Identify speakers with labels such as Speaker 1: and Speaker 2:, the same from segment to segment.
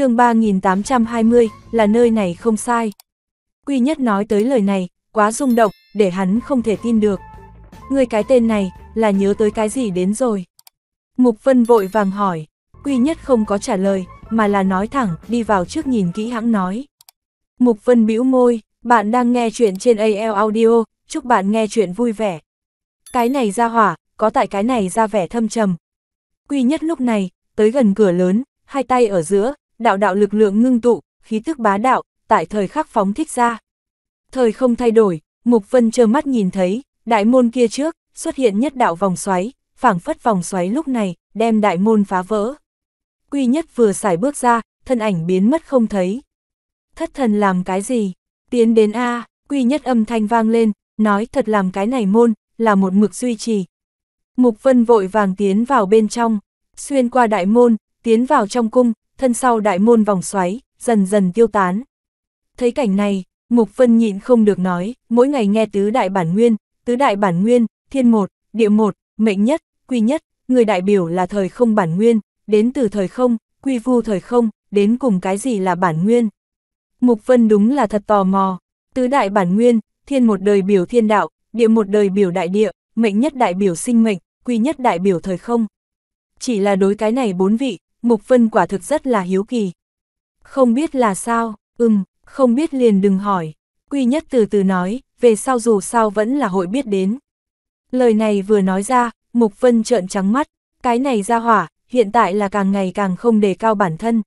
Speaker 1: chương 3820, là nơi này không sai. Quy nhất nói tới lời này, quá rung động, để hắn không thể tin được. Người cái tên này, là nhớ tới cái gì đến rồi? Mục Vân vội vàng hỏi, Quy nhất không có trả lời, mà là nói thẳng, đi vào trước nhìn kỹ hãng nói. Mục Vân bĩu môi, bạn đang nghe chuyện trên AL Audio, chúc bạn nghe chuyện vui vẻ. Cái này ra hỏa, có tại cái này ra vẻ thâm trầm. Quy nhất lúc này, tới gần cửa lớn, hai tay ở giữa, đạo đạo lực lượng ngưng tụ, khí tức bá đạo, tại thời khắc phóng thích ra. Thời không thay đổi, Mục Vân trơ mắt nhìn thấy, đại môn kia trước, xuất hiện nhất đạo vòng xoáy, phảng phất vòng xoáy lúc này, đem đại môn phá vỡ. Quy nhất vừa xài bước ra, thân ảnh biến mất không thấy. Thất thần làm cái gì? Tiến đến A, quy nhất âm thanh vang lên, nói thật làm cái này môn, là một mực duy trì. Mục Vân vội vàng tiến vào bên trong, xuyên qua đại môn, tiến vào trong cung, thân sau đại môn vòng xoáy, dần dần tiêu tán. Thấy cảnh này, Mục Vân nhịn không được nói, mỗi ngày nghe tứ đại bản nguyên, tứ đại bản nguyên, thiên một, địa một, mệnh nhất, quy nhất, người đại biểu là thời không bản nguyên, đến từ thời không, quy vu thời không, đến cùng cái gì là bản nguyên. Mục Vân đúng là thật tò mò, tứ đại bản nguyên, thiên một đời biểu thiên đạo, địa một đời biểu đại địa, mệnh nhất đại biểu sinh mệnh, quy nhất đại biểu thời không. Chỉ là đối cái này bốn vị, Mục Vân quả thực rất là hiếu kỳ. Không biết là sao, ừm, không biết liền đừng hỏi. Quy nhất từ từ nói, về sau dù sao vẫn là hội biết đến. Lời này vừa nói ra, Mục Vân trợn trắng mắt, cái này ra hỏa, hiện tại là càng ngày càng không đề cao bản thân.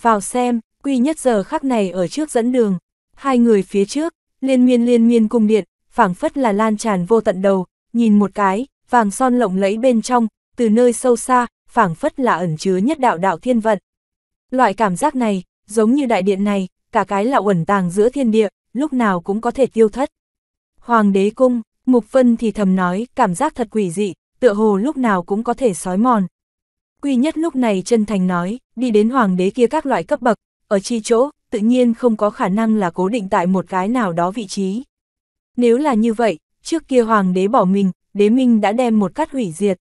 Speaker 1: Vào xem, Quy nhất giờ khắc này ở trước dẫn đường, hai người phía trước, liên miên liên miên cung điện, phảng phất là lan tràn vô tận đầu, nhìn một cái, vàng son lộng lẫy bên trong, từ nơi sâu xa, phảng phất là ẩn chứa nhất đạo đạo thiên vận. Loại cảm giác này, giống như đại điện này, cả cái là ẩn tàng giữa thiên địa, lúc nào cũng có thể tiêu thất. Hoàng đế cung, Mục vân thì thầm nói, cảm giác thật quỷ dị, tựa hồ lúc nào cũng có thể sói mòn. Quy nhất lúc này chân thành nói, đi đến hoàng đế kia các loại cấp bậc, ở chi chỗ, tự nhiên không có khả năng là cố định tại một cái nào đó vị trí. Nếu là như vậy, trước kia hoàng đế bỏ mình, đế minh đã đem một cát hủy diệt,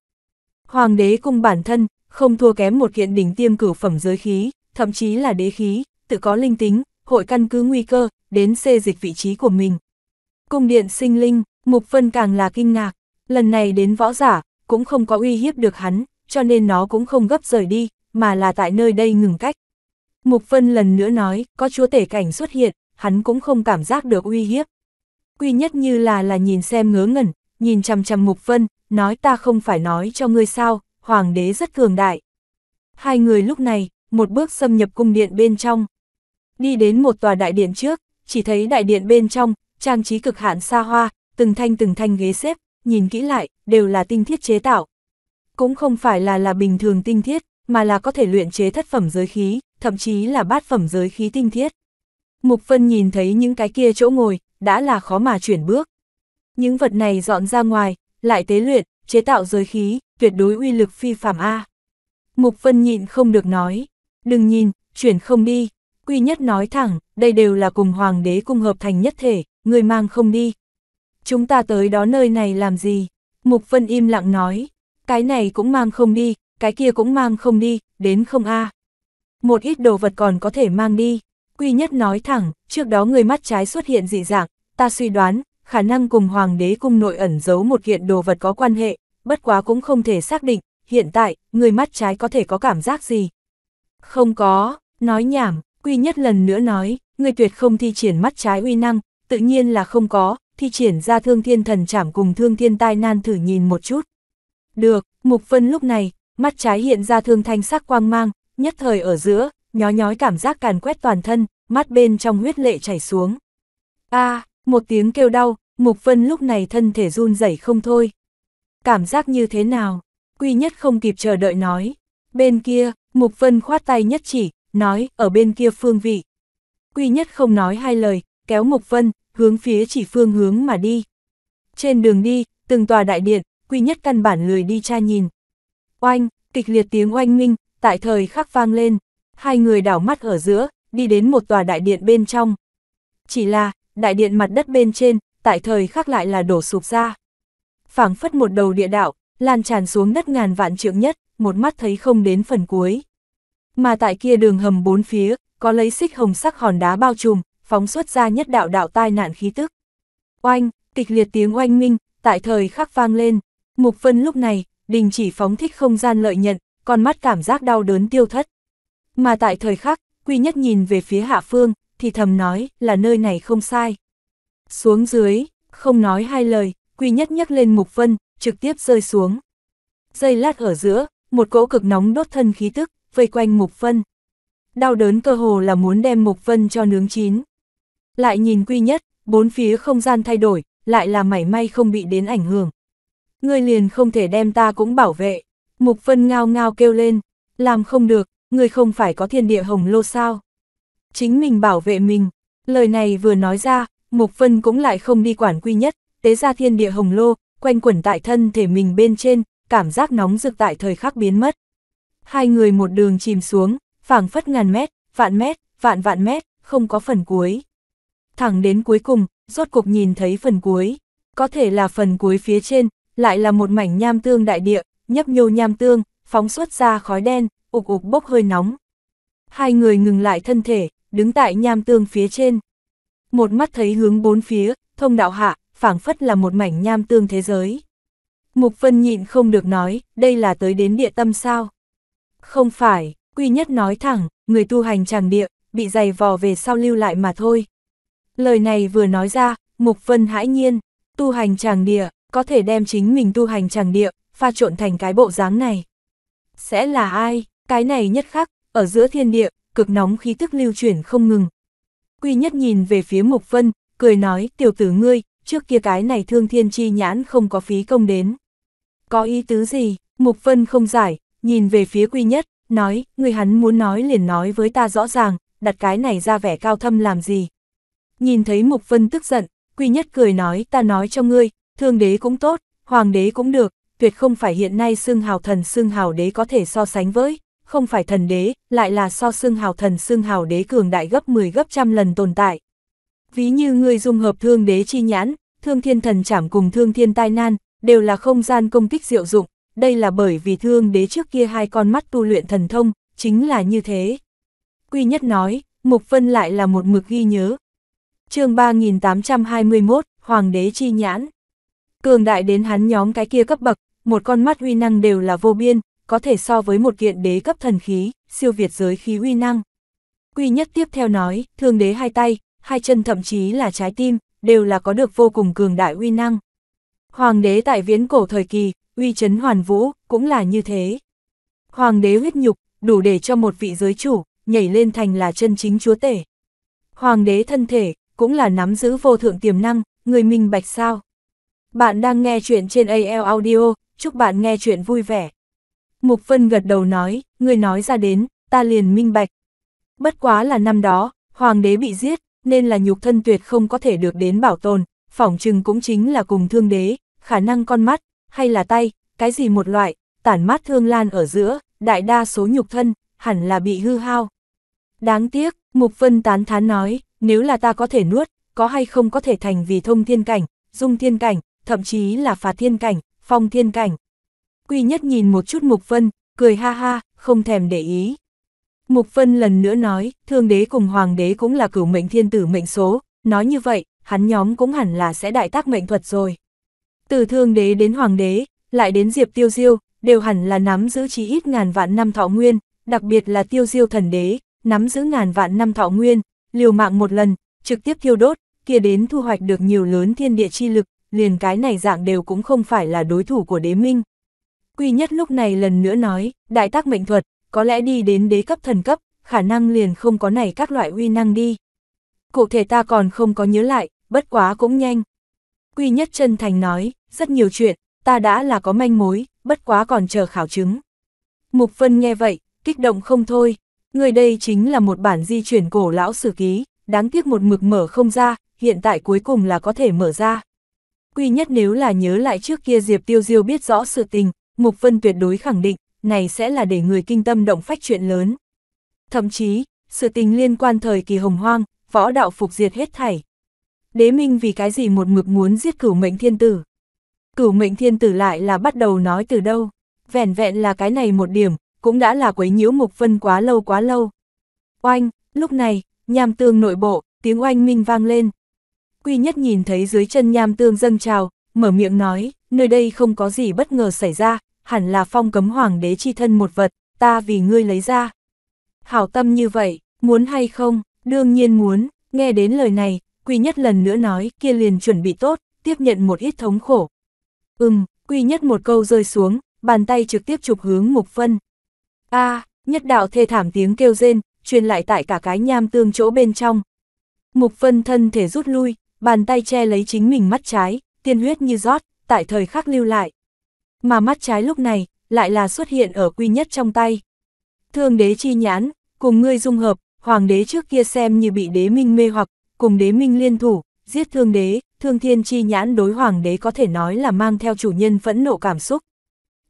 Speaker 1: Hoàng đế cung bản thân, không thua kém một kiện đỉnh tiêm cửu phẩm giới khí, thậm chí là đế khí, tự có linh tính, hội căn cứ nguy cơ, đến xê dịch vị trí của mình. Cung điện sinh linh, Mục Vân càng là kinh ngạc, lần này đến võ giả, cũng không có uy hiếp được hắn, cho nên nó cũng không gấp rời đi, mà là tại nơi đây ngừng cách. Mục Vân lần nữa nói, có chúa tể cảnh xuất hiện, hắn cũng không cảm giác được uy hiếp. Quy nhất như là là nhìn xem ngớ ngẩn, nhìn chằm chằm Mục Vân, nói ta không phải nói cho ngươi sao, hoàng đế rất cường đại. Hai người lúc này, một bước xâm nhập cung điện bên trong. Đi đến một tòa đại điện trước, chỉ thấy đại điện bên trong, trang trí cực hạn xa hoa, từng thanh từng thanh ghế xếp, nhìn kỹ lại, đều là tinh thiết chế tạo. Cũng không phải là là bình thường tinh thiết, mà là có thể luyện chế thất phẩm giới khí, thậm chí là bát phẩm giới khí tinh thiết. Mục Vân nhìn thấy những cái kia chỗ ngồi, đã là khó mà chuyển bước. Những vật này dọn ra ngoài, lại tế luyện, chế tạo giới khí, tuyệt đối uy lực phi phạm A. Mục Vân nhịn không được nói, đừng nhìn, chuyển không đi. Quy nhất nói thẳng, đây đều là cùng hoàng đế cung hợp thành nhất thể, người mang không đi. Chúng ta tới đó nơi này làm gì? Mục Vân im lặng nói, cái này cũng mang không đi, cái kia cũng mang không đi, đến không a. Một ít đồ vật còn có thể mang đi. Quy nhất nói thẳng, trước đó người mắt trái xuất hiện dị dạng, ta suy đoán, khả năng cùng Hoàng đế cung nội ẩn giấu một kiện đồ vật có quan hệ, bất quá cũng không thể xác định, hiện tại, người mắt trái có thể có cảm giác gì. Không có, nói nhảm, Quy nhất lần nữa nói, người tuyệt không thi triển mắt trái uy năng, tự nhiên là không có, thi triển ra thương thiên thần chảm cùng thương thiên tai nan thử nhìn một chút. Được, Mục Vân lúc này, mắt trái hiện ra thương thanh sắc quang mang, nhất thời ở giữa, nhói nhói cảm giác càn quét toàn thân, mắt bên trong huyết lệ chảy xuống. a một tiếng kêu đau, Mục Vân lúc này thân thể run rẩy không thôi. Cảm giác như thế nào? Quy nhất không kịp chờ đợi nói. Bên kia, Mục Vân khoát tay nhất chỉ, nói, ở bên kia phương vị. Quy nhất không nói hai lời, kéo Mục Vân, hướng phía chỉ phương hướng mà đi. Trên đường đi, từng tòa đại điện, Quy nhất căn bản lười đi tra nhìn. Oanh, kịch liệt tiếng oanh minh, tại thời khắc vang lên. Hai người đảo mắt ở giữa, đi đến một tòa đại điện bên trong. Chỉ là, đại điện mặt đất bên trên, tại thời khắc lại là đổ sụp ra. phảng phất một đầu địa đạo, lan tràn xuống đất ngàn vạn trượng nhất, một mắt thấy không đến phần cuối. Mà tại kia đường hầm bốn phía, có lấy xích hồng sắc hòn đá bao trùm, phóng xuất ra nhất đạo đạo tai nạn khí tức. Oanh, kịch liệt tiếng oanh minh, tại thời khắc vang lên, Mục Vân lúc này, đình chỉ phóng thích không gian lợi nhận, con mắt cảm giác đau đớn tiêu thất. Mà tại thời khắc, Quy Nhất nhìn về phía hạ phương, thì thầm nói là nơi này không sai. Xuống dưới, không nói hai lời, Quy Nhất nhấc lên Mục Vân, trực tiếp rơi xuống. Dây lát ở giữa, một cỗ cực nóng đốt thân khí tức, vây quanh Mục Vân. Đau đớn cơ hồ là muốn đem Mục Vân cho nướng chín. Lại nhìn Quy Nhất, bốn phía không gian thay đổi, lại là mảy may không bị đến ảnh hưởng. người liền không thể đem ta cũng bảo vệ. Mục Vân ngao ngao kêu lên, làm không được, người không phải có thiên địa hồng lô sao? chính mình bảo vệ mình. Lời này vừa nói ra, Mục Vân cũng lại không đi quản quy nhất, tế ra thiên địa hồng lô, quanh quẩn tại thân thể mình bên trên, cảm giác nóng rực tại thời khắc biến mất. Hai người một đường chìm xuống, phảng phất ngàn mét, vạn mét, vạn vạn mét, không có phần cuối. Thẳng đến cuối cùng, rốt cục nhìn thấy phần cuối, có thể là phần cuối phía trên, lại là một mảnh nham tương đại địa, nhấp nhô nham tương, phóng xuất ra khói đen, ục ục bốc hơi nóng. Hai người ngừng lại thân thể, đứng tại nham tương phía trên. Một mắt thấy hướng bốn phía, thông đạo hạ, phảng phất là một mảnh nham tương thế giới. Mục Vân nhịn không được nói, đây là tới đến địa tâm sao? Không phải, Quy Nhất nói thẳng, người tu hành tràng địa, bị dày vò về sau lưu lại mà thôi. Lời này vừa nói ra, Mục Vân hãi nhiên, tu hành tràng địa, có thể đem chính mình tu hành tràng địa, pha trộn thành cái bộ dáng này. Sẽ là ai, cái này nhất khắc, ở giữa thiên địa, cực nóng khí tức lưu chuyển không ngừng. Quy nhất nhìn về phía Mục Vân, cười nói, tiểu tử ngươi, trước kia cái này thương thiên chi nhãn không có phí công đến. Có ý tứ gì, Mục Vân không giải, nhìn về phía Quy nhất, nói, người hắn muốn nói liền nói với ta rõ ràng, đặt cái này ra vẻ cao thâm làm gì. Nhìn thấy Mục Vân tức giận, Quy nhất cười nói, ta nói cho ngươi, thương đế cũng tốt, hoàng đế cũng được, tuyệt không phải hiện nay xương hào thần xương hào đế có thể so sánh với không phải thần đế, lại là so xương hào thần xương hào đế cường đại gấp 10 gấp trăm lần tồn tại. Ví như người dùng hợp thương đế chi nhãn, thương thiên thần chảm cùng thương thiên tai nan, đều là không gian công kích diệu dụng, đây là bởi vì thương đế trước kia hai con mắt tu luyện thần thông, chính là như thế. Quy nhất nói, Mục Vân lại là một mực ghi nhớ. chương 3821, Hoàng đế chi nhãn. Cường đại đến hắn nhóm cái kia cấp bậc, một con mắt huy năng đều là vô biên, có thể so với một kiện đế cấp thần khí, siêu việt giới khí uy năng. Quy nhất tiếp theo nói, thương đế hai tay, hai chân thậm chí là trái tim, đều là có được vô cùng cường đại uy năng. Hoàng đế tại viễn cổ thời kỳ, uy chấn hoàn vũ, cũng là như thế. Hoàng đế huyết nhục, đủ để cho một vị giới chủ, nhảy lên thành là chân chính chúa tể. Hoàng đế thân thể, cũng là nắm giữ vô thượng tiềm năng, người minh bạch sao. Bạn đang nghe chuyện trên AL Audio, chúc bạn nghe chuyện vui vẻ. Mục Vân gật đầu nói, người nói ra đến, ta liền minh bạch. Bất quá là năm đó, hoàng đế bị giết, nên là nhục thân tuyệt không có thể được đến bảo tồn, phỏng chừng cũng chính là cùng thương đế, khả năng con mắt, hay là tay, cái gì một loại, tản mát thương lan ở giữa, đại đa số nhục thân, hẳn là bị hư hao. Đáng tiếc, Mục Vân tán thán nói, nếu là ta có thể nuốt, có hay không có thể thành vì thông thiên cảnh, dung thiên cảnh, thậm chí là phá thiên cảnh, phong thiên cảnh. Quy nhất nhìn một chút Mục Vân, cười ha ha, không thèm để ý. Mục Vân lần nữa nói, thương đế cùng hoàng đế cũng là cửu mệnh thiên tử mệnh số, nói như vậy, hắn nhóm cũng hẳn là sẽ đại tác mệnh thuật rồi. Từ thương đế đến hoàng đế, lại đến diệp tiêu diêu, đều hẳn là nắm giữ chí ít ngàn vạn năm thọ nguyên, đặc biệt là tiêu diêu thần đế, nắm giữ ngàn vạn năm thọ nguyên, liều mạng một lần, trực tiếp thiêu đốt, kia đến thu hoạch được nhiều lớn thiên địa chi lực, liền cái này dạng đều cũng không phải là đối thủ của đế minh. Quy nhất lúc này lần nữa nói, đại tác mệnh thuật, có lẽ đi đến đế cấp thần cấp, khả năng liền không có này các loại uy năng đi. Cụ thể ta còn không có nhớ lại, bất quá cũng nhanh. Quy nhất chân thành nói, rất nhiều chuyện, ta đã là có manh mối, bất quá còn chờ khảo chứng. Mục Vân nghe vậy, kích động không thôi, người đây chính là một bản di chuyển cổ lão sử ký, đáng tiếc một mực mở không ra, hiện tại cuối cùng là có thể mở ra. Quy nhất nếu là nhớ lại trước kia Diệp Tiêu Diêu biết rõ sự tình, Mục Vân tuyệt đối khẳng định, này sẽ là để người kinh tâm động phách chuyện lớn. Thậm chí, sự tình liên quan thời kỳ hồng hoang, võ đạo phục diệt hết thảy. Đế Minh vì cái gì một mực muốn giết cửu mệnh thiên tử. Cửu mệnh thiên tử lại là bắt đầu nói từ đâu, Vẹn vẹn là cái này một điểm, cũng đã là quấy nhiễu Mục Vân quá lâu quá lâu. Oanh, lúc này, nham tương nội bộ, tiếng oanh minh vang lên. Quy nhất nhìn thấy dưới chân nham tương dâng trào, mở miệng nói, nơi đây không có gì bất ngờ xảy ra, hẳn là phong cấm hoàng đế chi thân một vật, ta vì ngươi lấy ra. Hảo tâm như vậy, muốn hay không, đương nhiên muốn, nghe đến lời này, Quy Nhất lần nữa nói kia liền chuẩn bị tốt, tiếp nhận một ít thống khổ. Ừm, Quy Nhất một câu rơi xuống, bàn tay trực tiếp chụp hướng Mục Phân. a nhất đạo thê thảm tiếng kêu rên, truyền lại tại cả cái nham tương chỗ bên trong. Mục Phân thân thể rút lui, bàn tay che lấy chính mình mắt trái, tiên huyết như rót, tại thời khắc lưu lại. Mà mắt trái lúc này, lại là xuất hiện ở quy nhất trong tay. Thương đế chi nhãn, cùng ngươi dung hợp, hoàng đế trước kia xem như bị đế minh mê hoặc, cùng đế minh liên thủ, giết thương đế, thương thiên chi nhãn đối hoàng đế có thể nói là mang theo chủ nhân phẫn nộ cảm xúc.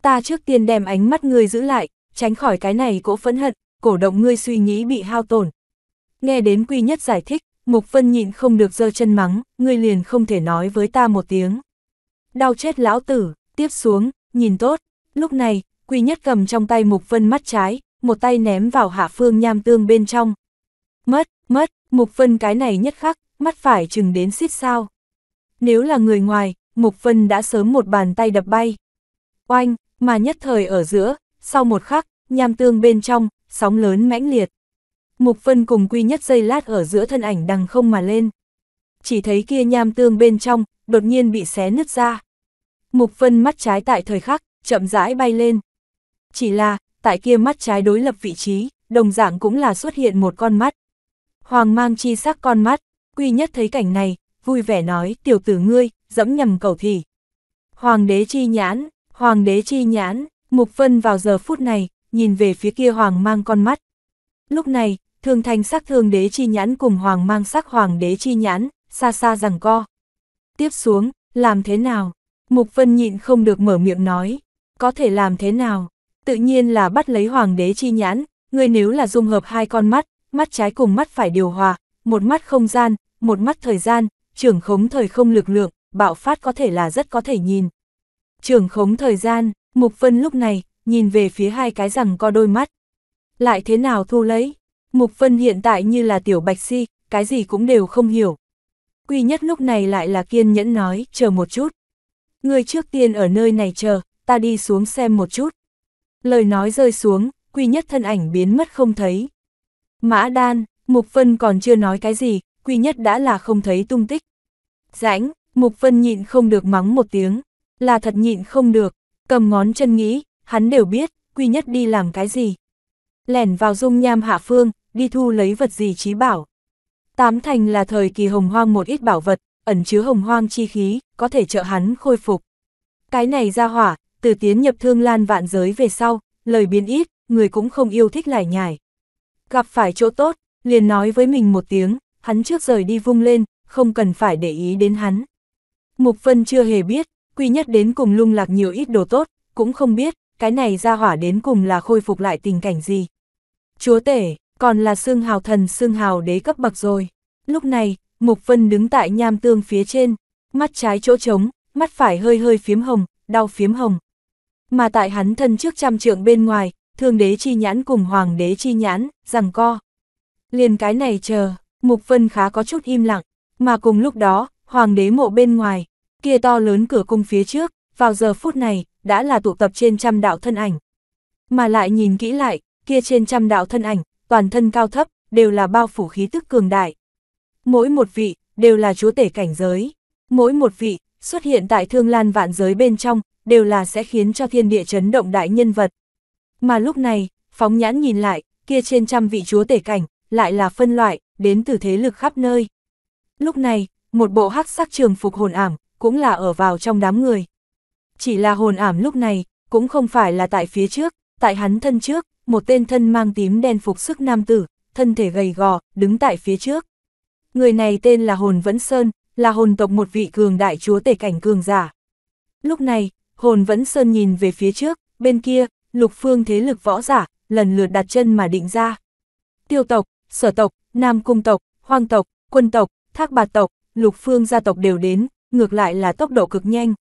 Speaker 1: Ta trước tiên đem ánh mắt ngươi giữ lại, tránh khỏi cái này cỗ phẫn hận, cổ động ngươi suy nghĩ bị hao tổn. Nghe đến quy nhất giải thích, Mục Vân nhịn không được giơ chân mắng, ngươi liền không thể nói với ta một tiếng. Đau chết lão tử, tiếp xuống, nhìn tốt. Lúc này, Quy Nhất cầm trong tay Mục Vân mắt trái, một tay ném vào hạ phương nham tương bên trong. Mất, mất, Mục Vân cái này nhất khắc, mắt phải chừng đến xít sao. Nếu là người ngoài, Mục Vân đã sớm một bàn tay đập bay. Oanh, mà nhất thời ở giữa, sau một khắc, nham tương bên trong, sóng lớn mãnh liệt. Mục Vân cùng Quy Nhất dây lát ở giữa thân ảnh đằng không mà lên. Chỉ thấy kia nham tương bên trong, đột nhiên bị xé nứt ra. Mục Vân mắt trái tại thời khắc, chậm rãi bay lên. Chỉ là, tại kia mắt trái đối lập vị trí, đồng dạng cũng là xuất hiện một con mắt. Hoàng mang chi sắc con mắt, Quy Nhất thấy cảnh này, vui vẻ nói, tiểu tử ngươi, dẫm nhầm cầu thì. Hoàng đế chi nhãn, hoàng đế chi nhãn, Mục Vân vào giờ phút này, nhìn về phía kia hoàng mang con mắt. Lúc này, thương thành sắc thương đế chi nhãn cùng hoàng mang sắc hoàng đế chi nhãn, xa xa rằng co. Tiếp xuống, làm thế nào? Mục Vân nhịn không được mở miệng nói, có thể làm thế nào? Tự nhiên là bắt lấy hoàng đế chi nhãn, người nếu là dung hợp hai con mắt, mắt trái cùng mắt phải điều hòa, một mắt không gian, một mắt thời gian, trưởng khống thời không lực lượng, bạo phát có thể là rất có thể nhìn. Trưởng khống thời gian, Mục Vân lúc này, nhìn về phía hai cái rằng co đôi mắt. Lại thế nào thu lấy? Mục Vân hiện tại như là tiểu bạch si, cái gì cũng đều không hiểu. Quy nhất lúc này lại là kiên nhẫn nói, chờ một chút. Người trước tiên ở nơi này chờ, ta đi xuống xem một chút. Lời nói rơi xuống, Quy nhất thân ảnh biến mất không thấy. Mã đan, Mục Vân còn chưa nói cái gì, Quy nhất đã là không thấy tung tích. Rãnh, Mục Vân nhịn không được mắng một tiếng, là thật nhịn không được, cầm ngón chân nghĩ, hắn đều biết, Quy nhất đi làm cái gì. Lẻn vào dung nham hạ phương, đi thu lấy vật gì trí bảo. Tám thành là thời kỳ hồng hoang một ít bảo vật, ẩn chứa hồng hoang chi khí, có thể trợ hắn khôi phục. Cái này ra hỏa, từ tiến nhập thương lan vạn giới về sau, lời biến ít, người cũng không yêu thích lải nhải. Gặp phải chỗ tốt, liền nói với mình một tiếng, hắn trước rời đi vung lên, không cần phải để ý đến hắn. Mục Vân chưa hề biết, quy nhất đến cùng lung lạc nhiều ít đồ tốt, cũng không biết, cái này ra hỏa đến cùng là khôi phục lại tình cảnh gì. Chúa tể, còn là xương hào thần xương hào đế cấp bậc rồi. Lúc này, Mục Vân đứng tại nham tương phía trên, mắt trái chỗ trống, mắt phải hơi hơi phiếm hồng, đau phiếm hồng. Mà tại hắn thân trước trăm trượng bên ngoài, thương đế chi nhãn cùng hoàng đế chi nhãn, rằng co. Liền cái này chờ, Mục Vân khá có chút im lặng, mà cùng lúc đó, hoàng đế mộ bên ngoài, kia to lớn cửa cung phía trước, vào giờ phút này, đã là tụ tập trên trăm đạo thân ảnh. Mà lại nhìn kỹ lại, kia trên trăm đạo thân ảnh, toàn thân cao thấp, đều là bao phủ khí tức cường đại. Mỗi một vị, đều là chúa tể cảnh giới. Mỗi một vị, xuất hiện tại thương lan vạn giới bên trong, đều là sẽ khiến cho thiên địa chấn động đại nhân vật. Mà lúc này, phóng nhãn nhìn lại, kia trên trăm vị chúa tể cảnh, lại là phân loại, đến từ thế lực khắp nơi. Lúc này, một bộ hắc sắc trường phục hồn ảm, cũng là ở vào trong đám người. Chỉ là hồn ảm lúc này, cũng không phải là tại phía trước, tại hắn thân trước, một tên thân mang tím đen phục sức nam tử, thân thể gầy gò, đứng tại phía trước. Người này tên là Hồn Vẫn Sơn, là hồn tộc một vị cường đại chúa tể cảnh cường giả. Lúc này, Hồn Vẫn Sơn nhìn về phía trước, bên kia, lục phương thế lực võ giả, lần lượt đặt chân mà định ra. Tiêu tộc, sở tộc, nam cung tộc, hoang tộc, quân tộc, thác bạt tộc, lục phương gia tộc đều đến, ngược lại là tốc độ cực nhanh.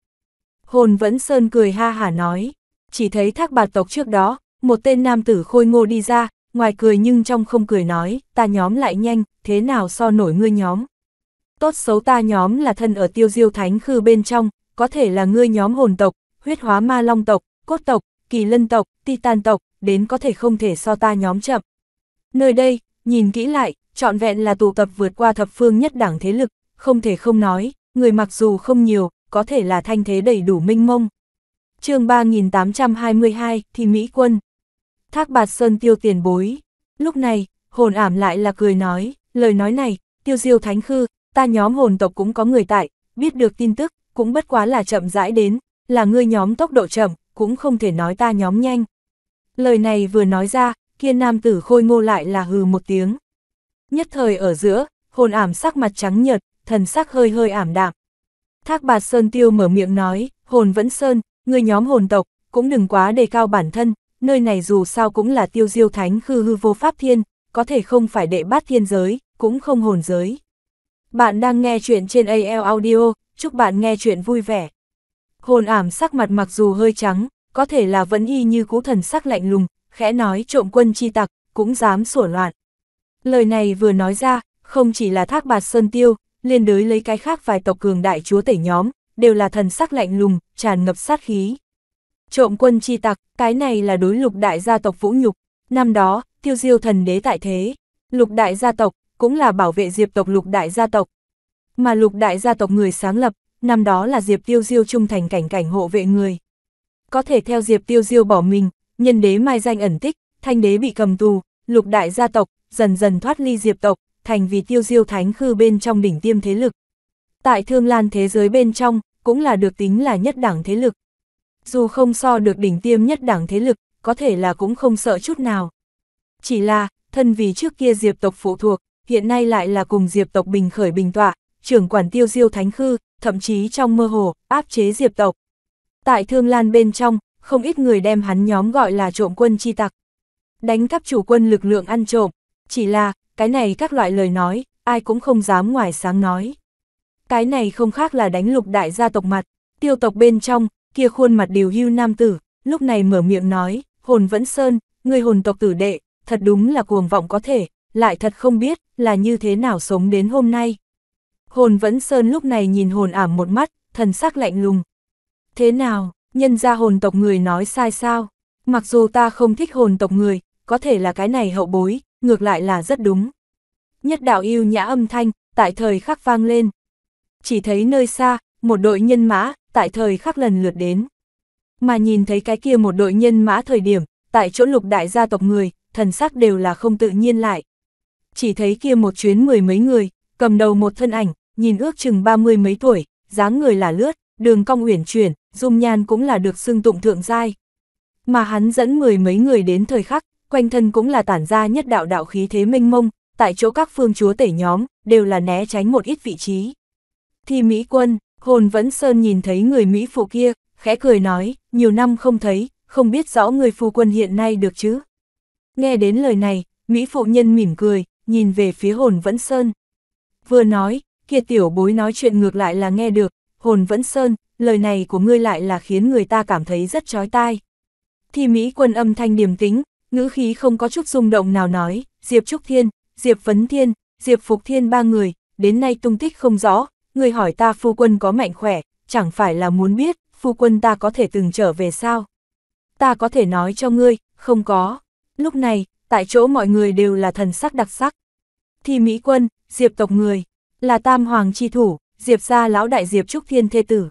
Speaker 1: Hồn Vẫn Sơn cười ha hả nói, chỉ thấy thác bạt tộc trước đó, một tên nam tử khôi ngô đi ra, ngoài cười nhưng trong không cười nói, ta nhóm lại nhanh, thế nào so nổi ngươi nhóm. Tốt xấu ta nhóm là thân ở tiêu diêu thánh khư bên trong, có thể là ngươi nhóm hồn tộc, huyết hóa ma long tộc, cốt tộc, kỳ lân tộc, titan tộc, đến có thể không thể so ta nhóm chậm. Nơi đây, nhìn kỹ lại, trọn vẹn là tụ tập vượt qua thập phương nhất đảng thế lực, không thể không nói, người mặc dù không nhiều, có thể là thanh thế đầy đủ minh mông. chương 3822, thì Mỹ quân. Thác bạt sơn tiêu tiền bối. Lúc này, hồn ảm lại là cười nói, lời nói này, tiêu diêu thánh khư, ta nhóm hồn tộc cũng có người tại, biết được tin tức, cũng bất quá là chậm rãi đến, là ngươi nhóm tốc độ chậm, cũng không thể nói ta nhóm nhanh. Lời này vừa nói ra, kia nam tử khôi ngô lại là hừ một tiếng. Nhất thời ở giữa, hồn ảm sắc mặt trắng nhợt, thần sắc hơi hơi ảm đạm. Thác bạt sơn tiêu mở miệng nói, hồn vẫn sơn, ngươi nhóm hồn tộc, cũng đừng quá đề cao bản thân, nơi này dù sao cũng là tiêu diêu thánh khư hư vô pháp thiên, có thể không phải đệ bát thiên giới, cũng không hồn giới. Bạn đang nghe chuyện trên AL Audio, chúc bạn nghe chuyện vui vẻ. Hồn ảm sắc mặt mặc dù hơi trắng, có thể là vẫn y như cú thần sắc lạnh lùng, khẽ nói trộm quân chi tặc, cũng dám sủa loạn. Lời này vừa nói ra, không chỉ là thác bạt sơn tiêu, liên đới lấy cái khác vài tộc cường đại chúa tể nhóm, đều là thần sắc lạnh lùng, tràn ngập sát khí. Trộm quân chi tặc, cái này là đối lục đại gia tộc vũ nhục. Năm đó, tiêu diêu thần đế tại thế. Lục đại gia tộc, cũng là bảo vệ diệp tộc lục đại gia tộc. Mà lục đại gia tộc người sáng lập, năm đó là diệp tiêu diêu trung thành cảnh cảnh hộ vệ người. Có thể theo diệp tiêu diêu bỏ mình, nhân đế mai danh ẩn tích, thanh đế bị cầm tù, lục đại gia tộc, dần dần thoát ly diệp tộc, thành vì tiêu diêu thánh khư bên trong đỉnh tiêm thế lực. Tại thương lan thế giới bên trong, cũng là được tính là nhất đẳng thế lực. Dù không so được đỉnh tiêm nhất đảng thế lực, có thể là cũng không sợ chút nào. Chỉ là, thân vì trước kia diệp tộc phụ thuộc, hiện nay lại là cùng diệp tộc bình khởi bình tọa, trưởng quản tiêu diêu thánh khư, thậm chí trong mơ hồ, áp chế diệp tộc. Tại thương lan bên trong, không ít người đem hắn nhóm gọi là trộm quân chi tặc. Đánh cắp chủ quân lực lượng ăn trộm, chỉ là, cái này các loại lời nói, ai cũng không dám ngoài sáng nói. Cái này không khác là đánh lục đại gia tộc mặt, tiêu tộc bên trong, kia khuôn mặt điều hưu nam tử, lúc này mở miệng nói, hồn vẫn sơn, người hồn tộc tử đệ, thật đúng là cuồng vọng có thể, lại thật không biết là như thế nào sống đến hôm nay. Hồn vẫn sơn lúc này nhìn hồn ảm một mắt, thần sắc lạnh lùng. Thế nào, nhân ra hồn tộc người nói sai sao? Mặc dù ta không thích hồn tộc người, có thể là cái này hậu bối, ngược lại là rất đúng. Nhất đạo yêu nhã âm thanh, tại thời khắc vang lên. Chỉ thấy nơi xa, một đội nhân mã, tại thời khắc lần lượt đến. Mà nhìn thấy cái kia một đội nhân mã thời điểm, tại chỗ lục đại gia tộc người, thần sắc đều là không tự nhiên lại. Chỉ thấy kia một chuyến mười mấy người, cầm đầu một thân ảnh, nhìn ước chừng ba mươi mấy tuổi, dáng người là lướt, đường cong uyển chuyển, dung nhan cũng là được xưng tụng thượng giai. Mà hắn dẫn mười mấy người đến thời khắc, quanh thân cũng là tản ra nhất đạo đạo khí thế mênh mông, tại chỗ các phương chúa tể nhóm, đều là né tránh một ít vị trí. Thi Mỹ Quân, Hồn Vẫn Sơn nhìn thấy người Mỹ phụ kia, khẽ cười nói, nhiều năm không thấy, không biết rõ người phu quân hiện nay được chứ. Nghe đến lời này, Mỹ phụ nhân mỉm cười, nhìn về phía hồn Vẫn Sơn. Vừa nói, kia tiểu bối nói chuyện ngược lại là nghe được, hồn Vẫn Sơn, lời này của ngươi lại là khiến người ta cảm thấy rất chói tai. Thì Mỹ quân âm thanh điềm tính, ngữ khí không có chút rung động nào nói, Diệp Trúc Thiên, Diệp Vấn Thiên, Diệp Phục Thiên ba người, đến nay tung tích không rõ, người hỏi ta phu quân có mạnh khỏe, chẳng phải là muốn biết, phu quân ta có thể từng trở về sao? Ta có thể nói cho ngươi, không có. Lúc này, tại chỗ mọi người đều là thần sắc đặc sắc. Thì Mỹ quân, Diệp tộc người, là tam hoàng chi thủ, Diệp gia lão đại Diệp Trúc Thiên Thê Tử.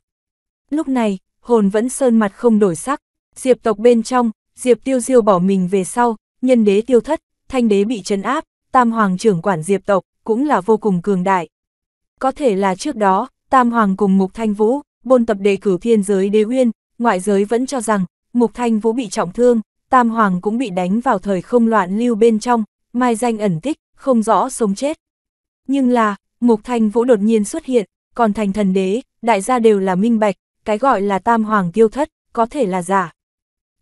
Speaker 1: Lúc này, hồn vẫn sơn mặt không đổi sắc, Diệp tộc bên trong, Diệp tiêu diêu bỏ mình về sau, nhân đế tiêu thất, thanh đế bị trấn áp, tam hoàng trưởng quản Diệp tộc, cũng là vô cùng cường đại. Có thể là trước đó, Tam Hoàng cùng Mục Thanh Vũ, bôn tập đề cử thiên giới đế Huyên ngoại giới vẫn cho rằng, Mục Thanh Vũ bị trọng thương, Tam Hoàng cũng bị đánh vào thời không loạn lưu bên trong, mai danh ẩn tích, không rõ sống chết. Nhưng là, Mục Thanh Vũ đột nhiên xuất hiện, còn thành thần đế, đại gia đều là minh bạch, cái gọi là Tam Hoàng tiêu thất, có thể là giả.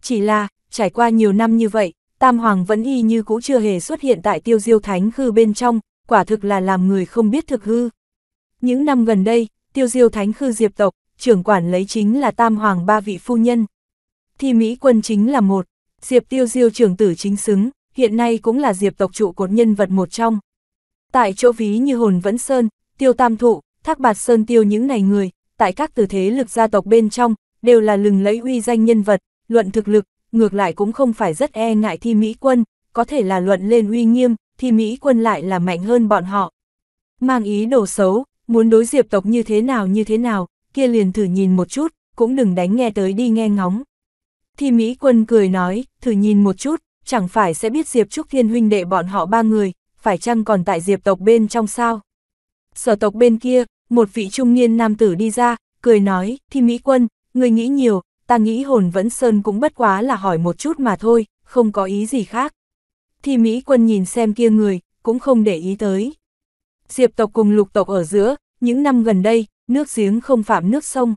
Speaker 1: Chỉ là, trải qua nhiều năm như vậy, Tam Hoàng vẫn y như cũ chưa hề xuất hiện tại tiêu diêu thánh khư bên trong, quả thực là làm người không biết thực hư. Những năm gần đây, tiêu diêu thánh khư diệp tộc, trưởng quản lấy chính là tam hoàng ba vị phu nhân. Thì Mỹ quân chính là một, diệp tiêu diêu trưởng tử chính xứng, hiện nay cũng là diệp tộc trụ cột nhân vật một trong. Tại chỗ ví như hồn vẫn sơn, tiêu tam thụ, thác bạt sơn tiêu những này người, tại các từ thế lực gia tộc bên trong, đều là lừng lấy uy danh nhân vật, luận thực lực, ngược lại cũng không phải rất e ngại thi Mỹ quân, có thể là luận lên uy nghiêm, thì Mỹ quân lại là mạnh hơn bọn họ. Mang ý đồ xấu, muốn đối diệp tộc như thế nào như thế nào, kia liền thử nhìn một chút, cũng đừng đánh nghe tới đi nghe ngóng. Thì Mỹ quân cười nói, thử nhìn một chút, chẳng phải sẽ biết Diệp Trúc Thiên huynh đệ bọn họ ba người, phải chăng còn tại Diệp tộc bên trong sao? Sở tộc bên kia, một vị trung niên nam tử đi ra, cười nói, thì Mỹ quân, người nghĩ nhiều, ta nghĩ hồn vẫn sơn cũng bất quá là hỏi một chút mà thôi, không có ý gì khác. thì Mỹ quân nhìn xem kia người, cũng không để ý tới. Diệp tộc cùng lục tộc ở giữa, những năm gần đây, nước giếng không phạm nước sông.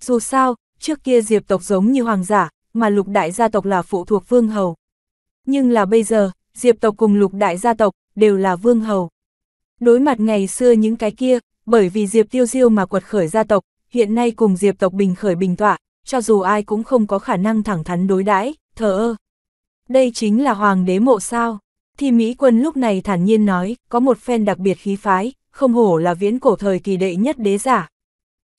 Speaker 1: Dù sao, trước kia diệp tộc giống như hoàng giả, mà lục đại gia tộc là phụ thuộc vương hầu. Nhưng là bây giờ, diệp tộc cùng lục đại gia tộc đều là vương hầu. Đối mặt ngày xưa những cái kia, bởi vì diệp tiêu diêu mà quật khởi gia tộc, hiện nay cùng diệp tộc bình khởi bình tọa, cho dù ai cũng không có khả năng thẳng thắn đối đãi thờ ơ. Đây chính là hoàng đế mộ sao thi Mỹ quân lúc này thản nhiên nói, có một phen đặc biệt khí phái, không hổ là viễn cổ thời kỳ đệ nhất đế giả.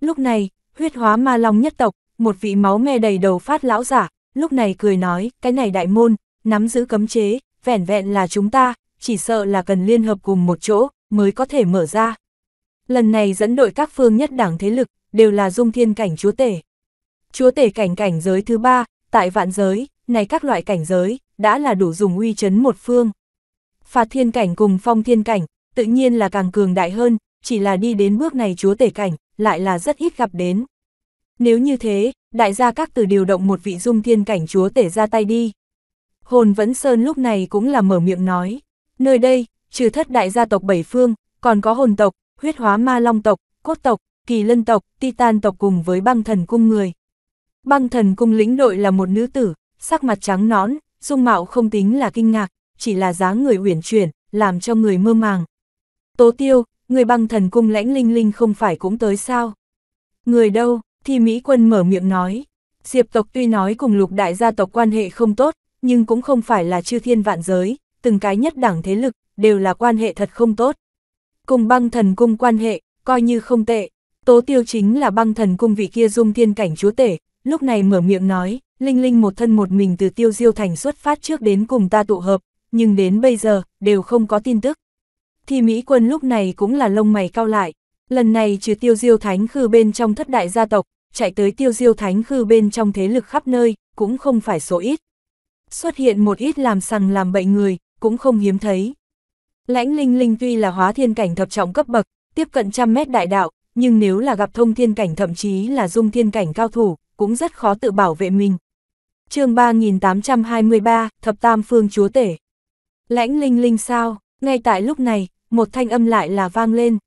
Speaker 1: Lúc này, huyết hóa ma long nhất tộc, một vị máu me đầy đầu phát lão giả, lúc này cười nói, cái này đại môn, nắm giữ cấm chế, vẻn vẹn là chúng ta, chỉ sợ là cần liên hợp cùng một chỗ, mới có thể mở ra. Lần này dẫn đội các phương nhất đảng thế lực, đều là dung thiên cảnh chúa tể. Chúa tể cảnh cảnh giới thứ ba, tại vạn giới, này các loại cảnh giới, đã là đủ dùng uy chấn một phương phạt thiên cảnh cùng phong thiên cảnh, tự nhiên là càng cường đại hơn, chỉ là đi đến bước này chúa tể cảnh, lại là rất ít gặp đến. Nếu như thế, đại gia các từ điều động một vị dung thiên cảnh chúa tể ra tay đi. Hồn Vẫn Sơn lúc này cũng là mở miệng nói, nơi đây, trừ thất đại gia tộc Bảy Phương, còn có hồn tộc, huyết hóa ma long tộc, cốt tộc, kỳ lân tộc, titan tộc cùng với băng thần cung người. Băng thần cung lĩnh đội là một nữ tử, sắc mặt trắng nõn, dung mạo không tính là kinh ngạc, chỉ là dáng người uyển chuyển, làm cho người mơ màng. Tố tiêu, người băng thần cung lãnh linh linh không phải cũng tới sao? Người đâu, thì Mỹ quân mở miệng nói. Diệp tộc tuy nói cùng lục đại gia tộc quan hệ không tốt, nhưng cũng không phải là chư thiên vạn giới, từng cái nhất đẳng thế lực, đều là quan hệ thật không tốt. Cùng băng thần cung quan hệ, coi như không tệ. Tố tiêu chính là băng thần cung vị kia dung thiên cảnh chúa tể, lúc này mở miệng nói, Linh Linh một thân một mình từ tiêu diêu thành xuất phát trước đến cùng ta tụ hợp, nhưng đến bây giờ, đều không có tin tức. Thì Mỹ quân lúc này cũng là lông mày cao lại, lần này trừ tiêu diêu thánh khư bên trong thất đại gia tộc, chạy tới tiêu diêu thánh khư bên trong thế lực khắp nơi, cũng không phải số ít. Xuất hiện một ít làm sằng làm bậy người, cũng không hiếm thấy. Lãnh Linh Linh tuy là hóa thiên cảnh thập trọng cấp bậc, tiếp cận trăm mét đại đạo, nhưng nếu là gặp thông thiên cảnh thậm chí là dung thiên cảnh cao thủ, cũng rất khó tự bảo vệ mình. chương 3823, Thập Tam Phương Chúa Tể Lãnh linh linh sao, ngay tại lúc này, một thanh âm lại là vang lên.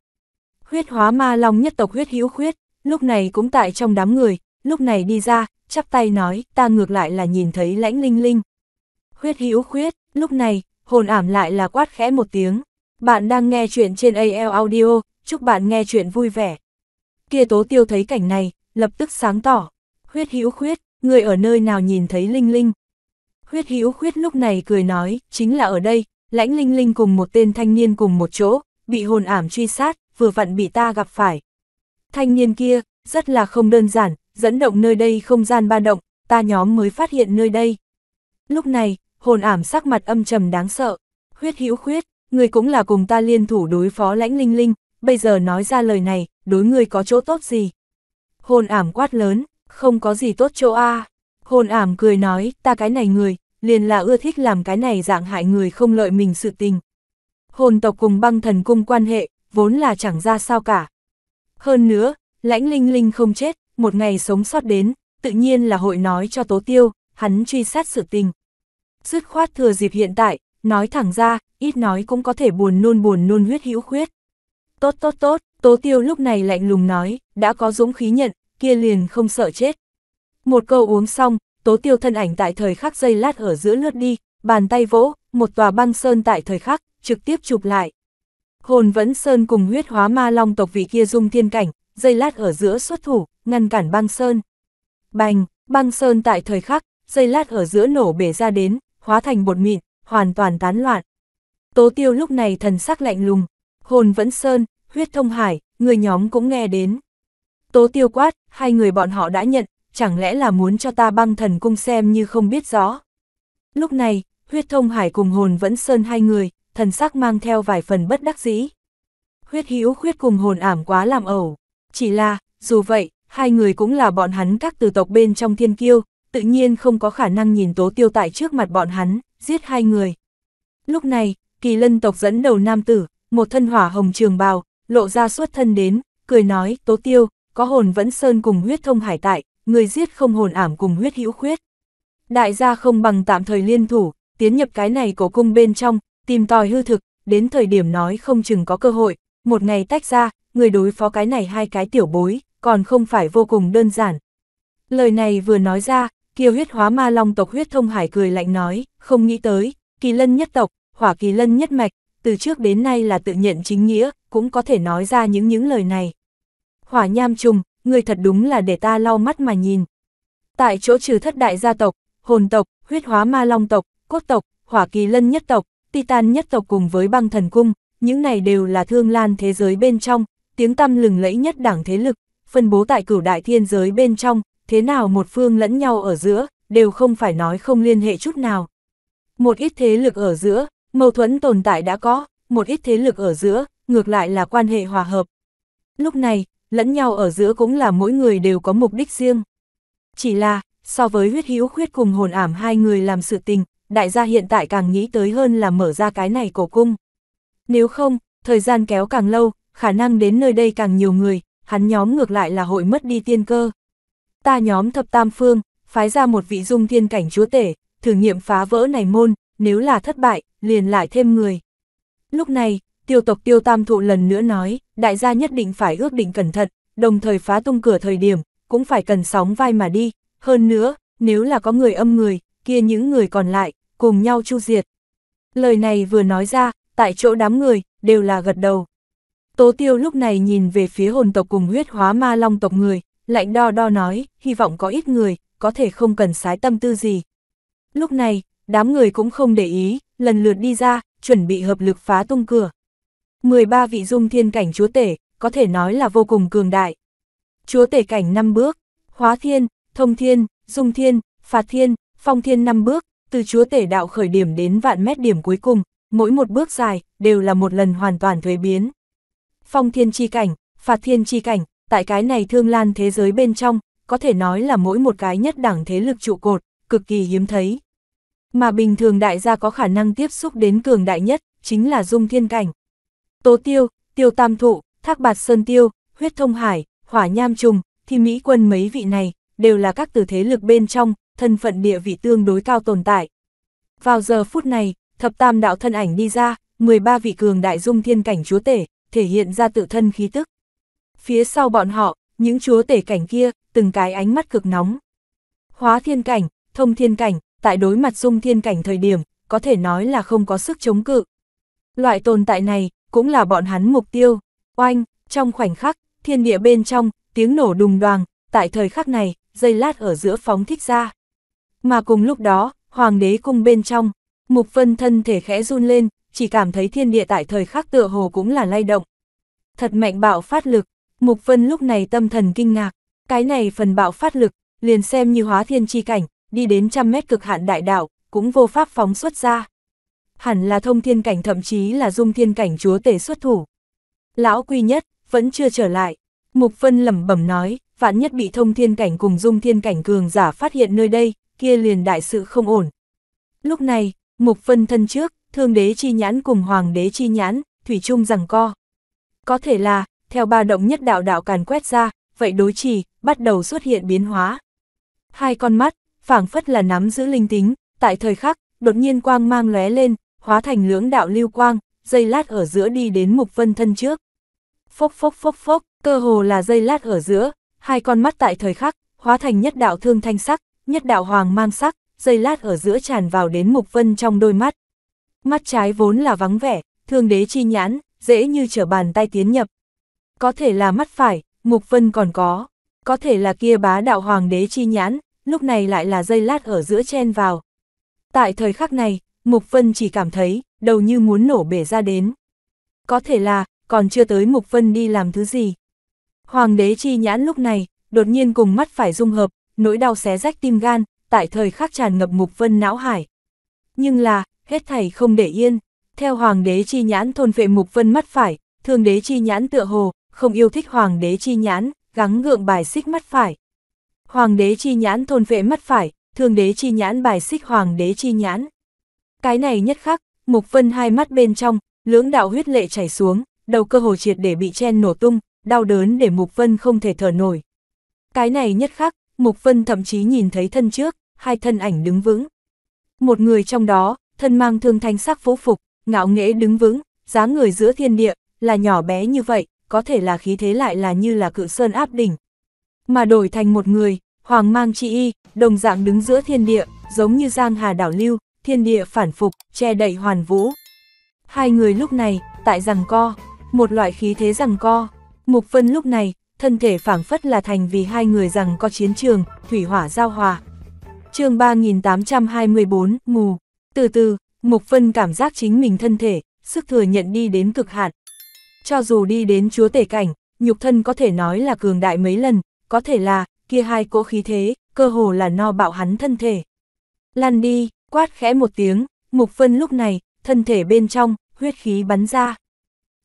Speaker 1: Huyết hóa ma long nhất tộc huyết hữu khuyết, lúc này cũng tại trong đám người, lúc này đi ra, chắp tay nói, ta ngược lại là nhìn thấy lãnh linh linh. Huyết hữu khuyết, lúc này, hồn ảm lại là quát khẽ một tiếng. Bạn đang nghe chuyện trên AL Audio, chúc bạn nghe chuyện vui vẻ. Kia tố tiêu thấy cảnh này, lập tức sáng tỏ. Huyết hữu khuyết, người ở nơi nào nhìn thấy linh linh. Khuyết hữu khuyết lúc này cười nói, chính là ở đây, lãnh linh linh cùng một tên thanh niên cùng một chỗ, bị hồn ảm truy sát, vừa vặn bị ta gặp phải. Thanh niên kia, rất là không đơn giản, dẫn động nơi đây không gian ba động, ta nhóm mới phát hiện nơi đây. Lúc này, hồn ảm sắc mặt âm trầm đáng sợ, khuyết hữu khuyết, người cũng là cùng ta liên thủ đối phó lãnh linh linh, bây giờ nói ra lời này, đối người có chỗ tốt gì. Hồn ảm quát lớn, không có gì tốt chỗ a Hồn ảm cười nói, ta cái này người, liền là ưa thích làm cái này dạng hại người không lợi mình sự tình. Hồn tộc cùng băng thần cung quan hệ, vốn là chẳng ra sao cả. Hơn nữa, lãnh linh linh không chết, một ngày sống sót đến, tự nhiên là hội nói cho tố tiêu, hắn truy sát sự tình. Dứt khoát thừa dịp hiện tại, nói thẳng ra, ít nói cũng có thể buồn nôn buồn nôn huyết hữu khuyết. Tốt tốt tốt, tố tiêu lúc này lạnh lùng nói, đã có dũng khí nhận, kia liền không sợ chết. Một câu uống xong, tố tiêu thân ảnh tại thời khắc dây lát ở giữa lướt đi, bàn tay vỗ, một tòa băng sơn tại thời khắc, trực tiếp chụp lại. Hồn vẫn sơn cùng huyết hóa ma long tộc vị kia dung thiên cảnh, dây lát ở giữa xuất thủ, ngăn cản băng sơn. Bành, băng sơn tại thời khắc, dây lát ở giữa nổ bể ra đến, hóa thành bột mịn, hoàn toàn tán loạn. Tố tiêu lúc này thần sắc lạnh lùng, hồn vẫn sơn, huyết thông hải, người nhóm cũng nghe đến. Tố tiêu quát, hai người bọn họ đã nhận, chẳng lẽ là muốn cho ta băng thần cung xem như không biết rõ. Lúc này, huyết thông hải cùng hồn vẫn sơn hai người, thần sắc mang theo vài phần bất đắc dĩ. Huyết hữu khuyết cùng hồn ảm quá làm ẩu, chỉ là, dù vậy, hai người cũng là bọn hắn các từ tộc bên trong thiên kiêu, tự nhiên không có khả năng nhìn tố tiêu tại trước mặt bọn hắn, giết hai người. Lúc này, kỳ lân tộc dẫn đầu nam tử, một thân hỏa hồng trường bào, lộ ra suốt thân đến, cười nói, tố tiêu, có hồn vẫn sơn cùng huyết thông hải tại, người giết không hồn ảm cùng huyết hữu khuyết. Đại gia không bằng tạm thời liên thủ, tiến nhập cái này cổ cung bên trong, tìm tòi hư thực, đến thời điểm nói không chừng có cơ hội, một ngày tách ra, người đối phó cái này hai cái tiểu bối, còn không phải vô cùng đơn giản. Lời này vừa nói ra, kia huyết hóa ma long tộc huyết thông hải cười lạnh nói, không nghĩ tới, kỳ lân nhất tộc, hỏa kỳ lân nhất mạch, từ trước đến nay là tự nhận chính nghĩa, cũng có thể nói ra những những lời này. Hỏa nham trùng, người thật đúng là để ta lau mắt mà nhìn. Tại chỗ trừ thất đại gia tộc, hồn tộc, huyết hóa ma long tộc, cốt tộc, hỏa kỳ lân nhất tộc, titan nhất tộc cùng với băng thần cung, những này đều là thương lan thế giới bên trong, tiếng tăm lừng lẫy nhất đảng thế lực, phân bố tại cửu đại thiên giới bên trong, thế nào một phương lẫn nhau ở giữa, đều không phải nói không liên hệ chút nào. Một ít thế lực ở giữa, mâu thuẫn tồn tại đã có, một ít thế lực ở giữa, ngược lại là quan hệ hòa hợp. Lúc này, lẫn nhau ở giữa cũng là mỗi người đều có mục đích riêng. Chỉ là, so với huyết hữu khuyết cùng hồn ảm hai người làm sự tình, đại gia hiện tại càng nghĩ tới hơn là mở ra cái này cổ cung. Nếu không, thời gian kéo càng lâu, khả năng đến nơi đây càng nhiều người, hắn nhóm ngược lại là hội mất đi tiên cơ. Ta nhóm thập tam phương, phái ra một vị dung thiên cảnh chúa tể, thử nghiệm phá vỡ này môn, nếu là thất bại, liền lại thêm người. Lúc này, tiêu tộc tiêu tam thụ lần nữa nói, đại gia nhất định phải ước định cẩn thận, đồng thời phá tung cửa thời điểm, cũng phải cần sóng vai mà đi, hơn nữa, nếu là có người âm người, kia những người còn lại, cùng nhau chu diệt. Lời này vừa nói ra, tại chỗ đám người, đều là gật đầu. Tố tiêu lúc này nhìn về phía hồn tộc cùng huyết hóa ma long tộc người, lạnh đo đo nói, hy vọng có ít người, có thể không cần sái tâm tư gì. Lúc này, đám người cũng không để ý, lần lượt đi ra, chuẩn bị hợp lực phá tung cửa. 13 vị dung thiên cảnh chúa tể, có thể nói là vô cùng cường đại. Chúa tể cảnh 5 bước, hóa thiên, thông thiên, dung thiên, phạt thiên, phong thiên 5 bước, từ chúa tể đạo khởi điểm đến vạn mét điểm cuối cùng, mỗi một bước dài, đều là một lần hoàn toàn thuế biến. Phong thiên chi cảnh, phạt thiên chi cảnh, tại cái này thương lan thế giới bên trong, có thể nói là mỗi một cái nhất đẳng thế lực trụ cột, cực kỳ hiếm thấy. Mà bình thường đại gia có khả năng tiếp xúc đến cường đại nhất, chính là dung thiên cảnh, Tố Tiêu, Tiêu Tam Thụ, Thác Bạt Sơn Tiêu, Huyết Thông Hải, Hỏa Nham Trùng, thì Mỹ quân mấy vị này, đều là các từ thế lực bên trong, thân phận địa vị tương đối cao tồn tại. Vào giờ phút này, thập tam đạo thân ảnh đi ra, 13 vị cường đại dung thiên cảnh chúa tể, thể hiện ra tự thân khí tức. Phía sau bọn họ, những chúa tể cảnh kia, từng cái ánh mắt cực nóng. Hóa thiên cảnh, thông thiên cảnh, tại đối mặt dung thiên cảnh thời điểm, có thể nói là không có sức chống cự. Loại tồn tại này, cũng là bọn hắn mục tiêu. Oanh, trong khoảnh khắc, thiên địa bên trong, tiếng nổ đùng đoàng, tại thời khắc này, dây lát ở giữa phóng thích ra. Mà cùng lúc đó, hoàng đế cung bên trong, mục vân thân thể khẽ run lên, chỉ cảm thấy thiên địa tại thời khắc tựa hồ cũng là lay động. Thật mạnh bạo phát lực, mục vân lúc này tâm thần kinh ngạc, cái này phần bạo phát lực, liền xem như hóa thiên chi cảnh, đi đến trăm mét cực hạn đại đạo, cũng vô pháp phóng xuất ra hẳn là thông thiên cảnh thậm chí là dung thiên cảnh chúa tể xuất thủ. Lão quy nhất, vẫn chưa trở lại. Mục phân lẩm bẩm nói, vạn nhất bị thông thiên cảnh cùng dung thiên cảnh cường giả phát hiện nơi đây, kia liền đại sự không ổn. Lúc này, Mục phân thân trước, thương đế chi nhãn cùng hoàng đế chi nhãn, thủy chung rằng co. Có thể là, theo ba động nhất đạo đạo càn quét ra, vậy đối trì, bắt đầu xuất hiện biến hóa. Hai con mắt, phảng phất là nắm giữ linh tính, tại thời khắc, đột nhiên quang mang lóe lên, hóa thành lưỡng đạo lưu quang, dây lát ở giữa đi đến Mục Vân thân trước. Phốc phốc phốc phốc, cơ hồ là dây lát ở giữa, hai con mắt tại thời khắc, hóa thành nhất đạo thương thanh sắc, nhất đạo hoàng mang sắc, dây lát ở giữa tràn vào đến Mục Vân trong đôi mắt. Mắt trái vốn là vắng vẻ, thương đế chi nhãn, dễ như trở bàn tay tiến nhập. Có thể là mắt phải, Mục Vân còn có, có thể là kia bá đạo hoàng đế chi nhãn, lúc này lại là dây lát ở giữa chen vào. Tại thời khắc này, Mục Vân chỉ cảm thấy, đầu như muốn nổ bể ra đến. Có thể là, còn chưa tới Mục Vân đi làm thứ gì. Hoàng đế chi nhãn lúc này, đột nhiên cùng mắt phải dung hợp, nỗi đau xé rách tim gan, tại thời khắc tràn ngập Mục Vân não hải. Nhưng là, hết thầy không để yên, theo Hoàng đế chi nhãn thôn vệ Mục Vân mắt phải, thương đế chi nhãn tựa hồ, không yêu thích Hoàng đế chi nhãn, gắng gượng bài xích mắt phải. Hoàng đế chi nhãn thôn vệ mắt phải, thương đế chi nhãn bài xích Hoàng đế chi nhãn. Cái này nhất khắc, Mục Vân hai mắt bên trong, lưỡng đạo huyết lệ chảy xuống, đầu cơ hồ triệt để bị chen nổ tung, đau đớn để Mục Vân không thể thở nổi. Cái này nhất khắc, Mục Vân thậm chí nhìn thấy thân trước, hai thân ảnh đứng vững. Một người trong đó, thân mang thương thanh sắc phố phục, ngạo nghễ đứng vững, dáng người giữa thiên địa, là nhỏ bé như vậy, có thể là khí thế lại là như là cự sơn áp đỉnh. Mà đổi thành một người, hoàng mang chi y, đồng dạng đứng giữa thiên địa, giống như giang hà đảo lưu, thiên địa phản phục, che đậy hoàn vũ. Hai người lúc này, tại rằng co, một loại khí thế rằng co. Mục phân lúc này, thân thể phảng phất là thành vì hai người rằng co chiến trường, thủy hỏa giao hòa. chương 3824, mù. Từ từ, Mục phân cảm giác chính mình thân thể, sức thừa nhận đi đến cực hạn. Cho dù đi đến chúa tể cảnh, nhục thân có thể nói là cường đại mấy lần, có thể là, kia hai cỗ khí thế, cơ hồ là no bạo hắn thân thể. Lan đi, Quát khẽ một tiếng, Mục Phân lúc này, thân thể bên trong, huyết khí bắn ra.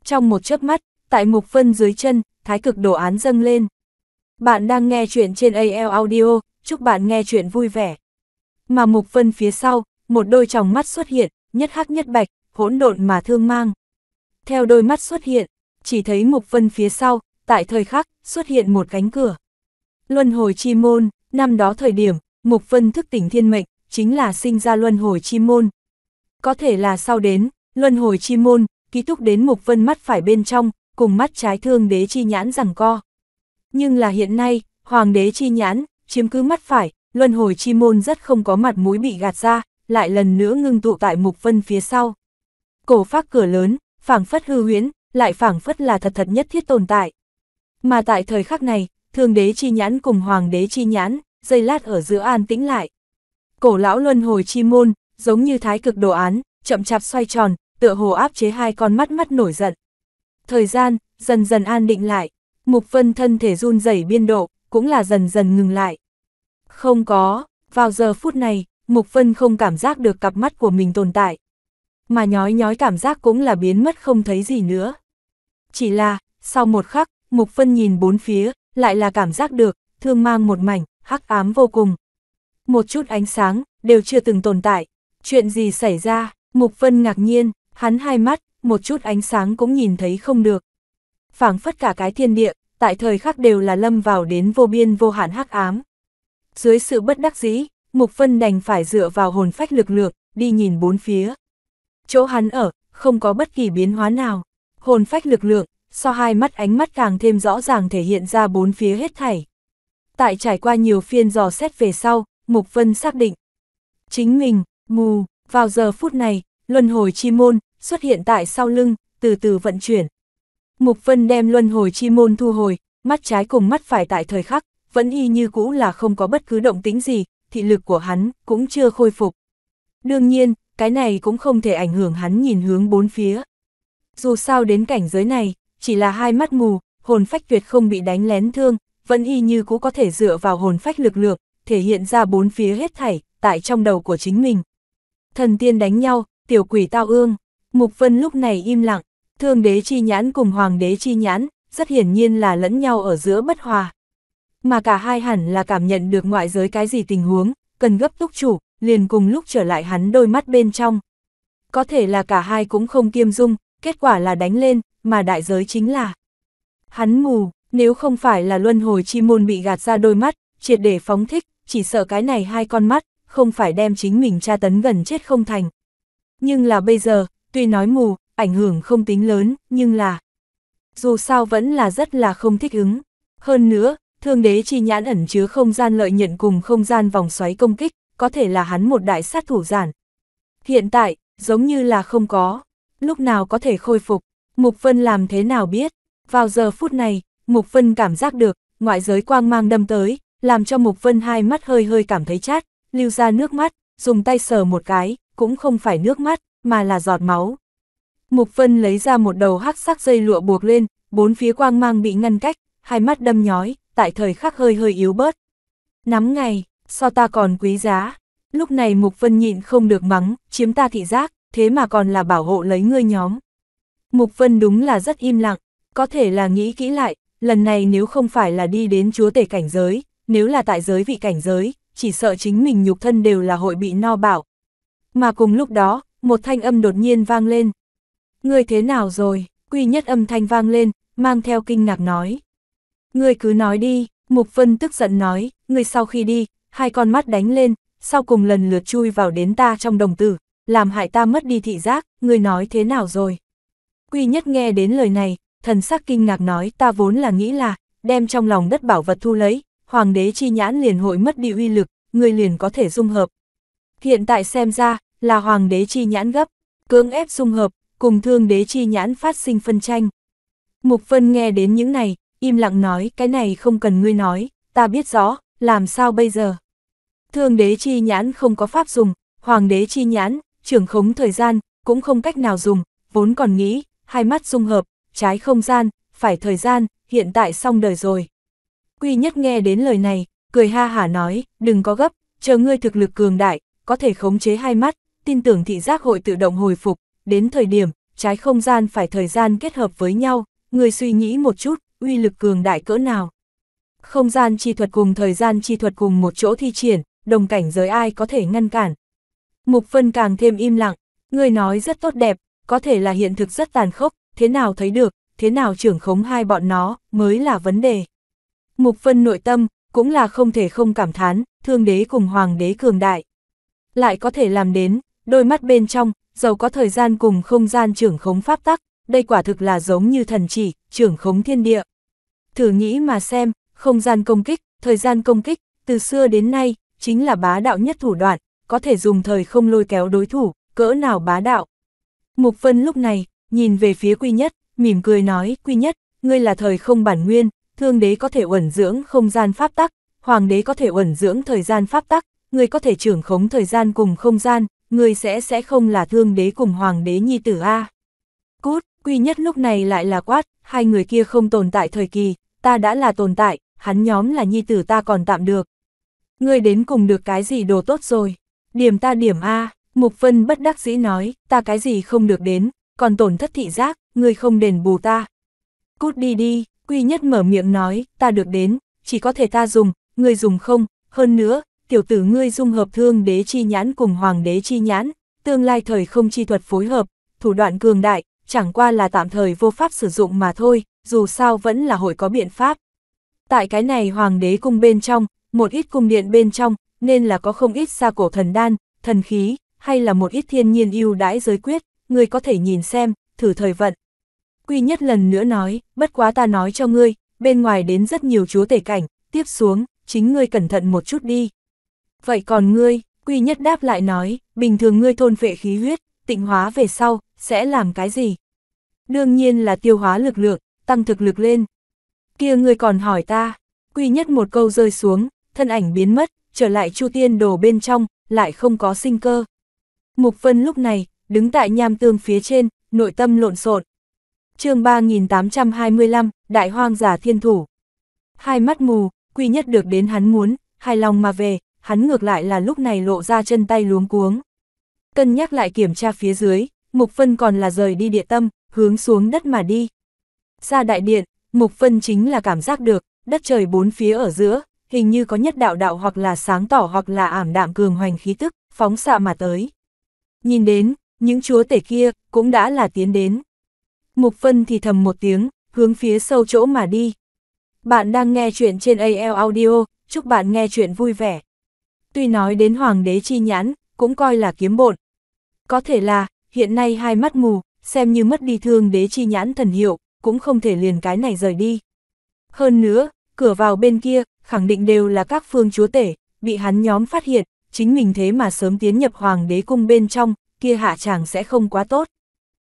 Speaker 1: Trong một chớp mắt, tại Mục Phân dưới chân, thái cực đồ án dâng lên. Bạn đang nghe chuyện trên AL Audio, chúc bạn nghe chuyện vui vẻ. Mà Mục Phân phía sau, một đôi tròng mắt xuất hiện, nhất hắc nhất bạch, hỗn độn mà thương mang. Theo đôi mắt xuất hiện, chỉ thấy Mục Phân phía sau, tại thời khắc, xuất hiện một cánh cửa. Luân hồi chi môn, năm đó thời điểm, Mục Phân thức tỉnh thiên mệnh, chính là sinh ra luân hồi chi môn. Có thể là sau đến, luân hồi chi môn, ký thúc đến mục vân mắt phải bên trong, cùng mắt trái thương đế chi nhãn rằng co. Nhưng là hiện nay, hoàng đế chi nhãn, chiếm cứ mắt phải, luân hồi chi môn rất không có mặt mũi bị gạt ra, lại lần nữa ngưng tụ tại mục vân phía sau. Cổ phác cửa lớn, phảng phất hư huyễn, lại phảng phất là thật thật nhất thiết tồn tại. Mà tại thời khắc này, thương đế chi nhãn cùng hoàng đế chi nhãn, dây lát ở giữa an tĩnh lại. Cổ lão luân hồi chi môn, giống như thái cực đồ án, chậm chạp xoay tròn, tựa hồ áp chế hai con mắt mắt nổi giận. Thời gian, dần dần an định lại, Mục Vân thân thể run rẩy biên độ, cũng là dần dần ngừng lại. Không có, vào giờ phút này, Mục Vân không cảm giác được cặp mắt của mình tồn tại. Mà nhói nhói cảm giác cũng là biến mất không thấy gì nữa. Chỉ là, sau một khắc, Mục Vân nhìn bốn phía, lại là cảm giác được, thương mang một mảnh, hắc ám vô cùng, một chút ánh sáng, đều chưa từng tồn tại. Chuyện gì xảy ra, Mục Vân ngạc nhiên, hắn hai mắt, một chút ánh sáng cũng nhìn thấy không được. phảng phất cả cái thiên địa, tại thời khắc đều là lâm vào đến vô biên vô hạn hắc ám. Dưới sự bất đắc dĩ, Mục Vân đành phải dựa vào hồn phách lực lượng, đi nhìn bốn phía. Chỗ hắn ở, không có bất kỳ biến hóa nào. Hồn phách lực lượng, so hai mắt ánh mắt càng thêm rõ ràng thể hiện ra bốn phía hết thảy. Tại trải qua nhiều phiên dò xét về sau, Mục Vân xác định. Chính mình, mù, vào giờ phút này, luân hồi chi môn, xuất hiện tại sau lưng, từ từ vận chuyển. Mục Vân đem luân hồi chi môn thu hồi, mắt trái cùng mắt phải tại thời khắc, vẫn y như cũ là không có bất cứ động tính gì, thị lực của hắn cũng chưa khôi phục. Đương nhiên, cái này cũng không thể ảnh hưởng hắn nhìn hướng bốn phía. Dù sao đến cảnh giới này, chỉ là hai mắt mù, hồn phách tuyệt không bị đánh lén thương, vẫn y như cũ có thể dựa vào hồn phách lực lượng, thể hiện ra bốn phía hết thảy, tại trong đầu của chính mình. Thần tiên đánh nhau, tiểu quỷ tao ương, Mục Vân lúc này im lặng, thương đế chi nhãn cùng hoàng đế chi nhãn, rất hiển nhiên là lẫn nhau ở giữa bất hòa. Mà cả hai hẳn là cảm nhận được ngoại giới cái gì tình huống, cần gấp túc chủ, liền cùng lúc trở lại hắn đôi mắt bên trong. Có thể là cả hai cũng không kiêm dung, kết quả là đánh lên, mà đại giới chính là hắn mù, nếu không phải là luân hồi chi môn bị gạt ra đôi mắt, triệt để phóng thích, chỉ sợ cái này hai con mắt, không phải đem chính mình tra tấn gần chết không thành. Nhưng là bây giờ, tuy nói mù, ảnh hưởng không tính lớn, nhưng là... Dù sao vẫn là rất là không thích ứng. Hơn nữa, thương đế chi nhãn ẩn chứa không gian lợi nhận cùng không gian vòng xoáy công kích, có thể là hắn một đại sát thủ giản. Hiện tại, giống như là không có, lúc nào có thể khôi phục, Mục Vân làm thế nào biết. Vào giờ phút này, Mục Vân cảm giác được, ngoại giới quang mang đâm tới, làm cho Mục Vân hai mắt hơi hơi cảm thấy chát, lưu ra nước mắt, dùng tay sờ một cái, cũng không phải nước mắt, mà là giọt máu. Mục Vân lấy ra một đầu hắc sắc dây lụa buộc lên, bốn phía quang mang bị ngăn cách, hai mắt đâm nhói, tại thời khắc hơi hơi yếu bớt. Nắm ngày, so ta còn quý giá? Lúc này Mục Vân nhịn không được mắng, chiếm ta thị giác, thế mà còn là bảo hộ lấy ngươi nhóm. Mục Vân đúng là rất im lặng, có thể là nghĩ kỹ lại, lần này nếu không phải là đi đến chúa tể cảnh giới, nếu là tại giới vị cảnh giới, chỉ sợ chính mình nhục thân đều là hội bị no bảo. Mà cùng lúc đó, một thanh âm đột nhiên vang lên. Ngươi thế nào rồi? Quy nhất âm thanh vang lên, mang theo kinh ngạc nói. Ngươi cứ nói đi, Mục Vân tức giận nói, ngươi sau khi đi, hai con mắt đánh lên, sau cùng lần lượt chui vào đến ta trong đồng tử, làm hại ta mất đi thị giác, ngươi nói thế nào rồi? Quy nhất nghe đến lời này, thần sắc kinh ngạc nói ta vốn là nghĩ là, đem trong lòng đất bảo vật thu lấy, hoàng đế chi nhãn liền hội mất đi uy lực, người liền có thể dung hợp. Hiện tại xem ra, là hoàng đế chi nhãn gấp, cưỡng ép dung hợp, cùng thương đế chi nhãn phát sinh phân tranh. Mục Vân nghe đến những này, im lặng nói, cái này không cần ngươi nói, ta biết rõ, làm sao bây giờ. Thương đế chi nhãn không có pháp dùng, hoàng đế chi nhãn, trưởng khống thời gian, cũng không cách nào dùng, vốn còn nghĩ, hai mắt dung hợp, trái không gian, phải thời gian, hiện tại xong đời rồi. Quy nhất nghe đến lời này, cười ha hả nói, đừng có gấp, chờ ngươi thực lực cường đại, có thể khống chế hai mắt, tin tưởng thị giác hội tự động hồi phục, đến thời điểm, trái không gian phải thời gian kết hợp với nhau, ngươi suy nghĩ một chút, uy lực cường đại cỡ nào. Không gian chi thuật cùng thời gian chi thuật cùng một chỗ thi triển, đồng cảnh giới ai có thể ngăn cản. Mục Phân càng thêm im lặng, ngươi nói rất tốt đẹp, có thể là hiện thực rất tàn khốc, thế nào thấy được, thế nào trưởng khống hai bọn nó mới là vấn đề. Mục Vân nội tâm, cũng là không thể không cảm thán, thương đế cùng hoàng đế cường đại. Lại có thể làm đến, đôi mắt bên trong, giàu có thời gian cùng không gian trưởng khống pháp tắc, đây quả thực là giống như thần chỉ, trưởng khống thiên địa. Thử nghĩ mà xem, không gian công kích, thời gian công kích, từ xưa đến nay, chính là bá đạo nhất thủ đoạn, có thể dùng thời không lôi kéo đối thủ, cỡ nào bá đạo. Mục Vân lúc này, nhìn về phía Quy Nhất, mỉm cười nói, Quy Nhất, ngươi là thời không bản nguyên, thương đế có thể ẩn dưỡng không gian pháp tắc, hoàng đế có thể ẩn dưỡng thời gian pháp tắc, người có thể trưởng khống thời gian cùng không gian, người sẽ sẽ không là thương đế cùng hoàng đế nhi tử A. Cút, quy nhất lúc này lại là quát, hai người kia không tồn tại thời kỳ, ta đã là tồn tại, hắn nhóm là nhi tử ta còn tạm được. Ngươi đến cùng được cái gì đồ tốt rồi, điểm ta điểm A, Mục Vân bất đắc dĩ nói, ta cái gì không được đến, còn tổn thất thị giác, ngươi không đền bù ta. Cút đi đi, Quy nhất mở miệng nói, ta được đến, chỉ có thể ta dùng, ngươi dùng không, hơn nữa, tiểu tử ngươi dung hợp thương đế chi nhãn cùng hoàng đế chi nhãn, tương lai thời không chi thuật phối hợp, thủ đoạn cường đại, chẳng qua là tạm thời vô pháp sử dụng mà thôi, dù sao vẫn là hội có biện pháp. Tại cái này hoàng đế cung bên trong, một ít cung điện bên trong, nên là có không ít xa cổ thần đan, thần khí, hay là một ít thiên nhiên ưu đãi giới quyết, người có thể nhìn xem, thử thời vận quy nhất lần nữa nói, bất quá ta nói cho ngươi, bên ngoài đến rất nhiều chúa tể cảnh, tiếp xuống, chính ngươi cẩn thận một chút đi. Vậy còn ngươi, quy nhất đáp lại nói, bình thường ngươi thôn vệ khí huyết, tịnh hóa về sau, sẽ làm cái gì? Đương nhiên là tiêu hóa lực lượng, tăng thực lực lên. Kia ngươi còn hỏi ta, quy nhất một câu rơi xuống, thân ảnh biến mất, trở lại chu tiên đồ bên trong, lại không có sinh cơ. Mục Vân lúc này, đứng tại nham tương phía trên, nội tâm lộn xộn, chương 3825, Đại Hoang giả thiên thủ. Hai mắt mù, quy nhất được đến hắn muốn, hài lòng mà về, hắn ngược lại là lúc này lộ ra chân tay luống cuống. Cân nhắc lại kiểm tra phía dưới, Mục Phân còn là rời đi địa tâm, hướng xuống đất mà đi. Ra đại điện, Mục Phân chính là cảm giác được, đất trời bốn phía ở giữa, hình như có nhất đạo đạo hoặc là sáng tỏ hoặc là ảm đạm cường hoành khí tức, phóng xạ mà tới. Nhìn đến, những chúa tể kia cũng đã là tiến đến. Mục Vân thì thầm một tiếng, hướng phía sâu chỗ mà đi. Bạn đang nghe chuyện trên AL Audio, chúc bạn nghe chuyện vui vẻ. Tuy nói đến Hoàng đế chi nhãn, cũng coi là kiếm bộn. Có thể là, hiện nay hai mắt mù, xem như mất đi thương đế chi nhãn thần hiệu, cũng không thể liền cái này rời đi. Hơn nữa, cửa vào bên kia, khẳng định đều là các phương chúa tể, bị hắn nhóm phát hiện, chính mình thế mà sớm tiến nhập hoàng đế cung bên trong, kia hạ chàng sẽ không quá tốt.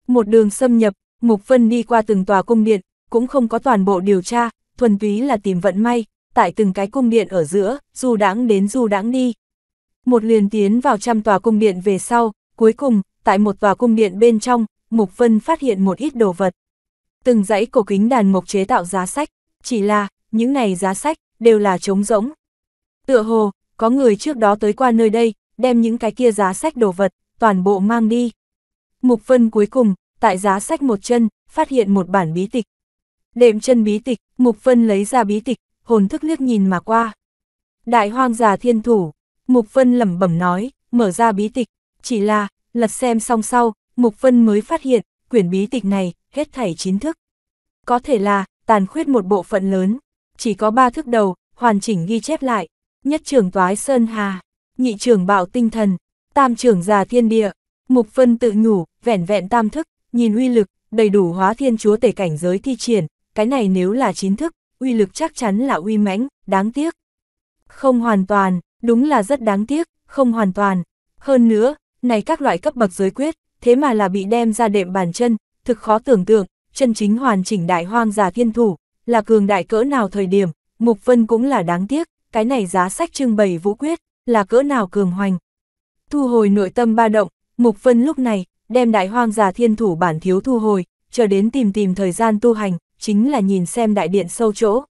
Speaker 1: Một đường xâm nhập, Mục Vân đi qua từng tòa cung điện, cũng không có toàn bộ điều tra, thuần túy là tìm vận may, tại từng cái cung điện ở giữa, du đãng đến du đãng đi. Một liền tiến vào trăm tòa cung điện về sau, cuối cùng, tại một tòa cung điện bên trong, Mục Vân phát hiện một ít đồ vật. Từng dãy cổ kính đàn mộc chế tạo giá sách, chỉ là, những này giá sách, đều là trống rỗng. Tựa hồ, có người trước đó tới qua nơi đây, đem những cái kia giá sách đồ vật, toàn bộ mang đi. Mục Vân cuối cùng, tại giá sách một chân, phát hiện một bản bí tịch. Đệm chân bí tịch, Mục Vân lấy ra bí tịch, hồn thức liếc nhìn mà qua. Đại hoang già thiên thủ, Mục Vân lẩm bẩm nói, mở ra bí tịch, chỉ là, lật xem xong sau, Mục Vân mới phát hiện, quyển bí tịch này, hết thảy chín thức. Có thể là, tàn khuyết một bộ phận lớn, chỉ có ba thức đầu, hoàn chỉnh ghi chép lại, nhất trưởng toái sơn hà, nhị trưởng bạo tinh thần, tam trưởng già thiên địa, Mục Vân tự nhủ, vẻn vẹn tam thức, nhìn uy lực, đầy đủ hóa thiên chúa tể cảnh giới thi triển, cái này nếu là chính thức, uy lực chắc chắn là uy mãnh, đáng tiếc. Không hoàn toàn, đúng là rất đáng tiếc, không hoàn toàn. Hơn nữa, này các loại cấp bậc giới quyết, thế mà là bị đem ra đệm bàn chân, thực khó tưởng tượng, chân chính hoàn chỉnh đại hoang giả thiên thủ, là cường đại cỡ nào thời điểm, Mục Vân cũng là đáng tiếc, cái này giá sách trưng bày vũ quyết, là cỡ nào cường hoành. Thu hồi nội tâm ba động, Mục Vân lúc này, đem đại hoang già thiên thủ bản thiếu thu hồi, chờ đến tìm tìm thời gian tu hành, chính là nhìn xem đại điện sâu chỗ.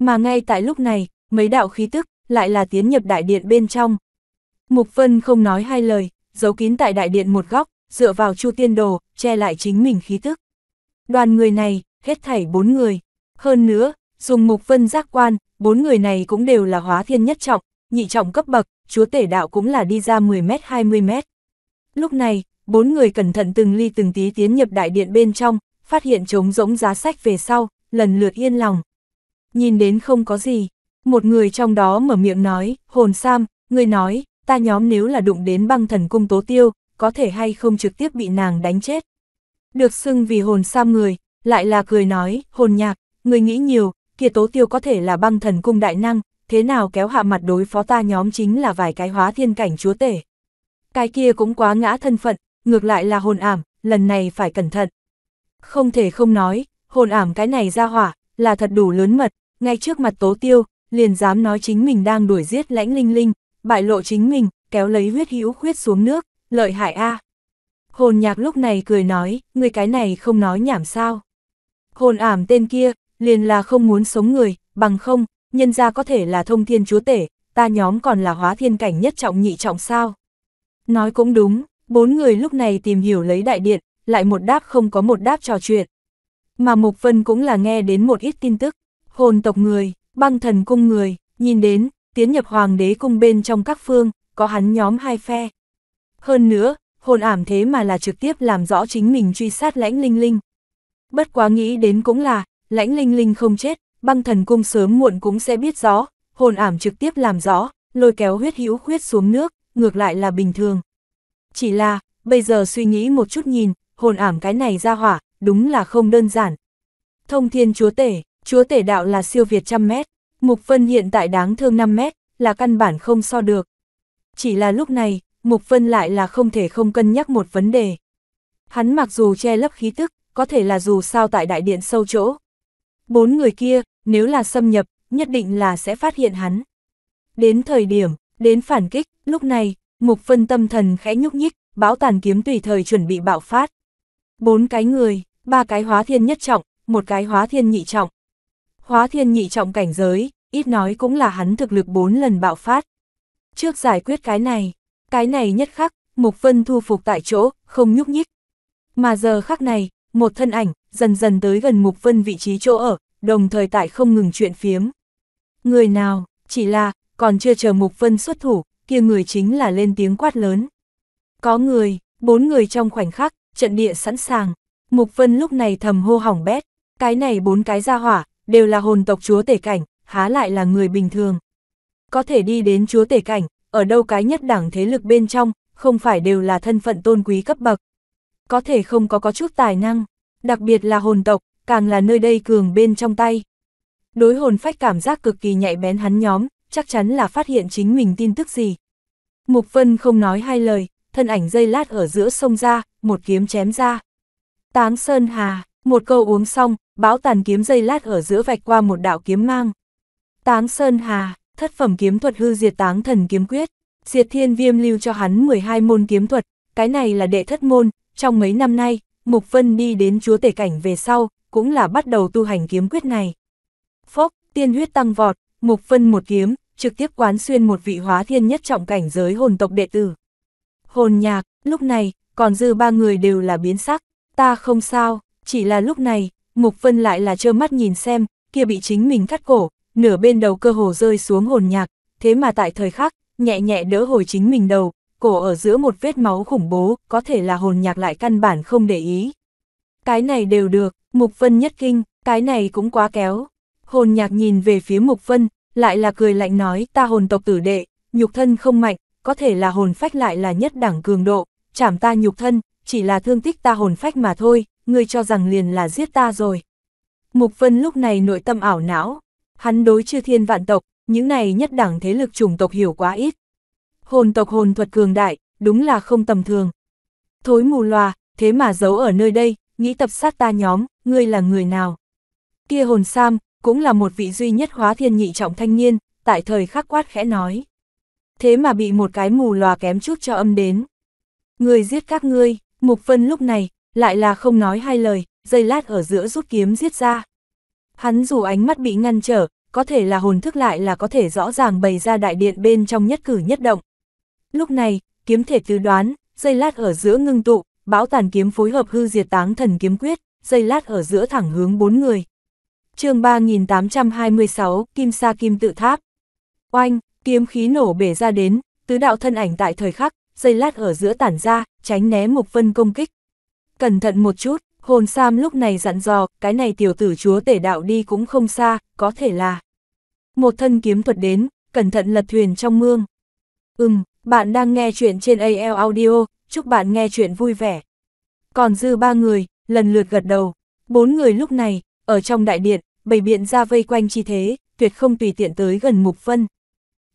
Speaker 1: Mà ngay tại lúc này, mấy đạo khí tức, lại là tiến nhập đại điện bên trong. Mục Vân không nói hai lời, giấu kín tại đại điện một góc, dựa vào chu tiên đồ, che lại chính mình khí tức. Đoàn người này, hết thảy bốn người. Hơn nữa, dùng Mục Vân giác quan, bốn người này cũng đều là hóa thiên nhất trọng, nhị trọng cấp bậc, chúa tể đạo cũng là đi ra 10m 20m. Lúc này, bốn người cẩn thận từng ly từng tí tiến nhập đại điện bên trong, phát hiện trống rỗng giá sách về sau, lần lượt yên lòng. Nhìn đến không có gì, một người trong đó mở miệng nói, hồn Sam, người nói, ta nhóm nếu là đụng đến băng thần cung tố tiêu, có thể hay không trực tiếp bị nàng đánh chết. Được xưng vì hồn Sam người, lại là cười nói, hồn nhạc, người nghĩ nhiều, kia tố tiêu có thể là băng thần cung đại năng, thế nào kéo hạ mặt đối phó ta nhóm chính là vài cái hóa thiên cảnh chúa tể. Cái kia cũng quá ngã thân phận, ngược lại là hồn ảm, lần này phải cẩn thận. Không thể không nói, hồn ảm cái này ra hỏa, là thật đủ lớn mật, ngay trước mặt tố tiêu, liền dám nói chính mình đang đuổi giết lãnh linh linh, bại lộ chính mình, kéo lấy huyết hữu khuyết xuống nước, lợi hại a. Hồn nhạc lúc này cười nói, người cái này không nói nhảm sao. Hồn ảm tên kia, liền là không muốn sống người, bằng không, nhân ra có thể là thông thiên chúa tể, ta nhóm còn là hóa thiên cảnh nhất trọng nhị trọng sao. Nói cũng đúng, Bốn người lúc này tìm hiểu lấy đại điện, lại một đáp không có một đáp trò chuyện. Mà Mục Vân cũng là nghe đến một ít tin tức, hồn tộc người, băng thần cung người, nhìn đến, tiến nhập hoàng đế cung bên trong các phương, có hắn nhóm hai phe. Hơn nữa, hồn ảm thế mà là trực tiếp làm rõ chính mình truy sát lãnh linh linh. Bất quá nghĩ đến cũng là, lãnh linh linh không chết, băng thần cung sớm muộn cũng sẽ biết rõ, hồn ảm trực tiếp làm rõ, lôi kéo huyết hữu khuyết xuống nước, ngược lại là bình thường. Chỉ là, bây giờ suy nghĩ một chút nhìn, hồn ảm cái này ra hỏa, đúng là không đơn giản. Thông thiên chúa tể, chúa tể đạo là siêu việt trăm mét, mục phân hiện tại đáng thương 5 mét, là căn bản không so được. Chỉ là lúc này, mục phân lại là không thể không cân nhắc một vấn đề. Hắn mặc dù che lấp khí tức, có thể là dù sao tại đại điện sâu chỗ. Bốn người kia, nếu là xâm nhập, nhất định là sẽ phát hiện hắn. Đến thời điểm, đến phản kích, lúc này, Mục phân tâm thần khẽ nhúc nhích, báo tàn kiếm tùy thời chuẩn bị bạo phát. Bốn cái người, ba cái hóa thiên nhất trọng, một cái hóa thiên nhị trọng. Hóa thiên nhị trọng cảnh giới, ít nói cũng là hắn thực lực bốn lần bạo phát. Trước giải quyết cái này, cái này nhất khắc, Mục Vân thu phục tại chỗ, không nhúc nhích. Mà giờ khắc này, một thân ảnh, dần dần tới gần Mục Vân vị trí chỗ ở, đồng thời tại không ngừng chuyện phiếm. Người nào, chỉ là, còn chưa chờ Mục Vân xuất thủ, kia người chính là lên tiếng quát lớn. Có người, bốn người trong khoảnh khắc, trận địa sẵn sàng. Mục Vân lúc này thầm hô hỏng bét, cái này bốn cái ra hỏa, đều là hồn tộc chúa tể cảnh, há lại là người bình thường. Có thể đi đến chúa tể cảnh, ở đâu cái nhất đảng thế lực bên trong, không phải đều là thân phận tôn quý cấp bậc. Có thể không có có chút tài năng, đặc biệt là hồn tộc, càng là nơi đây cường bên trong tay. Đối hồn phách cảm giác cực kỳ nhạy bén hắn nhóm, chắc chắn là phát hiện chính mình tin tức gì. Mục Vân không nói hai lời, thân ảnh dây lát ở giữa sông ra, một kiếm chém ra. Táng Sơn Hà, một câu uống xong, bão tàn kiếm dây lát ở giữa vạch qua một đạo kiếm mang. Táng Sơn Hà, thất phẩm kiếm thuật hư diệt táng thần kiếm quyết, diệt thiên viêm lưu cho hắn 12 môn kiếm thuật, cái này là đệ thất môn, trong mấy năm nay, Mục Vân đi đến chúa tể cảnh về sau, cũng là bắt đầu tu hành kiếm quyết này. Phốc, tiên huyết tăng vọt, Mục Phân một kiếm, trực tiếp quán xuyên một vị hóa thiên nhất trọng cảnh giới hồn tộc đệ tử. Hồn nhạc, lúc này, còn dư ba người đều là biến sắc, ta không sao, chỉ là lúc này, Mục Phân lại là trơ mắt nhìn xem, kia bị chính mình cắt cổ, nửa bên đầu cơ hồ rơi xuống hồn nhạc, thế mà tại thời khắc, nhẹ nhẹ đỡ hồi chính mình đầu, cổ ở giữa một vết máu khủng bố, có thể là hồn nhạc lại căn bản không để ý. Cái này đều được, Mục Vân nhất kinh, cái này cũng quá kéo hồn nhạc nhìn về phía Mục Vân, lại là cười lạnh nói ta hồn tộc tử đệ, nhục thân không mạnh, có thể là hồn phách lại là nhất đẳng cường độ, chảm ta nhục thân, chỉ là thương tích ta hồn phách mà thôi, ngươi cho rằng liền là giết ta rồi. Mục Vân lúc này nội tâm ảo não, hắn đối chư thiên vạn tộc, những này nhất đẳng thế lực chủng tộc hiểu quá ít. Hồn tộc hồn thuật cường đại, đúng là không tầm thường. Thối mù loà, thế mà giấu ở nơi đây, nghĩ tập sát ta nhóm, ngươi là người nào? Kia hồn sam, cũng là một vị duy nhất hóa thiên nhị trọng thanh niên, tại thời khắc quát khẽ nói. Thế mà bị một cái mù lòa kém chút cho âm đến. Người giết các ngươi, Mục phân lúc này, lại là không nói hai lời, dây lát ở giữa rút kiếm giết ra. Hắn dù ánh mắt bị ngăn trở, có thể là hồn thức lại là có thể rõ ràng bày ra đại điện bên trong nhất cử nhất động. Lúc này, kiếm thể tứ đoán, dây lát ở giữa ngưng tụ, bão tàn kiếm phối hợp hư diệt táng thần kiếm quyết, dây lát ở giữa thẳng hướng bốn người chương 3826, Kim Sa Kim Tự Tháp. Oanh, kiếm khí nổ bể ra đến, tứ đạo thân ảnh tại thời khắc, dây lát ở giữa tản ra, tránh né Mục Vân công kích. Cẩn thận một chút, hồn Sam lúc này dặn dò, cái này tiểu tử chúa tể đạo đi cũng không xa, có thể là. Một thân kiếm thuật đến, cẩn thận lật thuyền trong mương. Ừm, bạn đang nghe chuyện trên AL Audio, chúc bạn nghe chuyện vui vẻ. Còn dư ba người, lần lượt gật đầu, bốn người lúc này, ở trong đại điện, bầy biện ra vây quanh chi thế, tuyệt không tùy tiện tới gần Mục Vân.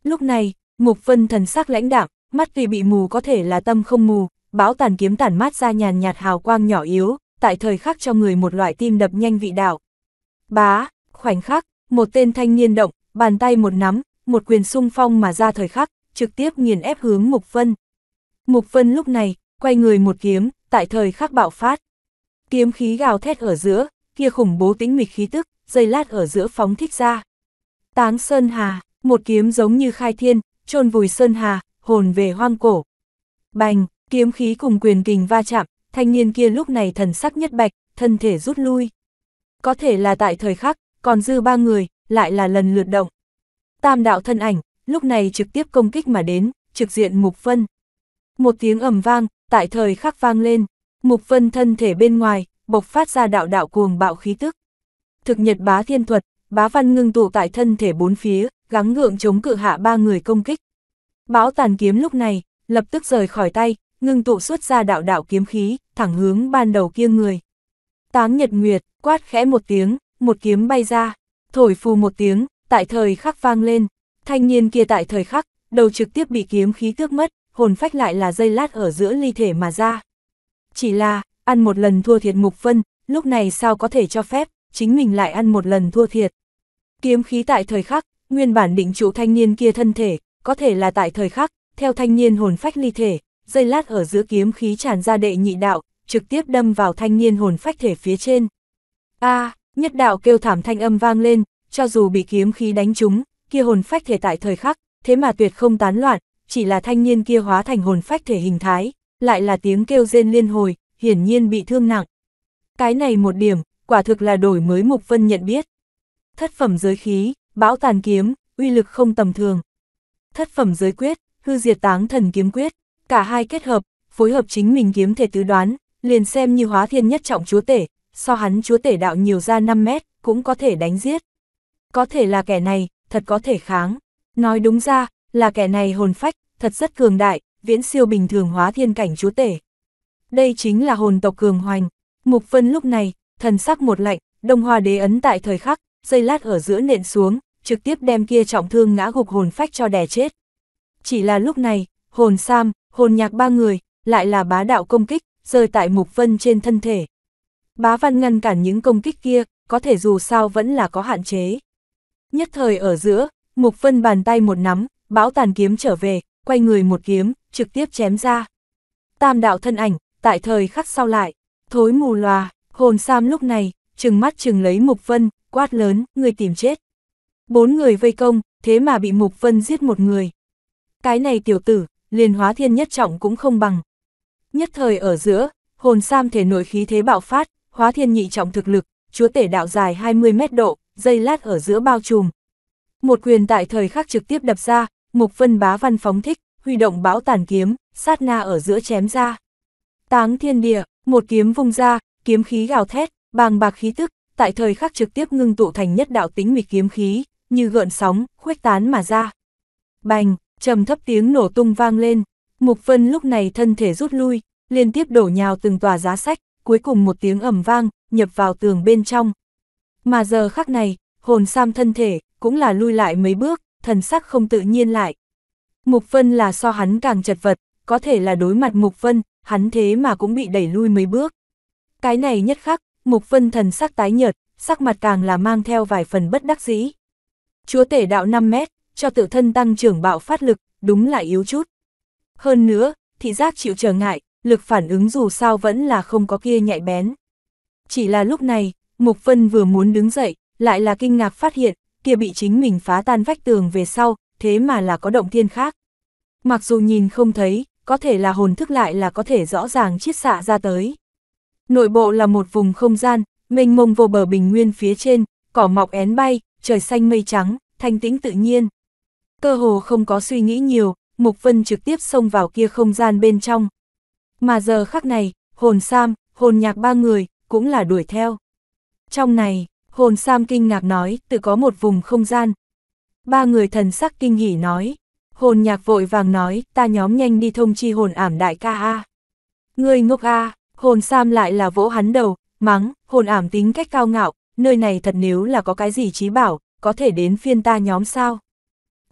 Speaker 1: Lúc này, Mục Vân thần sắc lãnh đạm, mắt tuy bị mù có thể là tâm không mù, báo tàn kiếm tản mát ra nhàn nhạt hào quang nhỏ yếu, tại thời khắc cho người một loại tim đập nhanh vị đạo. Bá, khoảnh khắc, một tên thanh niên động, bàn tay một nắm, một quyền sung phong mà ra thời khắc, trực tiếp nghiền ép hướng Mục Vân. Mục Vân lúc này, quay người một kiếm, tại thời khắc bạo phát. Kiếm khí gào thét ở giữa, kia khủng bố tĩnh mịch khí tức, giây lát ở giữa phóng thích ra. Táng Sơn Hà, một kiếm giống như khai thiên, trôn vùi Sơn Hà, hồn về hoang cổ. Bành, kiếm khí cùng quyền kình va chạm, thanh niên kia lúc này thần sắc nhất bạch, thân thể rút lui. Có thể là tại thời khắc, còn dư ba người, lại là lần lượt động. Tam đạo thân ảnh, lúc này trực tiếp công kích mà đến, trực diện Mục phân. Một tiếng ầm vang, tại thời khắc vang lên, Mục phân thân thể bên ngoài, bộc phát ra đạo đạo cuồng bạo khí tức thực nhật bá thiên thuật, bá văn ngưng tụ tại thân thể bốn phía, gắng ngượng chống cự hạ ba người công kích. Bão tàn kiếm lúc này, lập tức rời khỏi tay, ngưng tụ xuất ra đạo đạo kiếm khí, thẳng hướng ban đầu kia người. Táng nhật nguyệt, quát khẽ một tiếng, một kiếm bay ra, thổi phù một tiếng, tại thời khắc vang lên, thanh niên kia tại thời khắc, đầu trực tiếp bị kiếm khí tước mất, hồn phách lại là dây lát ở giữa ly thể mà ra. Chỉ là, ăn một lần thua thiệt mục phân, lúc này sao có thể cho phép, chính mình lại ăn một lần thua thiệt. Kiếm khí tại thời khắc, nguyên bản định trụ thanh niên kia thân thể, có thể là tại thời khắc, theo thanh niên hồn phách ly thể, dây lát ở giữa kiếm khí tràn ra đệ nhị đạo, trực tiếp đâm vào thanh niên hồn phách thể phía trên. A, nhất đạo kêu thảm thanh âm vang lên, cho dù bị kiếm khí đánh trúng, kia hồn phách thể tại thời khắc, thế mà tuyệt không tán loạn, chỉ là thanh niên kia hóa thành hồn phách thể hình thái, lại là tiếng kêu rên liên hồi, hiển nhiên bị thương nặng. Cái này một điểm, quả thực là đổi mới Mục Vân nhận biết. Thất phẩm giới khí, bão tàn kiếm, uy lực không tầm thường. Thất phẩm giới quyết, hư diệt táng thần kiếm quyết, cả hai kết hợp, phối hợp chính mình kiếm thể tứ đoán, liền xem như hóa thiên nhất trọng chúa tể, so hắn chúa tể đạo nhiều ra 5 mét, cũng có thể đánh giết. Có thể là kẻ này, thật có thể kháng. Nói đúng ra, là kẻ này hồn phách, thật rất cường đại, viễn siêu bình thường hóa thiên cảnh chúa tể. Đây chính là hồn tộc cường hoành. Mục Vân lúc này, thần sắc một lạnh, đông hoa đế ấn tại thời khắc, dây lát ở giữa nện xuống, trực tiếp đem kia trọng thương ngã gục hồn phách cho đè chết. Chỉ là lúc này, hồn sam, hồn nhạc ba người, lại là bá đạo công kích, rơi tại mục vân trên thân thể. Bá văn ngăn cản những công kích kia, có thể dù sao vẫn là có hạn chế. Nhất thời ở giữa, mục vân bàn tay một nắm, bão tàn kiếm trở về, quay người một kiếm, trực tiếp chém ra. Tam đạo thân ảnh, tại thời khắc sau lại, thối mù loà, Hồn Sam lúc này, trừng mắt trừng lấy Mục Vân, quát lớn, người tìm chết. Bốn người vây công, thế mà bị Mục Vân giết một người. Cái này tiểu tử, liền hóa thiên nhất trọng cũng không bằng. Nhất thời ở giữa, hồn Sam thể nổi khí thế bạo phát, hóa thiên nhị trọng thực lực, chúa tể đạo dài 20 mét độ, dây lát ở giữa bao trùm. Một quyền tại thời khắc trực tiếp đập ra, Mục Vân bá văn phóng thích, huy động bão tàn kiếm, sát na ở giữa chém ra. Táng thiên địa, một kiếm vung ra, kiếm khí gào thét, bàng bạc khí tức, tại thời khắc trực tiếp ngưng tụ thành nhất đạo tính mịch kiếm khí, như gợn sóng, khuếch tán mà ra. Bành, trầm thấp tiếng nổ tung vang lên, Mục Vân lúc này thân thể rút lui, liên tiếp đổ nhào từng tòa giá sách, cuối cùng một tiếng ẩm vang, nhập vào tường bên trong. Mà giờ khắc này, hồn sam thân thể, cũng là lui lại mấy bước, thần sắc không tự nhiên lại. Mục Vân là so hắn càng chật vật, có thể là đối mặt Mục Vân, hắn thế mà cũng bị đẩy lui mấy bước. Cái này nhất khắc, Mục Vân thần sắc tái nhợt, sắc mặt càng là mang theo vài phần bất đắc dĩ. Chúa tể đạo 5 mét, cho tự thân tăng trưởng bạo phát lực, đúng là yếu chút. Hơn nữa, thị giác chịu trở ngại, lực phản ứng dù sao vẫn là không có kia nhạy bén. Chỉ là lúc này, Mục Vân vừa muốn đứng dậy, lại là kinh ngạc phát hiện, kia bị chính mình phá tan vách tường về sau, thế mà là có động thiên khác. Mặc dù nhìn không thấy, có thể là hồn thức lại là có thể rõ ràng chiết xạ ra tới. Nội bộ là một vùng không gian, mênh mông vô bờ bình nguyên phía trên, cỏ mọc én bay, trời xanh mây trắng, thanh tĩnh tự nhiên. Cơ hồ không có suy nghĩ nhiều, Mục Vân trực tiếp xông vào kia không gian bên trong. Mà giờ khắc này, hồn Sam, hồn nhạc ba người, cũng là đuổi theo. Trong này, hồn Sam kinh ngạc nói, tự có một vùng không gian. Ba người thần sắc kinh hỉ nói, hồn nhạc vội vàng nói, ta nhóm nhanh đi thông chi hồn ảm đại ca A. Ngươi ngốc A, Hồn Sam lại là vỗ hắn đầu, mắng, hồn ảm tính cách cao ngạo, nơi này thật nếu là có cái gì trí bảo, có thể đến phiên ta nhóm sao.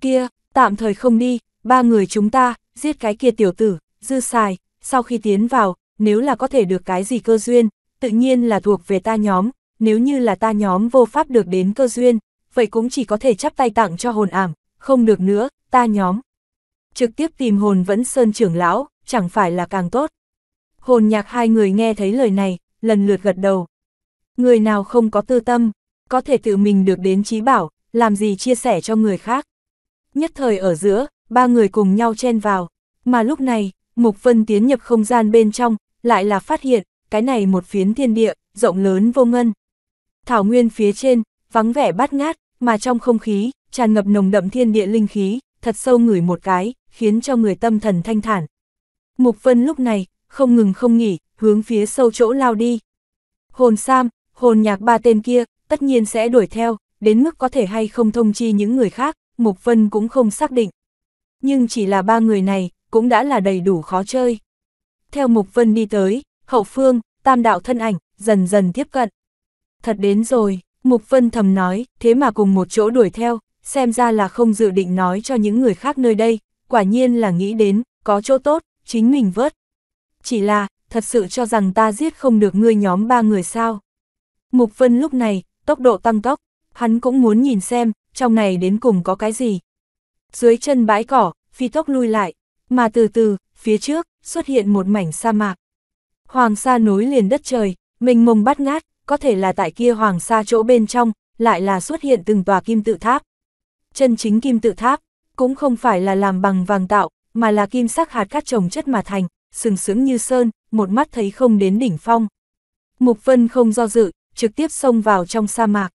Speaker 1: Kia, tạm thời không đi, ba người chúng ta, giết cái kia tiểu tử, dư xài, sau khi tiến vào, nếu là có thể được cái gì cơ duyên, tự nhiên là thuộc về ta nhóm, nếu như là ta nhóm vô pháp được đến cơ duyên, vậy cũng chỉ có thể chắp tay tặng cho hồn ảm, không được nữa, ta nhóm. Trực tiếp tìm hồn vẫn sơn trưởng lão, chẳng phải là càng tốt. Hồn nhạc hai người nghe thấy lời này, lần lượt gật đầu. Người nào không có tư tâm, có thể tự mình được đến trí bảo, làm gì chia sẻ cho người khác. Nhất thời ở giữa, ba người cùng nhau chen vào, mà lúc này, Mục Vân tiến nhập không gian bên trong, lại là phát hiện, cái này một phiến thiên địa, rộng lớn vô ngân. Thảo nguyên phía trên, vắng vẻ bát ngát, mà trong không khí, tràn ngập nồng đậm thiên địa linh khí, thật sâu ngửi một cái, khiến cho người tâm thần thanh thản. Mục Vân lúc này, không ngừng không nghỉ, hướng phía sâu chỗ lao đi. Hồn Sam, hồn nhạc ba tên kia, tất nhiên sẽ đuổi theo, đến mức có thể hay không thông chi những người khác, Mục Vân cũng không xác định. Nhưng chỉ là ba người này, cũng đã là đầy đủ khó chơi. Theo Mục Vân đi tới, hậu phương, tam đạo thân ảnh, dần dần tiếp cận. Thật đến rồi, Mục Vân thầm nói, thế mà cùng một chỗ đuổi theo, xem ra là không dự định nói cho những người khác nơi đây, quả nhiên là nghĩ đến, có chỗ tốt, chính mình vớt chỉ là, thật sự cho rằng ta giết không được ngươi nhóm ba người sao. Mục Vân lúc này, tốc độ tăng tốc, hắn cũng muốn nhìn xem, trong này đến cùng có cái gì. Dưới chân bãi cỏ, phi tốc lui lại, mà từ từ, phía trước, xuất hiện một mảnh sa mạc. Hoàng sa nối liền đất trời, mênh mông bắt ngát, có thể là tại kia hoàng sa chỗ bên trong, lại là xuất hiện từng tòa kim tự tháp. Chân chính kim tự tháp, cũng không phải là làm bằng vàng tạo, mà là kim sắc hạt cát trồng chất mà thành, sừng sững như sơn, một mắt thấy không đến đỉnh phong. Mục Vân không do dự, trực tiếp xông vào trong sa mạc.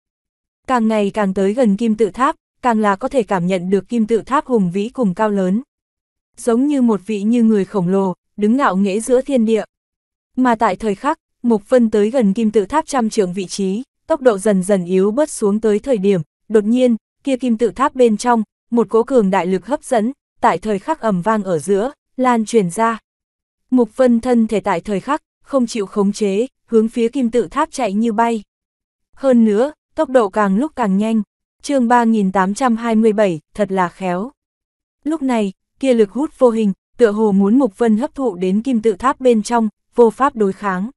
Speaker 1: Càng ngày càng tới gần kim tự tháp, càng là có thể cảm nhận được kim tự tháp hùng vĩ cùng cao lớn. Giống như một vị như người khổng lồ, đứng ngạo nghễ giữa thiên địa. Mà tại thời khắc, Mục Vân tới gần kim tự tháp trăm trưởng vị trí, tốc độ dần dần yếu bớt xuống tới thời điểm, đột nhiên, kia kim tự tháp bên trong, một cố cường đại lực hấp dẫn, tại thời khắc ầm vang ở giữa, lan truyền ra. Mục Vân thân thể tại thời khắc, không chịu khống chế, hướng phía kim tự tháp chạy như bay. Hơn nữa, tốc độ càng lúc càng nhanh, chương 3827, thật là khéo. Lúc này, kia lực hút vô hình, tựa hồ muốn Mục Vân hấp thụ đến kim tự tháp bên trong, vô pháp đối kháng.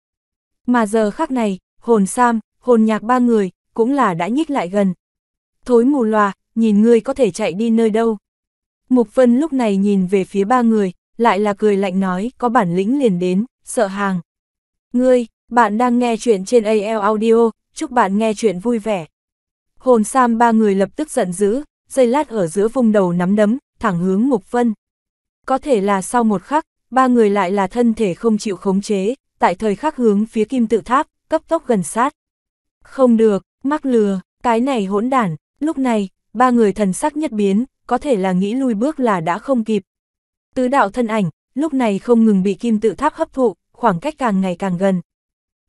Speaker 1: Mà giờ khắc này, hồn Sam, hồn nhạc ba người, cũng là đã nhích lại gần. Thối mù loà, nhìn ngươi có thể chạy đi nơi đâu. Mục Vân lúc này nhìn về phía ba người, lại là cười lạnh nói, có bản lĩnh liền đến, sợ hàng. Ngươi, bạn đang nghe chuyện trên AL Audio, chúc bạn nghe chuyện vui vẻ. Hồn Sam ba người lập tức giận dữ, dây lát ở giữa vùng đầu nắm đấm, thẳng hướng Mục Vân. Có thể là sau một khắc, ba người lại là thân thể không chịu khống chế, tại thời khắc hướng phía kim tự tháp, cấp tốc gần sát. Không được, mắc lừa, cái này hỗn đản, lúc này, ba người thần sắc nhất biến, có thể là nghĩ lui bước là đã không kịp, Tứ đạo thân ảnh, lúc này không ngừng bị kim tự tháp hấp thụ, khoảng cách càng ngày càng gần.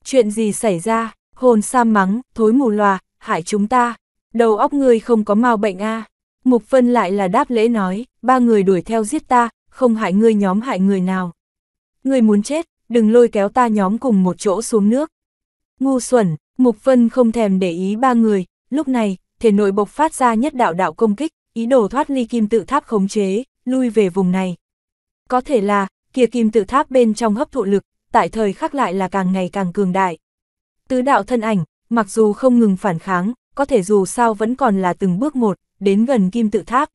Speaker 1: Chuyện gì xảy ra, hồn sa mắng, thối mù loà, hại chúng ta, đầu óc ngươi không có mau bệnh a Mục Phân lại là đáp lễ nói, ba người đuổi theo giết ta, không hại ngươi nhóm hại người nào. Ngươi muốn chết, đừng lôi kéo ta nhóm cùng một chỗ xuống nước. Ngu xuẩn, Mục Phân không thèm để ý ba người, lúc này, thể nội bộc phát ra nhất đạo đạo công kích, ý đồ thoát ly kim tự tháp khống chế, lui về vùng này. Có thể là, kia kim tự tháp bên trong hấp thụ lực, tại thời khắc lại là càng ngày càng cường đại. Tứ đạo thân ảnh, mặc dù không ngừng phản kháng, có thể dù sao vẫn còn là từng bước một, đến gần kim tự tháp.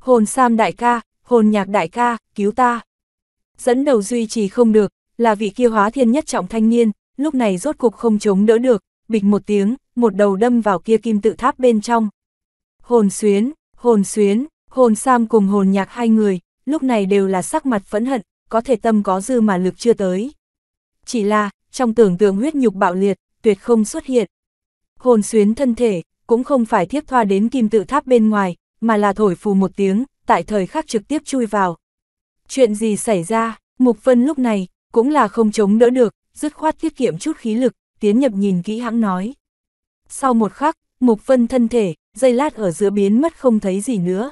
Speaker 1: Hồn Sam đại ca, hồn nhạc đại ca, cứu ta. Dẫn đầu duy trì không được, là vị kia hóa thiên nhất trọng thanh niên, lúc này rốt cục không chống đỡ được, bịch một tiếng, một đầu đâm vào kia kim tự tháp bên trong. Hồn xuyến, hồn xuyến, hồn Sam cùng hồn nhạc hai người, lúc này đều là sắc mặt phẫn hận, có thể tâm có dư mà lực chưa tới. Chỉ là, trong tưởng tượng huyết nhục bạo liệt, tuyệt không xuất hiện. Hồn xuyến thân thể, cũng không phải thiếp thoa đến kim tự tháp bên ngoài, mà là thổi phù một tiếng, tại thời khắc trực tiếp chui vào. Chuyện gì xảy ra, Mục Vân lúc này, cũng là không chống đỡ được, dứt khoát tiết kiệm chút khí lực, tiến nhập nhìn kỹ hãng nói. Sau một khắc, Mục Vân thân thể, dây lát ở giữa biến mất không thấy gì nữa.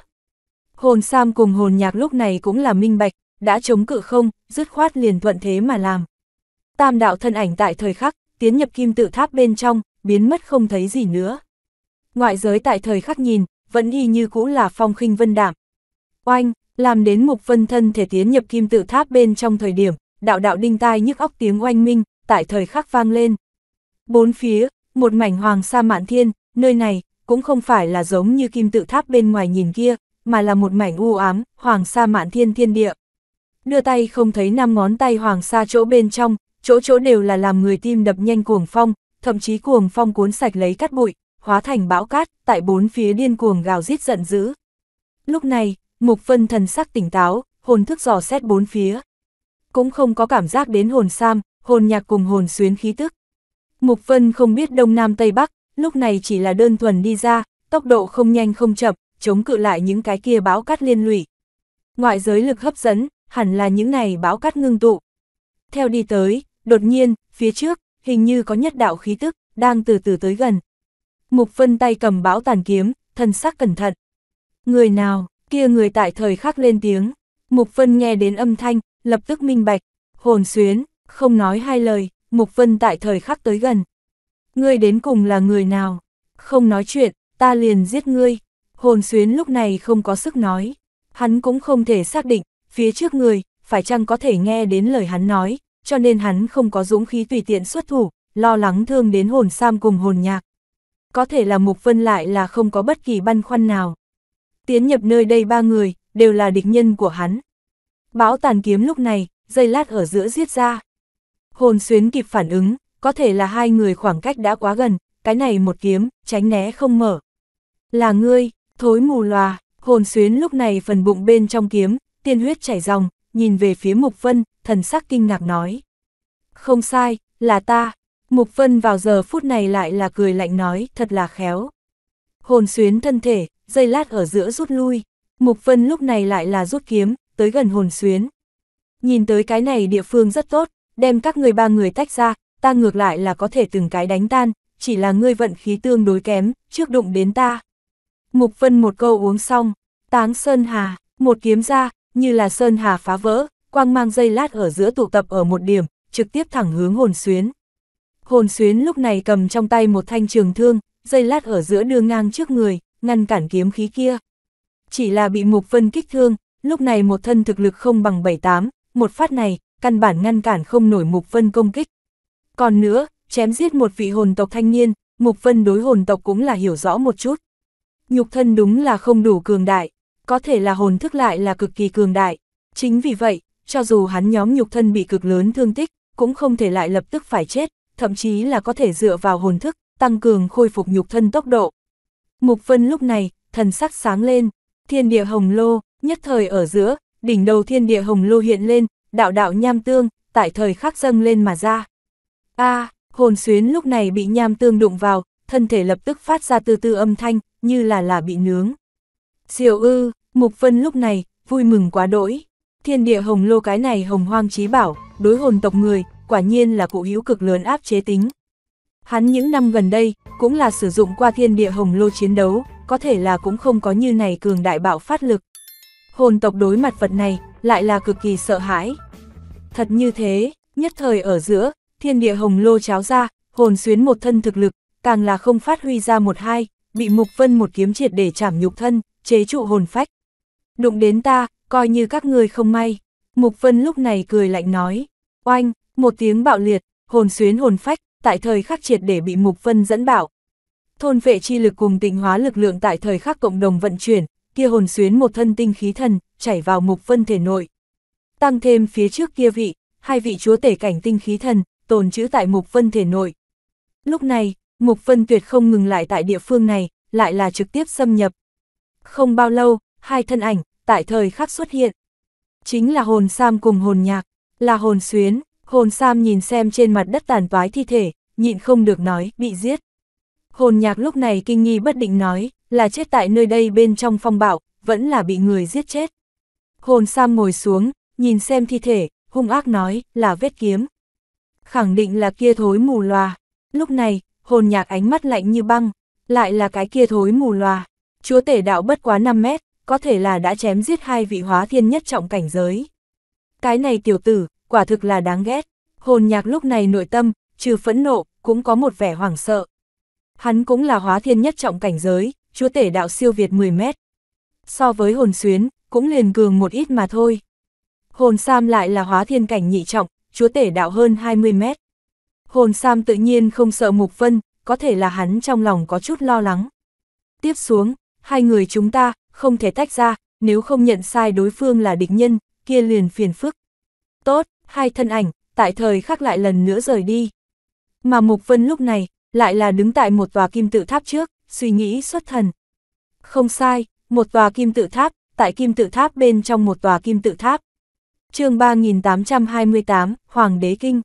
Speaker 1: Hồn Sam cùng hồn nhạc lúc này cũng là minh bạch, đã chống cự không, dứt khoát liền thuận thế mà làm. Tam đạo thân ảnh tại thời khắc, tiến nhập kim tự tháp bên trong, biến mất không thấy gì nữa. Ngoại giới tại thời khắc nhìn, vẫn y như cũ là phong khinh vân đảm. Oanh, làm đến mục vân thân thể tiến nhập kim tự tháp bên trong thời điểm, đạo đạo đinh tai nhức óc tiếng oanh minh, tại thời khắc vang lên. Bốn phía, một mảnh hoàng sa mạn thiên, nơi này, cũng không phải là giống như kim tự tháp bên ngoài nhìn kia, mà là một mảnh u ám, hoàng sa mạn thiên thiên địa. Đưa tay không thấy năm ngón tay hoàng sa chỗ bên trong, chỗ chỗ đều là làm người tim đập nhanh cuồng phong, thậm chí cuồng phong cuốn sạch lấy cát bụi, hóa thành bão cát, tại bốn phía điên cuồng gào rít giận dữ. Lúc này, Mục Vân thần sắc tỉnh táo, hồn thức dò xét bốn phía. Cũng không có cảm giác đến hồn sam, hồn nhạc cùng hồn xuyến khí tức. Mục Vân không biết đông nam tây bắc, lúc này chỉ là đơn thuần đi ra, tốc độ không nhanh không chậm, chống cự lại những cái kia báo cát liên lụy. Ngoại giới lực hấp dẫn, hẳn là những này báo cát ngưng tụ. Theo đi tới, đột nhiên, phía trước, hình như có nhất đạo khí tức, đang từ từ tới gần. Mục Vân tay cầm báo tàn kiếm, thân sắc cẩn thận. Người nào, kia người tại thời khắc lên tiếng. Mục Vân nghe đến âm thanh, lập tức minh bạch, hồn xuyến, không nói hai lời, Mục Vân tại thời khắc tới gần. Ngươi đến cùng là người nào? Không nói chuyện, ta liền giết ngươi. Hồn xuyến lúc này không có sức nói. Hắn cũng không thể xác định, phía trước người, phải chăng có thể nghe đến lời hắn nói, cho nên hắn không có dũng khí tùy tiện xuất thủ, lo lắng thương đến hồn sam cùng hồn nhạc. Có thể là Mục Vân lại là không có bất kỳ băn khoăn nào. Tiến nhập nơi đây ba người, đều là địch nhân của hắn. Bão tàn kiếm lúc này, dây lát ở giữa giết ra. Hồn xuyến kịp phản ứng, có thể là hai người khoảng cách đã quá gần, cái này một kiếm, tránh né không mở. Là ngươi, Thối mù loà, hồn xuyến lúc này phần bụng bên trong kiếm, tiên huyết chảy ròng, nhìn về phía Mục Vân, thần sắc kinh ngạc nói. Không sai, là ta. Mục Vân vào giờ phút này lại là cười lạnh nói, thật là khéo. Hồn xuyến thân thể, dây lát ở giữa rút lui. Mục Vân lúc này lại là rút kiếm, tới gần hồn xuyến. Nhìn tới cái này địa phương rất tốt, đem các người ba người tách ra, ta ngược lại là có thể từng cái đánh tan, chỉ là ngươi vận khí tương đối kém, trước đụng đến ta. Mục Vân một câu uống xong, táng Sơn Hà, một kiếm ra, như là Sơn Hà phá vỡ, quang mang dây lát ở giữa tụ tập ở một điểm, trực tiếp thẳng hướng hồn xuyến. Hồn xuyến lúc này cầm trong tay một thanh trường thương, dây lát ở giữa đưa ngang trước người, ngăn cản kiếm khí kia. Chỉ là bị Mục Vân kích thương, lúc này một thân thực lực không bằng 78, một phát này, căn bản ngăn cản không nổi Mục Vân công kích. Còn nữa, chém giết một vị hồn tộc thanh niên, Mục Vân đối hồn tộc cũng là hiểu rõ một chút. Nhục thân đúng là không đủ cường đại, có thể là hồn thức lại là cực kỳ cường đại. Chính vì vậy, cho dù hắn nhóm nhục thân bị cực lớn thương tích, cũng không thể lại lập tức phải chết, thậm chí là có thể dựa vào hồn thức, tăng cường khôi phục nhục thân tốc độ. Mục Vân lúc này, thần sắc sáng lên, thiên địa hồng lô, nhất thời ở giữa, đỉnh đầu thiên địa hồng lô hiện lên, đạo đạo nham tương, tại thời khắc dâng lên mà ra. a hồn xuyến lúc này bị nham tương đụng vào, thân thể lập tức phát ra từ từ âm thanh, như là là bị nướng. Diệu ư, Mục Vân lúc này, vui mừng quá đỗi. Thiên địa hồng lô cái này hồng hoang trí bảo, đối hồn tộc người, quả nhiên là cụ hữu cực lớn áp chế tính. Hắn những năm gần đây, cũng là sử dụng qua thiên địa hồng lô chiến đấu, có thể là cũng không có như này cường đại bạo phát lực. Hồn tộc đối mặt vật này, lại là cực kỳ sợ hãi. Thật như thế, nhất thời ở giữa, thiên địa hồng lô cháo ra, hồn xuyến một thân thực lực, càng là không phát huy ra một hai, bị Mục Vân một kiếm triệt để chảm nhục thân, chế trụ hồn phách. Đụng đến ta, coi như các người không may. Mục Vân lúc này cười lạnh nói, oanh, một tiếng bạo liệt, hồn xuyến hồn phách, tại thời khắc triệt để bị Mục Vân dẫn bảo Thôn vệ chi lực cùng tịnh hóa lực lượng tại thời khắc cộng đồng vận chuyển, kia hồn xuyến một thân tinh khí thần, chảy vào Mục Vân thể nội. Tăng thêm phía trước kia vị, hai vị chúa tể cảnh tinh khí thần, tồn chữ tại Mục Vân thể nội. Lúc này, Mục Vân Tuyệt không ngừng lại tại địa phương này, lại là trực tiếp xâm nhập. Không bao lâu, hai thân ảnh, tại thời khắc xuất hiện. Chính là hồn Sam cùng hồn nhạc, là hồn xuyến, hồn Sam nhìn xem trên mặt đất tàn toái thi thể, nhịn không được nói, bị giết. Hồn nhạc lúc này kinh nghi bất định nói, là chết tại nơi đây bên trong phong bạo, vẫn là bị người giết chết. Hồn Sam ngồi xuống, nhìn xem thi thể, hung ác nói, là vết kiếm. Khẳng định là kia thối mù loà. Lúc này, hồn nhạc ánh mắt lạnh như băng, lại là cái kia thối mù loà. Chúa tể đạo bất quá 5 mét, có thể là đã chém giết hai vị hóa thiên nhất trọng cảnh giới. Cái này tiểu tử, quả thực là đáng ghét. Hồn nhạc lúc này nội tâm, trừ phẫn nộ, cũng có một vẻ hoảng sợ. Hắn cũng là hóa thiên nhất trọng cảnh giới, chúa tể đạo siêu việt 10 mét. So với hồn xuyến, cũng liền cường một ít mà thôi. Hồn Sam lại là hóa thiên cảnh nhị trọng, chúa tể đạo hơn 20 mét. Hồn Sam tự nhiên không sợ Mục Vân, có thể là hắn trong lòng có chút lo lắng. Tiếp xuống, hai người chúng ta không thể tách ra, nếu không nhận sai đối phương là địch nhân, kia liền phiền phức. Tốt, hai thân ảnh, tại thời khắc lại lần nữa rời đi. Mà Mục Vân lúc này, lại là đứng tại một tòa kim tự tháp trước, suy nghĩ xuất thần. Không sai, một tòa kim tự tháp, tại kim tự tháp bên trong một tòa kim tự tháp. chương 3828, Hoàng đế Kinh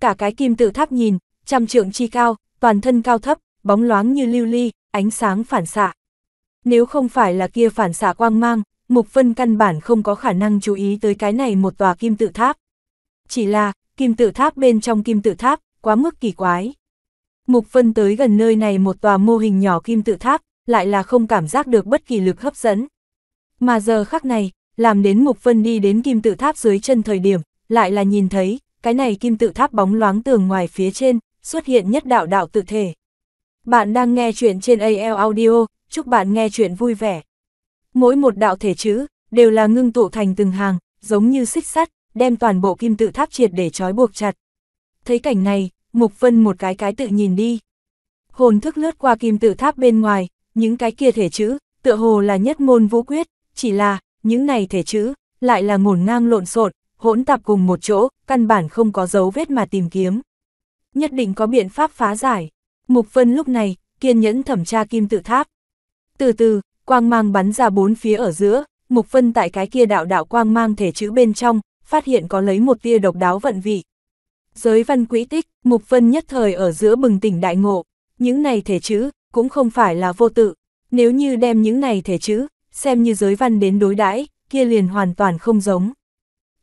Speaker 1: cả cái kim tự tháp nhìn, trăm trượng chi cao, toàn thân cao thấp, bóng loáng như lưu ly, ánh sáng phản xạ. Nếu không phải là kia phản xạ quang mang, Mục Vân căn bản không có khả năng chú ý tới cái này một tòa kim tự tháp. Chỉ là, kim tự tháp bên trong kim tự tháp, quá mức kỳ quái. Mục Vân tới gần nơi này một tòa mô hình nhỏ kim tự tháp, lại là không cảm giác được bất kỳ lực hấp dẫn. Mà giờ khắc này, làm đến Mục Vân đi đến kim tự tháp dưới chân thời điểm, lại là nhìn thấy, cái này kim tự tháp bóng loáng tường ngoài phía trên, xuất hiện nhất đạo đạo tự thể. Bạn đang nghe chuyện trên AL Audio, chúc bạn nghe chuyện vui vẻ. Mỗi một đạo thể chữ, đều là ngưng tụ thành từng hàng, giống như xích sắt, đem toàn bộ kim tự tháp triệt để trói buộc chặt. Thấy cảnh này, Mục Vân một cái cái tự nhìn đi. Hồn thức lướt qua kim tự tháp bên ngoài, những cái kia thể chữ, tựa hồ là nhất môn vũ quyết, chỉ là, những này thể chữ, lại là ngổn ngang lộn xộn, hỗn tạp cùng một chỗ, căn bản không có dấu vết mà tìm kiếm. Nhất định có biện pháp phá giải. Mục Vân lúc này, kiên nhẫn thẩm tra kim tự tháp. Từ từ, quang mang bắn ra bốn phía ở giữa, Mục Vân tại cái kia đạo đạo quang mang thể chữ bên trong, phát hiện có lấy một tia độc đáo vận vị. Giới văn quỹ tích, Mục Vân nhất thời ở giữa bừng tỉnh đại ngộ, những này thể chữ, cũng không phải là vô tự. Nếu như đem những này thể chữ, xem như giới văn đến đối đãi kia liền hoàn toàn không giống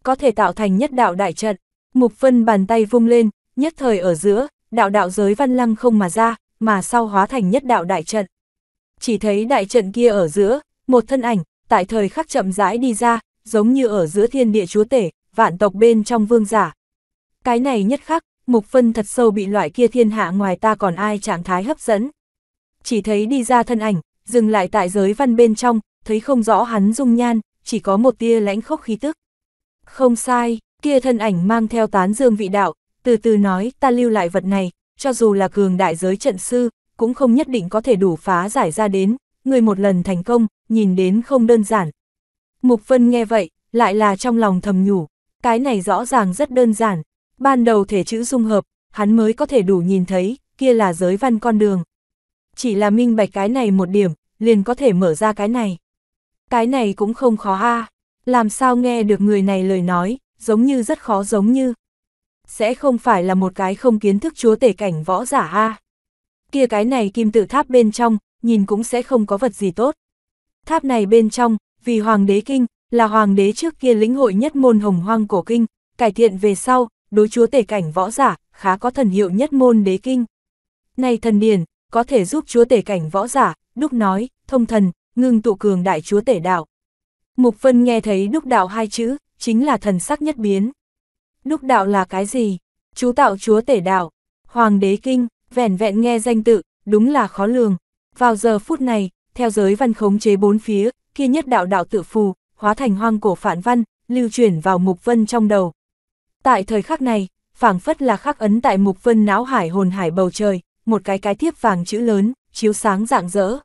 Speaker 1: có thể tạo thành nhất đạo đại trận. Mục Vân bàn tay vung lên, nhất thời ở giữa, đạo đạo giới văn lăng không mà ra, mà sau hóa thành nhất đạo đại trận. Chỉ thấy đại trận kia ở giữa, một thân ảnh, tại thời khắc chậm rãi đi ra, giống như ở giữa thiên địa chúa tể, vạn tộc bên trong vương giả. Cái này nhất khắc, Mục Vân thật sâu bị loại kia thiên hạ ngoài ta còn ai trạng thái hấp dẫn. Chỉ thấy đi ra thân ảnh, dừng lại tại giới văn bên trong, thấy không rõ hắn dung nhan, chỉ có một tia lãnh khốc khí tức. Không sai, kia thân ảnh mang theo tán dương vị đạo, từ từ nói ta lưu lại vật này, cho dù là cường đại giới trận sư, cũng không nhất định có thể đủ phá giải ra đến, người một lần thành công, nhìn đến không đơn giản. Mục Vân nghe vậy, lại là trong lòng thầm nhủ, cái này rõ ràng rất đơn giản, ban đầu thể chữ dung hợp, hắn mới có thể đủ nhìn thấy, kia là giới văn con đường. Chỉ là minh bạch cái này một điểm, liền có thể mở ra cái này. Cái này cũng không khó ha làm sao nghe được người này lời nói, giống như rất khó giống như. Sẽ không phải là một cái không kiến thức chúa tể cảnh võ giả ha Kia cái này kim tự tháp bên trong, nhìn cũng sẽ không có vật gì tốt. Tháp này bên trong, vì hoàng đế kinh, là hoàng đế trước kia lĩnh hội nhất môn hồng hoang cổ kinh, cải thiện về sau, đối chúa tể cảnh võ giả, khá có thần hiệu nhất môn đế kinh. Này thần điền có thể giúp chúa tể cảnh võ giả, đúc nói, thông thần, ngưng tụ cường đại chúa tể đạo. Mục Vân nghe thấy đúc đạo hai chữ, chính là thần sắc nhất biến. Đúc đạo là cái gì? Chú tạo chúa tể đạo, hoàng đế kinh, vẻn vẹn nghe danh tự, đúng là khó lường. Vào giờ phút này, theo giới văn khống chế bốn phía, kia nhất đạo đạo tự phù, hóa thành hoang cổ phản văn, lưu chuyển vào Mục Vân trong đầu. Tại thời khắc này, phảng phất là khắc ấn tại Mục Vân não hải hồn hải bầu trời, một cái cái thiếp vàng chữ lớn, chiếu sáng rạng rỡ.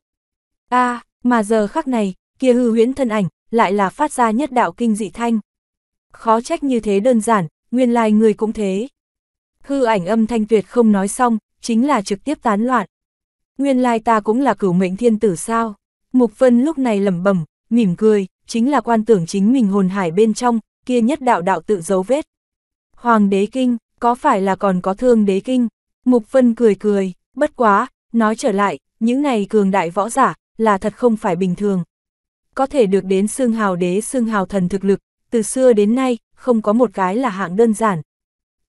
Speaker 1: A, mà giờ khắc này, kia hư huyễn thân ảnh, lại là phát ra nhất đạo kinh dị thanh. Khó trách như thế đơn giản, nguyên lai người cũng thế. Hư ảnh âm thanh tuyệt không nói xong, chính là trực tiếp tán loạn. Nguyên lai ta cũng là cửu mệnh thiên tử sao? Mục Vân lúc này lẩm bẩm, mỉm cười, chính là quan tưởng chính mình hồn hải bên trong, kia nhất đạo đạo tự dấu vết. Hoàng đế kinh, có phải là còn có thương đế kinh? Mục Vân cười cười, bất quá, nói trở lại, những này cường đại võ giả, là thật không phải bình thường, có thể được đến xương hào đế xương hào thần thực lực, từ xưa đến nay, không có một cái là hạng đơn giản.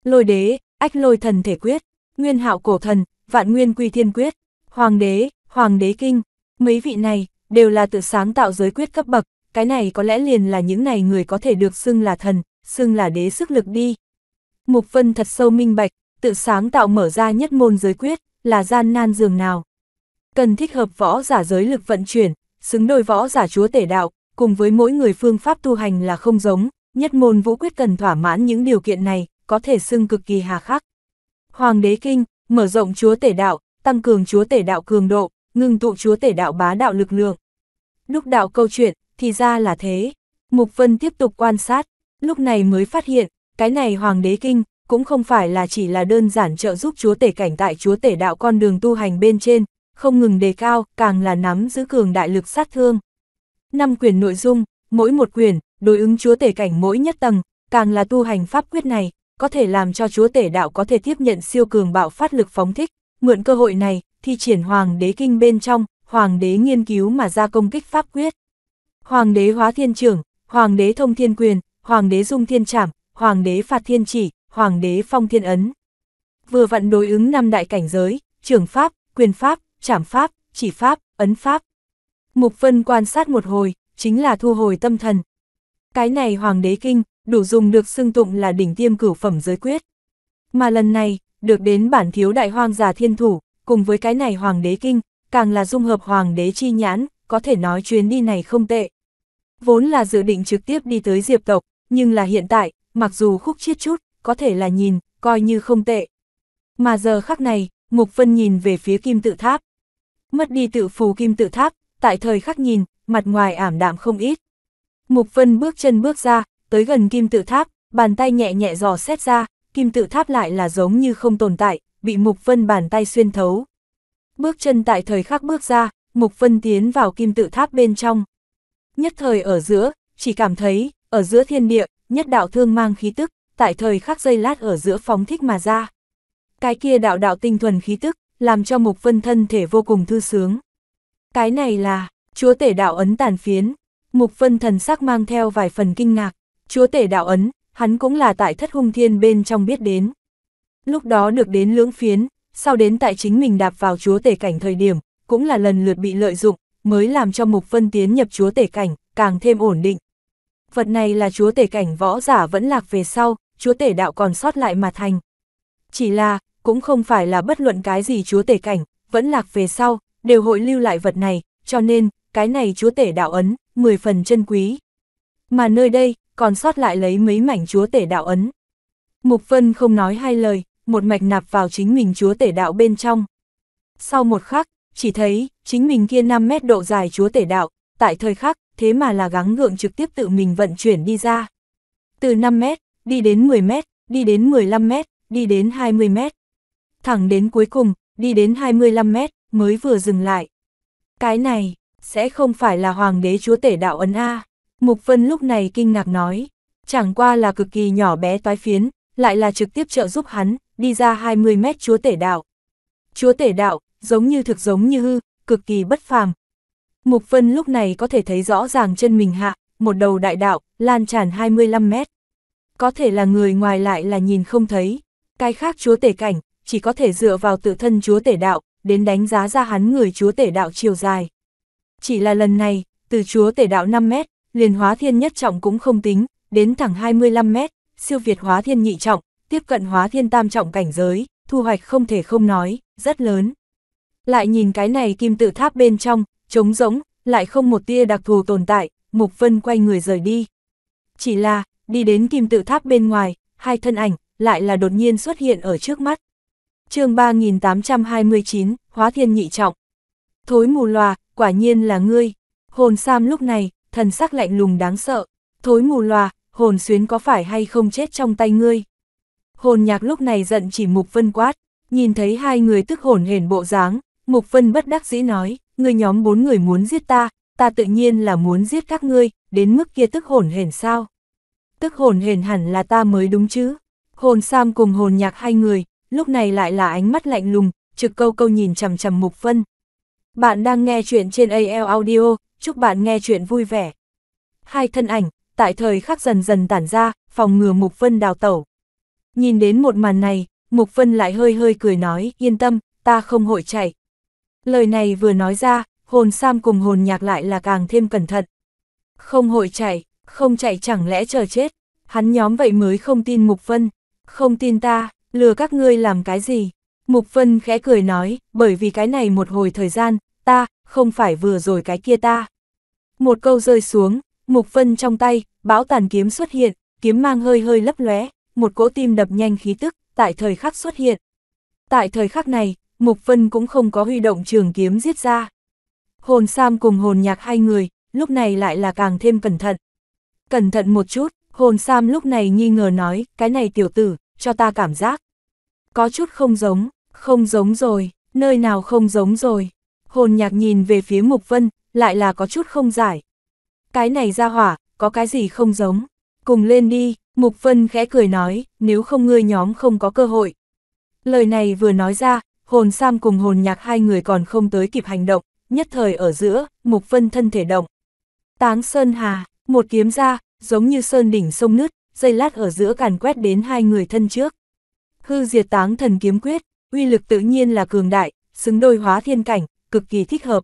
Speaker 1: Lôi đế, ách lôi thần thể quyết, nguyên hạo cổ thần, vạn nguyên quy thiên quyết, hoàng đế, hoàng đế kinh, mấy vị này, đều là tự sáng tạo giới quyết cấp bậc, cái này có lẽ liền là những này người có thể được xưng là thần, xưng là đế sức lực đi. Mục phân thật sâu minh bạch, tự sáng tạo mở ra nhất môn giới quyết, là gian nan dường nào. Cần thích hợp võ giả giới lực vận chuyển, xứng đôi võ giả chúa tể đạo, cùng với mỗi người phương pháp tu hành là không giống, nhất môn vũ quyết cần thỏa mãn những điều kiện này, có thể xưng cực kỳ hà khắc. Hoàng đế kinh, mở rộng chúa tể đạo, tăng cường chúa tể đạo cường độ, ngưng tụ chúa tể đạo bá đạo lực lượng. Đúc đạo câu chuyện, thì ra là thế. Mục Vân tiếp tục quan sát, lúc này mới phát hiện, cái này Hoàng đế kinh, cũng không phải là chỉ là đơn giản trợ giúp chúa tể cảnh tại chúa tể đạo con đường tu hành bên trên, không ngừng đề cao, càng là nắm giữ cường đại lực sát thương. Năm quyển nội dung, mỗi một quyển, đối ứng chúa tể cảnh mỗi nhất tầng, càng là tu hành pháp quyết này, có thể làm cho chúa tể đạo có thể tiếp nhận siêu cường bạo phát lực phóng thích, mượn cơ hội này, thi triển hoàng đế kinh bên trong, hoàng đế nghiên cứu mà ra công kích pháp quyết. Hoàng đế hóa thiên trưởng, hoàng đế thông thiên quyền, hoàng đế dung thiên trảm, hoàng đế phạt thiên chỉ, hoàng đế phong thiên ấn. Vừa vặn đối ứng năm đại cảnh giới, trưởng pháp, quyền pháp, trảm pháp, chỉ pháp, ấn pháp. Mục Vân quan sát một hồi, chính là thu hồi tâm thần. Cái này Hoàng đế kinh, đủ dùng được xưng tụng là đỉnh tiêm cửu phẩm giới quyết. Mà lần này, được đến bản thiếu đại hoang giả thiên thủ, cùng với cái này Hoàng đế kinh, càng là dung hợp Hoàng đế chi nhãn, có thể nói chuyến đi này không tệ. Vốn là dự định trực tiếp đi tới diệp tộc, nhưng là hiện tại, mặc dù khúc chiết chút, có thể là nhìn, coi như không tệ. Mà giờ khắc này, Mục Vân nhìn về phía kim tự tháp mất đi tự phù kim tự tháp, tại thời khắc nhìn, mặt ngoài ảm đạm không ít. Mục Vân bước chân bước ra, tới gần kim tự tháp, bàn tay nhẹ nhẹ dò xét ra, kim tự tháp lại là giống như không tồn tại, bị Mục Vân bàn tay xuyên thấu. Bước chân tại thời khắc bước ra, Mục Vân tiến vào kim tự tháp bên trong. Nhất thời ở giữa, chỉ cảm thấy, ở giữa thiên địa, nhất đạo thương mang khí tức, tại thời khắc dây lát ở giữa phóng thích mà ra. Cái kia đạo đạo tinh thuần khí tức, làm cho Mục Vân thân thể vô cùng thư sướng. Cái này là, chúa tể đạo ấn tàn phiến, Mục Vân thần sắc mang theo vài phần kinh ngạc, chúa tể đạo ấn, hắn cũng là tại thất hung thiên bên trong biết đến. Lúc đó được đến lưỡng phiến, sau đến tại chính mình đạp vào chúa tể cảnh thời điểm, cũng là lần lượt bị lợi dụng, mới làm cho Mục Vân tiến nhập chúa tể cảnh, càng thêm ổn định. Vật này là chúa tể cảnh võ giả vẫn lạc về sau, chúa tể đạo còn sót lại mà thành. Chỉ là, cũng không phải là bất luận cái gì chúa tể cảnh, vẫn lạc về sau, đều hội lưu lại vật này, cho nên, cái này chúa tể đạo ấn, 10 phần chân quý. Mà nơi đây, còn sót lại lấy mấy mảnh chúa tể đạo ấn. Mục Vân không nói hai lời, một mạch nạp vào chính mình chúa tể đạo bên trong. Sau một khắc, chỉ thấy, chính mình kia 5 mét độ dài chúa tể đạo, tại thời khắc, thế mà là gắng gượng trực tiếp tự mình vận chuyển đi ra. Từ 5 mét, đi đến 10 mét, đi đến 15 mét, đi đến 20 mét thẳng đến cuối cùng, đi đến 25 mét, mới vừa dừng lại. Cái này, sẽ không phải là hoàng đế chúa tể đạo ấn A. Mục Vân lúc này kinh ngạc nói, chẳng qua là cực kỳ nhỏ bé toái phiến, lại là trực tiếp trợ giúp hắn, đi ra 20 mét chúa tể đạo. Chúa tể đạo, giống như thực giống như hư, cực kỳ bất phàm. Mục Vân lúc này có thể thấy rõ ràng chân mình hạ, một đầu đại đạo, lan tràn 25 mét. Có thể là người ngoài lại là nhìn không thấy, cái khác chúa tể cảnh, chỉ có thể dựa vào tự thân chúa tể đạo, đến đánh giá ra hắn người chúa tể đạo chiều dài. Chỉ là lần này, từ chúa tể đạo 5 mét, liền hóa thiên nhất trọng cũng không tính, đến thẳng 25 mét, siêu việt hóa thiên nhị trọng, tiếp cận hóa thiên tam trọng cảnh giới, thu hoạch không thể không nói, rất lớn. Lại nhìn cái này kim tự tháp bên trong, trống rỗng, lại không một tia đặc thù tồn tại, Mục Vân quay người rời đi. Chỉ là, đi đến kim tự tháp bên ngoài, hai thân ảnh, lại là đột nhiên xuất hiện ở trước mắt chương 3829, Hóa Thiên Nhị Trọng. Thối mù loà, quả nhiên là ngươi. Hồn Sam lúc này, thần sắc lạnh lùng đáng sợ. Thối mù loà, hồn xuyến có phải hay không chết trong tay ngươi? Hồn nhạc lúc này giận chỉ Mục Vân quát, nhìn thấy hai người tức hồn hển bộ dáng, Mục Vân bất đắc dĩ nói, người nhóm bốn người muốn giết ta, ta tự nhiên là muốn giết các ngươi, đến mức kia tức hồn hển sao? Tức hồn hển hẳn là ta mới đúng chứ? Hồn Sam cùng hồn nhạc hai người, lúc này lại là ánh mắt lạnh lùng, trực câu câu nhìn chằm chằm Mục Vân. Bạn đang nghe chuyện trên AL Audio, chúc bạn nghe chuyện vui vẻ. Hai thân ảnh, tại thời khắc dần dần tản ra, phòng ngừa Mục Vân đào tẩu. Nhìn đến một màn này, Mục Vân lại hơi hơi cười nói, yên tâm, ta không hội chạy. Lời này vừa nói ra, hồn Sam cùng hồn nhạc lại là càng thêm cẩn thận. Không hội chạy, không chạy chẳng lẽ chờ chết, hắn nhóm vậy mới không tin Mục Vân, không tin ta, lừa các ngươi làm cái gì? Mục Vân khẽ cười nói, bởi vì cái này một hồi thời gian, ta, không phải vừa rồi cái kia ta. Một câu rơi xuống, Mục Vân trong tay, bão tàn kiếm xuất hiện, kiếm mang hơi hơi lấp lóe, một cỗ tim đập nhanh khí tức, tại thời khắc xuất hiện. Tại thời khắc này, Mục Vân cũng không có huy động trường kiếm giết ra. Hồn Sam cùng hồn nhạc hai người, lúc này lại là càng thêm cẩn thận. Cẩn thận một chút, hồn Sam lúc này nghi ngờ nói, cái này tiểu tử, cho ta cảm giác. Có chút không giống, không giống rồi, nơi nào không giống rồi. Hồn nhạc nhìn về phía Mục Vân, lại là có chút không giải. Cái này ra hỏa, có cái gì không giống. Cùng lên đi, Mục Vân khẽ cười nói, nếu không ngươi nhóm không có cơ hội. Lời này vừa nói ra, hồn Sam cùng hồn nhạc hai người còn không tới kịp hành động, nhất thời ở giữa, Mục Vân thân thể động. Táng Sơn Hà, một kiếm ra, giống như sơn đỉnh sông nứt, dây lát ở giữa càn quét đến hai người thân trước. Hư diệt táng thần kiếm quyết, uy lực tự nhiên là cường đại, xứng đôi hóa thiên cảnh, cực kỳ thích hợp.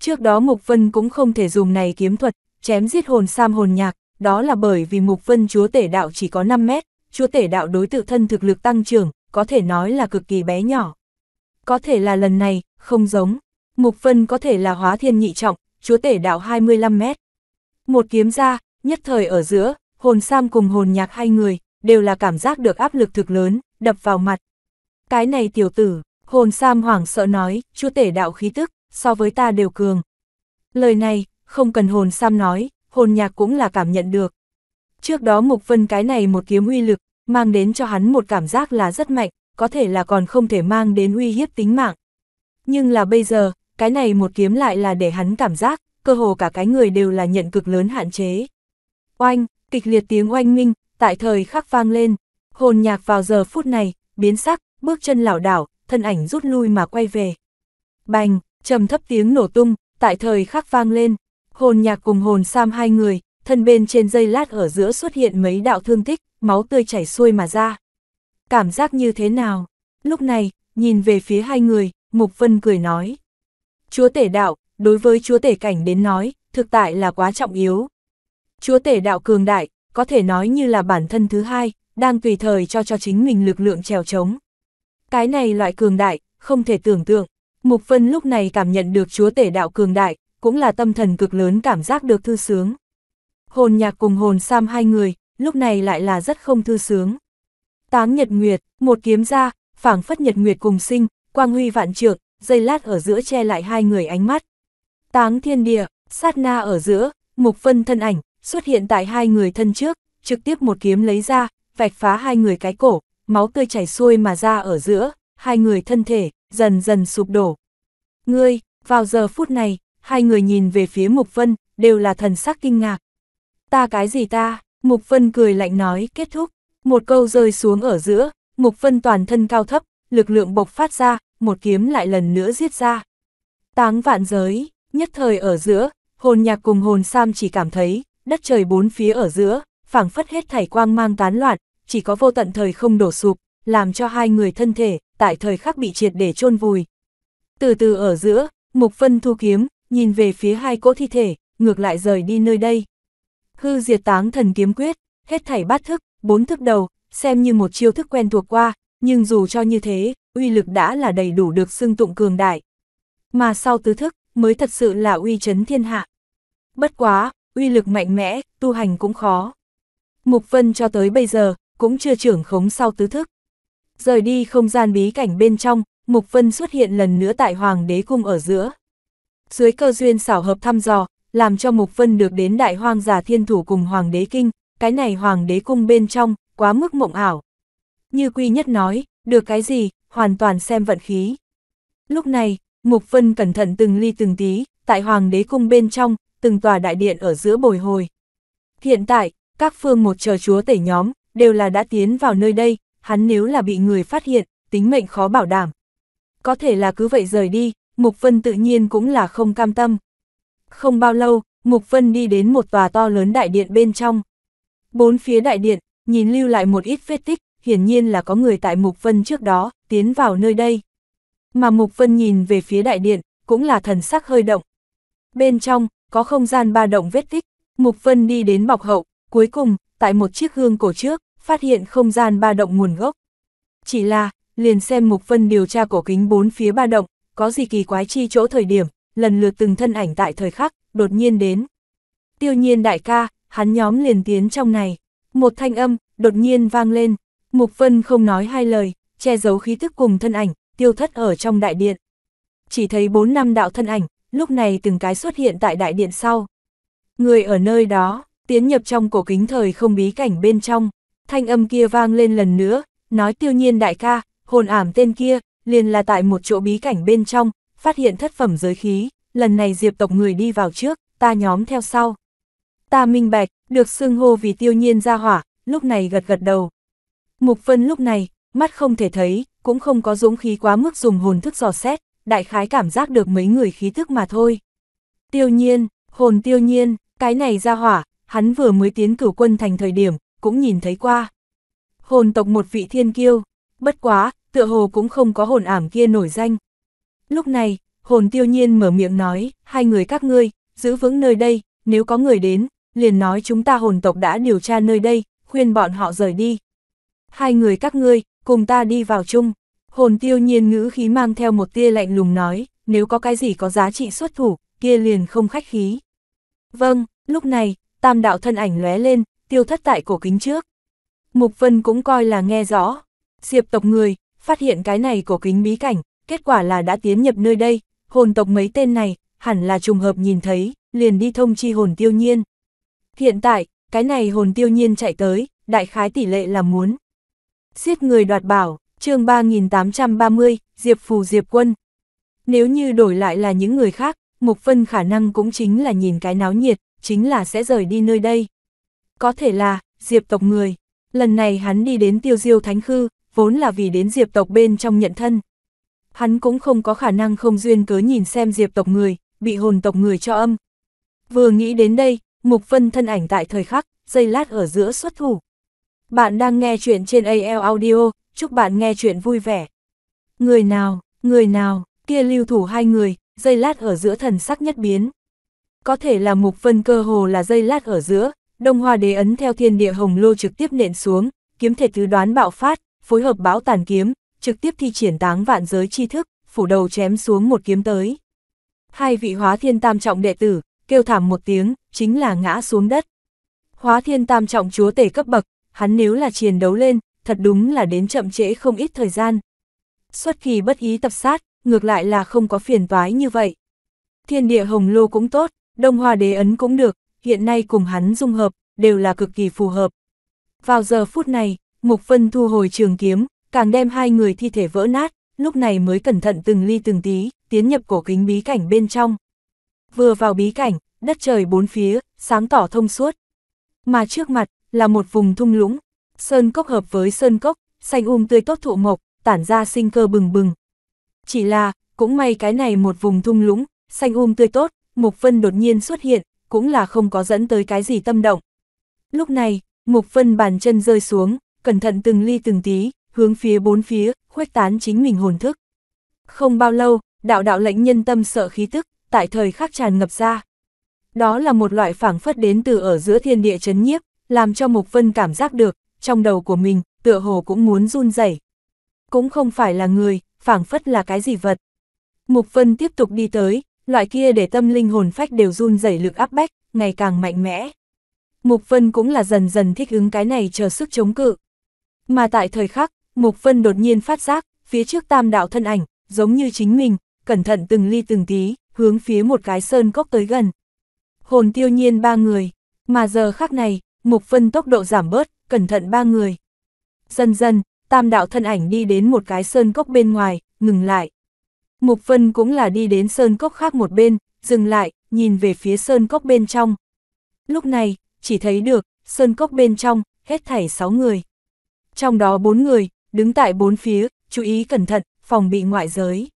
Speaker 1: Trước đó Mục Vân cũng không thể dùng này kiếm thuật, chém giết hồn sam hồn nhạc, đó là bởi vì Mục Vân chúa tể đạo chỉ có 5 mét, chúa tể đạo đối tự thân thực lực tăng trưởng, có thể nói là cực kỳ bé nhỏ. Có thể là lần này, không giống, Mục Vân có thể là hóa thiên nhị trọng, chúa tể đạo 25 mét. Một kiếm ra, nhất thời ở giữa, hồn Sam cùng hồn nhạc hai người, đều là cảm giác được áp lực thực lớn, đập vào mặt. Cái này tiểu tử, hồn Sam hoảng sợ nói, chúa tể đạo khí tức, so với ta đều cường. Lời này, không cần hồn Sam nói, hồn nhạc cũng là cảm nhận được. Trước đó Mục Vân cái này một kiếm uy lực, mang đến cho hắn một cảm giác là rất mạnh, có thể là còn không thể mang đến uy hiếp tính mạng. Nhưng là bây giờ, cái này một kiếm lại là để hắn cảm giác, cơ hồ cả cái người đều là nhận cực lớn hạn chế. Oanh, kịch liệt tiếng oanh minh, tại thời khắc vang lên, hồn nhạc vào giờ phút này, biến sắc, bước chân lảo đảo, thân ảnh rút lui mà quay về. Bành, trầm thấp tiếng nổ tung, tại thời khắc vang lên, hồn nhạc cùng hồn sam hai người, thân bên trên dây lát ở giữa xuất hiện mấy đạo thương tích, máu tươi chảy xuôi mà ra. Cảm giác như thế nào? Lúc này, nhìn về phía hai người, Mục Vân cười nói. Chúa tể đạo, đối với chúa tể cảnh đến nói, thực tại là quá trọng yếu. Chúa tể đạo cường đại, có thể nói như là bản thân thứ hai, đang tùy thời cho cho chính mình lực lượng trèo trống. Cái này loại cường đại, không thể tưởng tượng. Mục Vân lúc này cảm nhận được chúa tể đạo cường đại, cũng là tâm thần cực lớn cảm giác được thư sướng. Hồn nhạc cùng hồn Sam hai người, lúc này lại là rất không thư sướng. Táng Nhật Nguyệt, một kiếm ra, phảng phất Nhật Nguyệt cùng sinh, quang huy vạn trượng, dây lát ở giữa che lại hai người ánh mắt. Táng thiên địa, sát na ở giữa, Mục Vân thân ảnh, xuất hiện tại hai người thân trước, trực tiếp một kiếm lấy ra, vạch phá hai người cái cổ, máu tươi chảy xuôi mà ra ở giữa, hai người thân thể, dần dần sụp đổ. Ngươi, vào giờ phút này, hai người nhìn về phía Mục Vân, đều là thần sắc kinh ngạc. Ta cái gì ta, Mục Vân cười lạnh nói kết thúc, một câu rơi xuống ở giữa, Mục Vân toàn thân cao thấp, lực lượng bộc phát ra, một kiếm lại lần nữa giết ra. Táng vạn giới, nhất thời ở giữa, hồn nhạc cùng hồn Sam chỉ cảm thấy, đất trời bốn phía ở giữa, phảng phất hết thảy quang mang tán loạn, chỉ có vô tận thời không đổ sụp, làm cho hai người thân thể, tại thời khắc bị triệt để chôn vùi. Từ từ ở giữa, Mục Phân thu kiếm, nhìn về phía hai cỗ thi thể, ngược lại rời đi nơi đây. Hư diệt táng thần kiếm quyết, hết thảy bát thức, bốn thức đầu, xem như một chiêu thức quen thuộc qua, nhưng dù cho như thế, uy lực đã là đầy đủ được xưng tụng cường đại. Mà sau tứ thức, mới thật sự là uy chấn thiên hạ. Bất quá, uy lực mạnh mẽ, tu hành cũng khó. Mục Vân cho tới bây giờ, cũng chưa trưởng khống sau tứ thức. Rời đi không gian bí cảnh bên trong, Mục Vân xuất hiện lần nữa tại Hoàng đế cung ở giữa. Dưới cơ duyên xảo hợp thăm dò, làm cho Mục Vân được đến đại hoang giả thiên thủ cùng Hoàng đế kinh, cái này Hoàng đế cung bên trong, quá mức mộng ảo. Như Quy Nhất nói, được cái gì, hoàn toàn xem vận khí. Lúc này, Mục Vân cẩn thận từng ly từng tí, tại Hoàng đế cung bên trong, từng tòa đại điện ở giữa bồi hồi. Hiện tại, các phương một chờ chúa tể nhóm, đều là đã tiến vào nơi đây, hắn nếu là bị người phát hiện, tính mệnh khó bảo đảm. Có thể là cứ vậy rời đi, Mục Vân tự nhiên cũng là không cam tâm. Không bao lâu, Mục Vân đi đến một tòa to lớn đại điện bên trong. Bốn phía đại điện, nhìn lưu lại một ít vết tích, hiển nhiên là có người tại Mục Vân trước đó, tiến vào nơi đây. Mà Mục Vân nhìn về phía đại điện, cũng là thần sắc hơi động. Bên trong, có không gian ba động vết tích. Mục Vân đi đến bọc hậu, cuối cùng, tại một chiếc gương cổ trước, phát hiện không gian ba động nguồn gốc. Chỉ là, liền xem Mục Vân điều tra cổ kính bốn phía ba động, có gì kỳ quái chi chỗ thời điểm, lần lượt từng thân ảnh tại thời khắc, đột nhiên đến. Tiêu nhiên đại ca, hắn nhóm liền tiến trong này. Một thanh âm, đột nhiên vang lên. Mục Vân không nói hai lời, che giấu khí tức cùng thân ảnh, tiêu thất ở trong đại điện. Chỉ thấy bốn năm đạo thân ảnh, lúc này từng cái xuất hiện tại đại điện sau. Người ở nơi đó, tiến nhập trong cổ kính thời không bí cảnh bên trong, thanh âm kia vang lên lần nữa, nói tiêu nhiên đại ca, hồn ảm tên kia, liền là tại một chỗ bí cảnh bên trong, phát hiện thất phẩm giới khí, lần này diệp tộc người đi vào trước, ta nhóm theo sau. Ta minh bạch, được xưng hô vì tiêu nhiên ra hỏa, lúc này gật gật đầu. Mục phân lúc này, mắt không thể thấy, cũng không có dũng khí quá mức dùng hồn thức dò xét, đại khái cảm giác được mấy người khí thức mà thôi. Tiêu nhiên, hồn tiêu nhiên, cái này ra hỏa, hắn vừa mới tiến cửu quân thành thời điểm, cũng nhìn thấy qua. Hồn tộc một vị thiên kiêu, bất quá, tựa hồ cũng không có hồn ảm kia nổi danh. Lúc này, hồn tiêu nhiên mở miệng nói, hai người các ngươi, giữ vững nơi đây, nếu có người đến, liền nói chúng ta hồn tộc đã điều tra nơi đây, khuyên bọn họ rời đi. Hai người các ngươi, cùng ta đi vào chung. Hồn tiêu nhiên ngữ khí mang theo một tia lạnh lùng nói, nếu có cái gì có giá trị xuất thủ, kia liền không khách khí. Vâng, lúc này, tam đạo thân ảnh lóe lên, tiêu thất tại cổ kính trước. Mục Vân cũng coi là nghe rõ. Diệp tộc người, phát hiện cái này cổ kính bí cảnh, kết quả là đã tiến nhập nơi đây, hồn tộc mấy tên này, hẳn là trùng hợp nhìn thấy, liền đi thông chi hồn tiêu nhiên. Hiện tại, cái này hồn tiêu nhiên chạy tới, đại khái tỷ lệ là muốn. Giết người đoạt bảo, chương 3830, Diệp Phù Diệp Quân. Nếu như đổi lại là những người khác, Mục Vân khả năng cũng chính là nhìn cái náo nhiệt, chính là sẽ rời đi nơi đây. Có thể là, Diệp tộc người. Lần này hắn đi đến tiêu diêu thánh khư, vốn là vì đến Diệp tộc bên trong nhận thân. Hắn cũng không có khả năng không duyên cớ nhìn xem Diệp tộc người, bị hồn tộc người cho âm. Vừa nghĩ đến đây, Mục Vân thân ảnh tại thời khắc, giây lát ở giữa xuất thủ. Bạn đang nghe chuyện trên AL Audio, chúc bạn nghe chuyện vui vẻ. Người nào, người nào, kia lưu thủ hai người, dây lát ở giữa thần sắc nhất biến. Có thể là mục vân cơ hồ là dây lát ở giữa, đông hoa đế ấn theo thiên địa hồng lô trực tiếp nện xuống, kiếm thể tứ đoán bạo phát, phối hợp bão tàn kiếm, trực tiếp thi triển táng vạn giới chi thức, phủ đầu chém xuống một kiếm tới. Hai vị hóa thiên tam trọng đệ tử, kêu thảm một tiếng, chính là ngã xuống đất. Hóa thiên tam trọng chúa tể cấp bậc, hắn nếu là chiến đấu lên, thật đúng là đến chậm trễ không ít thời gian. Xuất kỳ bất ý tập sát, ngược lại là không có phiền toái như vậy. Thiên địa hồng lô cũng tốt, đông hoa đế ấn cũng được, hiện nay cùng hắn dung hợp, đều là cực kỳ phù hợp. Vào giờ phút này, Mục Vân thu hồi trường kiếm, càng đem hai người thi thể vỡ nát, lúc này mới cẩn thận từng ly từng tí, tiến nhập cổ kính bí cảnh bên trong. Vừa vào bí cảnh, đất trời bốn phía, sáng tỏ thông suốt. Mà trước mặt, là một vùng thung lũng, Sơn cốc hợp với sơn cốc, xanh um tươi tốt thụ mộc, tản ra sinh cơ bừng bừng. Chỉ là, cũng may cái này một vùng thung lũng, xanh um tươi tốt, Mục Vân đột nhiên xuất hiện, cũng là không có dẫn tới cái gì tâm động. Lúc này, Mục Vân bàn chân rơi xuống, cẩn thận từng ly từng tí, hướng phía bốn phía, khuếch tán chính mình hồn thức. Không bao lâu, đạo đạo lệnh nhân tâm sợ khí tức, tại thời khắc tràn ngập ra. Đó là một loại phảng phất đến từ ở giữa thiên địa chấn nhiếp, làm cho Mục Vân cảm giác được, trong đầu của mình, tựa hồ cũng muốn run rẩy. Cũng không phải là người, phảng phất là cái gì vật. Mục Vân tiếp tục đi tới, loại kia để tâm linh hồn phách đều run rẩy lực áp bách, ngày càng mạnh mẽ. Mục Vân cũng là dần dần thích ứng cái này chờ sức chống cự. Mà tại thời khắc, Mục Vân đột nhiên phát giác, phía trước tam đạo thân ảnh, giống như chính mình, cẩn thận từng ly từng tí, hướng phía một cái sơn cốc tới gần. Hồn tiêu nhiên ba người, mà giờ khắc này, Mục Vân tốc độ giảm bớt, cẩn thận ba người. Dần dần, tam đạo thân ảnh đi đến một cái sơn cốc bên ngoài, ngừng lại. Mục Vân cũng là đi đến sơn cốc khác một bên, dừng lại, nhìn về phía sơn cốc bên trong. Lúc này, chỉ thấy được, sơn cốc bên trong, hết thảy 6 người. Trong đó 4 người, đứng tại bốn phía, chú ý cẩn thận, phòng bị ngoại giới.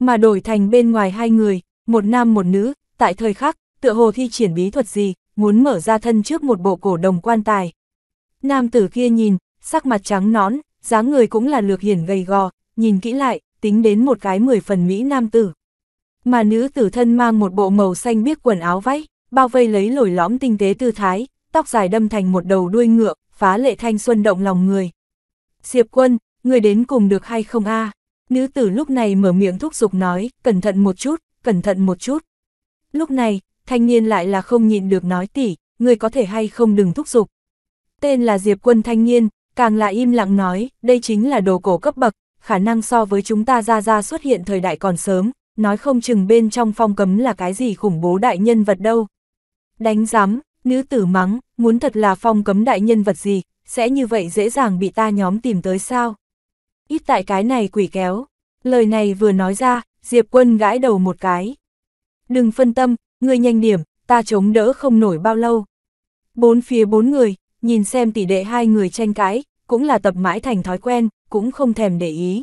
Speaker 1: Mà đổi thành bên ngoài hai người, một nam một nữ, tại thời khắc, tựa hồ thi triển bí thuật gì, muốn mở ra thân trước một bộ cổ đồng quan tài. Nam tử kia nhìn, sắc mặt trắng nón, dáng người cũng là lược hiển gầy gò, nhìn kỹ lại, tính đến một cái mười phần Mỹ nam tử. Mà nữ tử thân mang một bộ màu xanh biếc quần áo váy, bao vây lấy lồi lõm tinh tế tư thái, tóc dài đâm thành một đầu đuôi ngựa, phá lệ thanh xuân động lòng người. Diệp quân, người đến cùng được hay không a Nữ tử lúc này mở miệng thúc giục nói, cẩn thận một chút, cẩn thận một chút. Lúc này, thanh niên lại là không nhịn được nói tỉ, người có thể hay không đừng thúc giục, tên là Diệp Quân Thanh Niên, càng là im lặng nói, đây chính là đồ cổ cấp bậc, khả năng so với chúng ta ra ra xuất hiện thời đại còn sớm, nói không chừng bên trong phong cấm là cái gì khủng bố đại nhân vật đâu. Đánh giám, nữ tử mắng, muốn thật là phong cấm đại nhân vật gì, sẽ như vậy dễ dàng bị ta nhóm tìm tới sao. Ít tại cái này quỷ kéo, lời này vừa nói ra, Diệp Quân gãi đầu một cái. Đừng phân tâm, ngươi nhanh điểm, ta chống đỡ không nổi bao lâu. Bốn phía bốn người, nhìn xem tỷ đệ hai người tranh cãi, cũng là tập mãi thành thói quen, cũng không thèm để ý.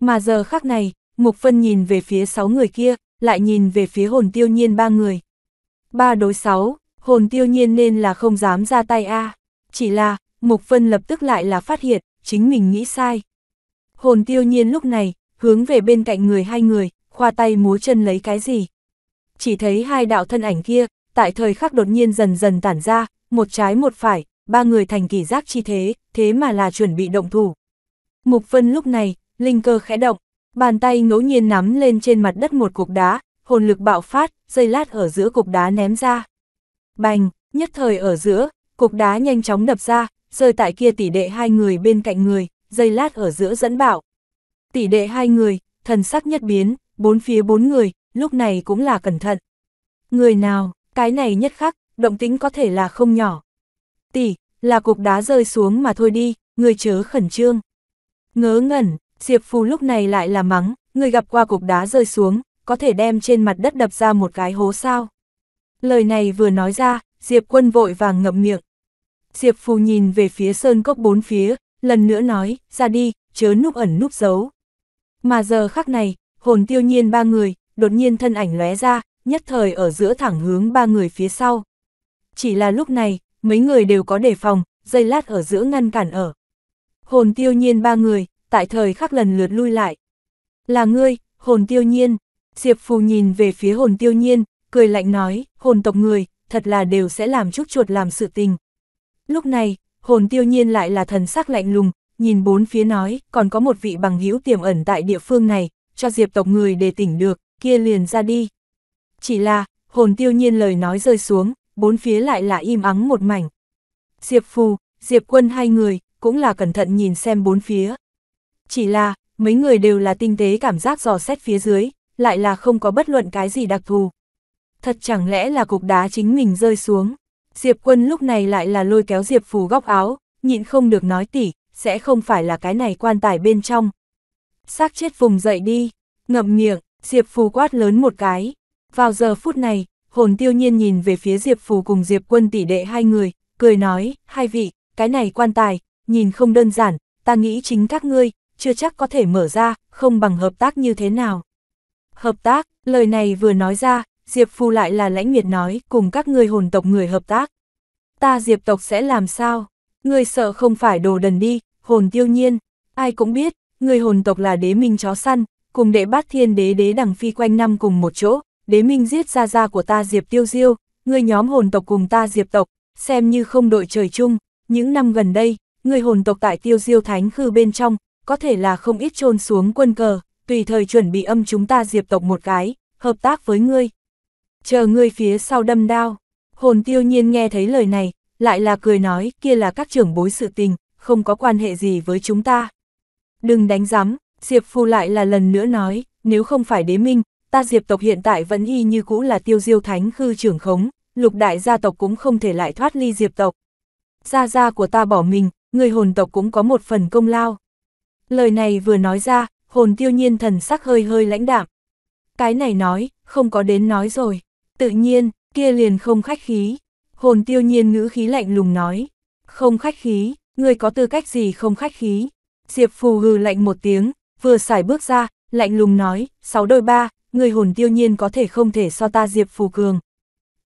Speaker 1: Mà giờ khắc này, Mục phân nhìn về phía sáu người kia, lại nhìn về phía hồn tiêu nhiên ba người. Ba đối sáu, hồn tiêu nhiên nên là không dám ra tay a Chỉ là, Mục phân lập tức lại là phát hiện, chính mình nghĩ sai. Hồn tiêu nhiên lúc này, hướng về bên cạnh người hai người, khoa tay múa chân lấy cái gì. Chỉ thấy hai đạo thân ảnh kia, tại thời khắc đột nhiên dần dần tản ra, một trái một phải, ba người thành kỳ giác chi thế, thế mà là chuẩn bị động thủ. Mục Vân lúc này, linh cơ khẽ động, bàn tay ngẫu nhiên nắm lên trên mặt đất một cục đá, hồn lực bạo phát, dây lát ở giữa cục đá ném ra. Bành, nhất thời ở giữa, cục đá nhanh chóng đập ra, rơi tại kia tỷ đệ hai người bên cạnh người, dây lát ở giữa dẫn bạo. Tỷ đệ hai người, thần sắc nhất biến, bốn phía bốn người, lúc này cũng là cẩn thận. Người nào, cái này nhất khắc, động tính có thể là không nhỏ tỷ, là cục đá rơi xuống mà thôi đi, người chớ khẩn trương. Ngớ ngẩn, Diệp Phù lúc này lại là mắng, người gặp qua cục đá rơi xuống, có thể đem trên mặt đất đập ra một cái hố sao. Lời này vừa nói ra, Diệp quân vội vàng ngậm miệng. Diệp Phù nhìn về phía sơn cốc bốn phía, lần nữa nói, ra đi, chớ núp ẩn núp giấu. Mà giờ khắc này, hồn tiêu nhiên ba người, đột nhiên thân ảnh lóe ra, nhất thời ở giữa thẳng hướng ba người phía sau. Chỉ là lúc này, mấy người đều có đề phòng, dây lát ở giữa ngăn cản ở. Hồn tiêu nhiên ba người, tại thời khắc lần lượt lui lại. Là ngươi, hồn tiêu nhiên. Diệp Phù nhìn về phía hồn tiêu nhiên, cười lạnh nói, hồn tộc người, thật là đều sẽ làm chút chuột làm sự tình. Lúc này, hồn tiêu nhiên lại là thần sắc lạnh lùng, nhìn bốn phía nói, còn có một vị bằng hữu tiềm ẩn tại địa phương này, cho diệp tộc người để tỉnh được, kia liền ra đi. Chỉ là, hồn tiêu nhiên lời nói rơi xuống, bốn phía lại là im ắng một mảnh. Diệp Phù, Diệp Quân hai người, cũng là cẩn thận nhìn xem bốn phía. Chỉ là, mấy người đều là tinh tế cảm giác dò xét phía dưới, lại là không có bất luận cái gì đặc thù. Thật chẳng lẽ là cục đá chính mình rơi xuống. Diệp Quân lúc này lại là lôi kéo Diệp Phù góc áo, nhịn không được nói tỉ, sẽ không phải là cái này quan tài bên trong. Xác chết vùng dậy đi, ngậm miệng, Diệp Phù quát lớn một cái. Vào giờ phút này, hồn tiêu nhiên nhìn về phía Diệp Phù cùng Diệp quân tỷ đệ hai người, cười nói, hai vị, cái này quan tài, nhìn không đơn giản, ta nghĩ chính các ngươi, chưa chắc có thể mở ra, không bằng hợp tác như thế nào. Hợp tác, lời này vừa nói ra, Diệp Phù lại là lãnh miệt nói, cùng các ngươi hồn tộc người hợp tác. Ta Diệp tộc sẽ làm sao? Ngươi sợ không phải đồ đần đi, hồn tiêu nhiên, ai cũng biết, người hồn tộc là đế minh chó săn, cùng đệ bát thiên đế đế đằng phi quanh năm cùng một chỗ, đế minh giết ra ra của ta Diệp Tiêu Diêu, ngươi nhóm hồn tộc cùng ta Diệp tộc, xem như không đội trời chung, những năm gần đây, ngươi hồn tộc tại Tiêu Diêu Thánh Khư bên trong, có thể là không ít trôn xuống quân cờ, tùy thời chuẩn bị âm chúng ta Diệp tộc một cái, hợp tác với ngươi. Chờ ngươi phía sau đâm đao, hồn tiêu nhiên nghe thấy lời này, lại là cười nói kia là các trưởng bối sự tình, không có quan hệ gì với chúng ta. Đừng đánh giám, Diệp Phu lại là lần nữa nói, nếu không phải đế minh, ta diệp tộc hiện tại vẫn y như cũ là tiêu diêu thánh khư trưởng khống, lục đại gia tộc cũng không thể lại thoát ly diệp tộc. Gia gia của ta bỏ mình, người hồn tộc cũng có một phần công lao. Lời này vừa nói ra, hồn tiêu nhiên thần sắc hơi hơi lãnh đạm. Cái này nói, không có đến nói rồi. Tự nhiên, kia liền không khách khí. Hồn tiêu nhiên ngữ khí lạnh lùng nói. Không khách khí, người có tư cách gì không khách khí. Diệp phù hừ lạnh một tiếng, vừa xài bước ra, lạnh lùng nói, sáu đôi ba, người hồn tiêu nhiên có thể không thể so ta Diệp Phù Cường.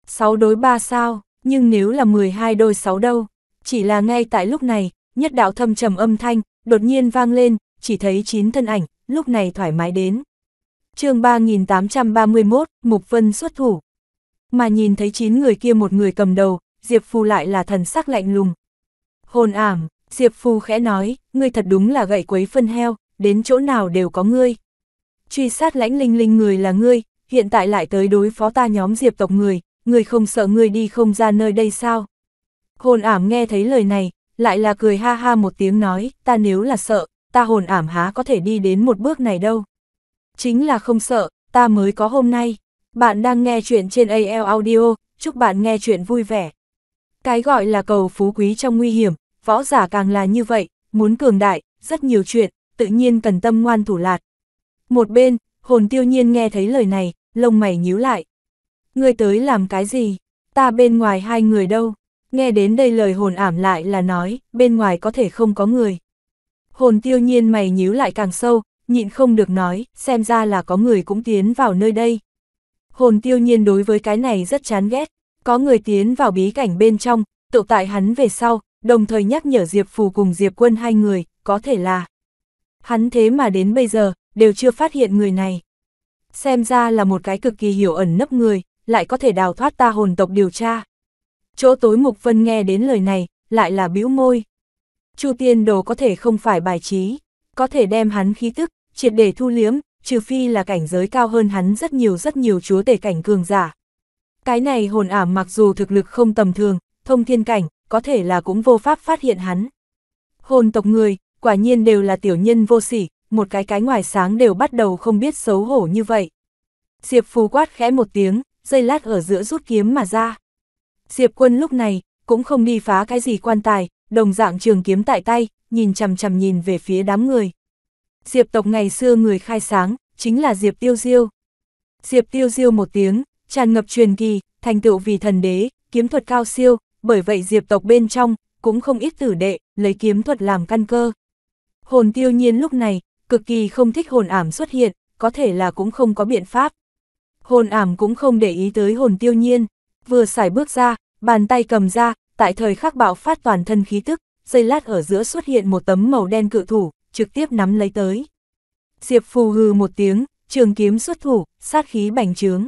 Speaker 1: 6 đối 3 sao, nhưng nếu là 12 đôi 6 đâu, chỉ là ngay tại lúc này, nhất đạo thâm trầm âm thanh, đột nhiên vang lên, chỉ thấy 9 thân ảnh, lúc này thoải mái đến. chương 3831, Mục Vân xuất thủ. Mà nhìn thấy 9 người kia một người cầm đầu, Diệp Phù lại là thần sắc lạnh lùng. Hồn ảm, Diệp Phù khẽ nói, ngươi thật đúng là gậy quấy phân heo, đến chỗ nào đều có ngươi truy sát lãnh linh linh người là ngươi, hiện tại lại tới đối phó ta nhóm diệp tộc người, ngươi không sợ ngươi đi không ra nơi đây sao? Hồn ảm nghe thấy lời này, lại là cười ha ha một tiếng nói, ta nếu là sợ, ta hồn ảm há có thể đi đến một bước này đâu. Chính là không sợ, ta mới có hôm nay. Bạn đang nghe chuyện trên AL Audio, chúc bạn nghe chuyện vui vẻ. Cái gọi là cầu phú quý trong nguy hiểm, võ giả càng là như vậy, muốn cường đại, rất nhiều chuyện, tự nhiên cần tâm ngoan thủ lạt, một bên, hồn tiêu nhiên nghe thấy lời này, lông mày nhíu lại. Người tới làm cái gì? Ta bên ngoài hai người đâu? Nghe đến đây lời hồn ảm lại là nói, bên ngoài có thể không có người. Hồn tiêu nhiên mày nhíu lại càng sâu, nhịn không được nói, xem ra là có người cũng tiến vào nơi đây. Hồn tiêu nhiên đối với cái này rất chán ghét, có người tiến vào bí cảnh bên trong, tụ tại hắn về sau, đồng thời nhắc nhở Diệp Phù cùng Diệp Quân hai người, có thể là. Hắn thế mà đến bây giờ, đều chưa phát hiện người này. Xem ra là một cái cực kỳ hiểu ẩn nấp người, lại có thể đào thoát ta hồn tộc điều tra. Chỗ tối Mục Vân nghe đến lời này, lại là bĩu môi. Chu tiên đồ có thể không phải bài trí, có thể đem hắn khí tức, triệt để thu liếm, trừ phi là cảnh giới cao hơn hắn rất nhiều rất nhiều chúa tể cảnh cường giả. Cái này hồn ảm mặc dù thực lực không tầm thường, thông thiên cảnh, có thể là cũng vô pháp phát hiện hắn. Hồn tộc người, quả nhiên đều là tiểu nhân vô sỉ, một cái cái ngoài sáng đều bắt đầu không biết xấu hổ như vậy. Diệp Phù quát khẽ một tiếng, dây lát ở giữa rút kiếm mà ra. Diệp quân lúc này, cũng không đi phá cái gì quan tài, đồng dạng trường kiếm tại tay, nhìn chằm chằm nhìn về phía đám người. Diệp tộc ngày xưa người khai sáng, chính là Diệp Tiêu Diêu. Diệp Tiêu Diêu một tiếng, tràn ngập truyền kỳ, thành tựu vì thần đế, kiếm thuật cao siêu, bởi vậy Diệp tộc bên trong, cũng không ít tử đệ, lấy kiếm thuật làm căn cơ. Hồn tiêu nhiên lúc này, cực kỳ không thích hồn ảm xuất hiện, có thể là cũng không có biện pháp. Hồn ảm cũng không để ý tới hồn tiêu nhiên, vừa xài bước ra, bàn tay cầm ra, tại thời khắc bạo phát toàn thân khí tức, dây lát ở giữa xuất hiện một tấm màu đen cự thủ, trực tiếp nắm lấy tới. Diệp phù hư một tiếng, trường kiếm xuất thủ, sát khí bành trướng.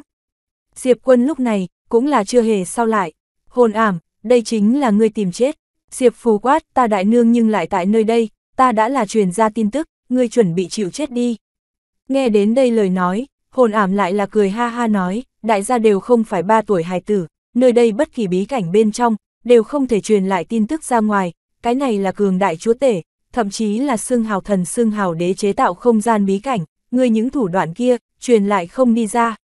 Speaker 1: Diệp quân lúc này, cũng là chưa hề sao lại. Hồn ảm, đây chính là ngươi tìm chết. Diệp phù quát, ta đại nương nhưng lại tại nơi đây, ta đã là truyền ra tin tức, ngươi chuẩn bị chịu chết đi. Nghe đến đây lời nói, hồn ảm lại là cười ha ha nói, đại gia đều không phải ba tuổi hài tử, nơi đây bất kỳ bí cảnh bên trong, đều không thể truyền lại tin tức ra ngoài, cái này là cường đại chúa tể, thậm chí là xương hào thần xương hào đế chế tạo không gian bí cảnh, ngươi những thủ đoạn kia, truyền lại không đi ra.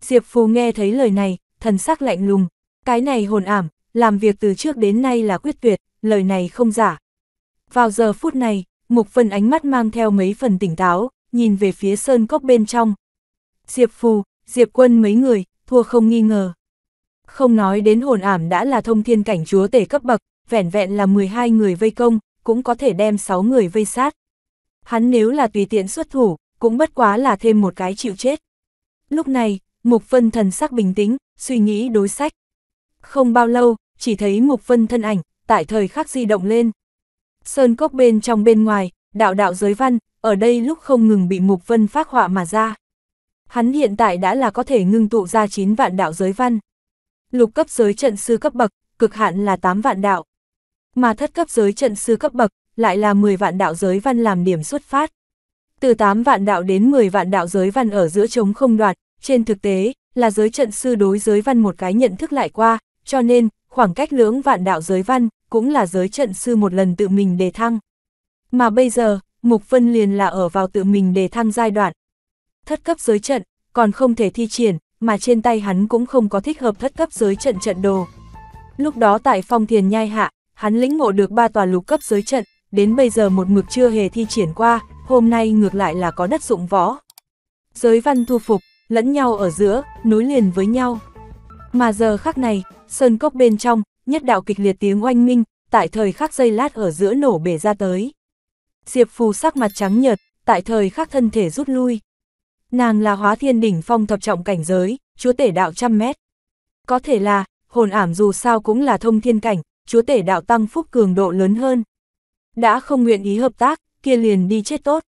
Speaker 1: Diệp Phù nghe thấy lời này, thần sắc lạnh lùng, cái này hồn ảm, làm việc từ trước đến nay là quyết tuyệt, lời này không giả. Vào giờ phút này, Mục phần ánh mắt mang theo mấy phần tỉnh táo, nhìn về phía sơn cốc bên trong. Diệp Phù, Diệp Quân mấy người, thua không nghi ngờ. Không nói đến hồn ảm đã là thông thiên cảnh chúa tể cấp bậc, vẻn vẹn là 12 người vây công, cũng có thể đem 6 người vây sát. Hắn nếu là tùy tiện xuất thủ, cũng bất quá là thêm một cái chịu chết. Lúc này, Mục phân thần sắc bình tĩnh, suy nghĩ đối sách. Không bao lâu, chỉ thấy Mục phân thân ảnh, tại thời khắc di động lên, sơn cốc bên trong bên ngoài, đạo đạo giới văn, ở đây lúc không ngừng bị Mục Vân phát họa mà ra. Hắn hiện tại đã là có thể ngưng tụ ra 9 vạn đạo giới văn. Lục cấp giới trận sư cấp bậc, cực hạn là 8 vạn đạo. Mà thất cấp giới trận sư cấp bậc, lại là 10 vạn đạo giới văn làm điểm xuất phát. Từ 8 vạn đạo đến 10 vạn đạo giới văn ở giữa trống không đoạt, trên thực tế, là giới trận sư đối giới văn một cái nhận thức lại qua, cho nên, khoảng cách lưỡng vạn đạo giới văn, cũng là giới trận sư một lần tự mình đề thăng. Mà bây giờ, Mục Vân liền là ở vào tự mình đề thăng giai đoạn. Thất cấp giới trận, còn không thể thi triển, mà trên tay hắn cũng không có thích hợp thất cấp giới trận trận đồ. Lúc đó tại phong thiền nhai hạ, hắn lĩnh ngộ được ba tòa lục cấp giới trận, đến bây giờ một mực chưa hề thi triển qua, hôm nay ngược lại là có đất dụng võ. Giới văn thu phục, lẫn nhau ở giữa, nối liền với nhau. Mà giờ khắc này, sơn cốc bên trong, nhất đạo kịch liệt tiếng oanh minh, tại thời khắc giây lát ở giữa nổ bể ra tới. Diệp Phù sắc mặt trắng nhợt, tại thời khắc thân thể rút lui. Nàng là hóa thiên đỉnh phong thập trọng cảnh giới, chúa tể đạo trăm mét. Có thể là, hồn ảm dù sao cũng là thông thiên cảnh, chúa tể đạo tăng phúc cường độ lớn hơn. Đã không nguyện ý hợp tác, kia liền đi chết tốt.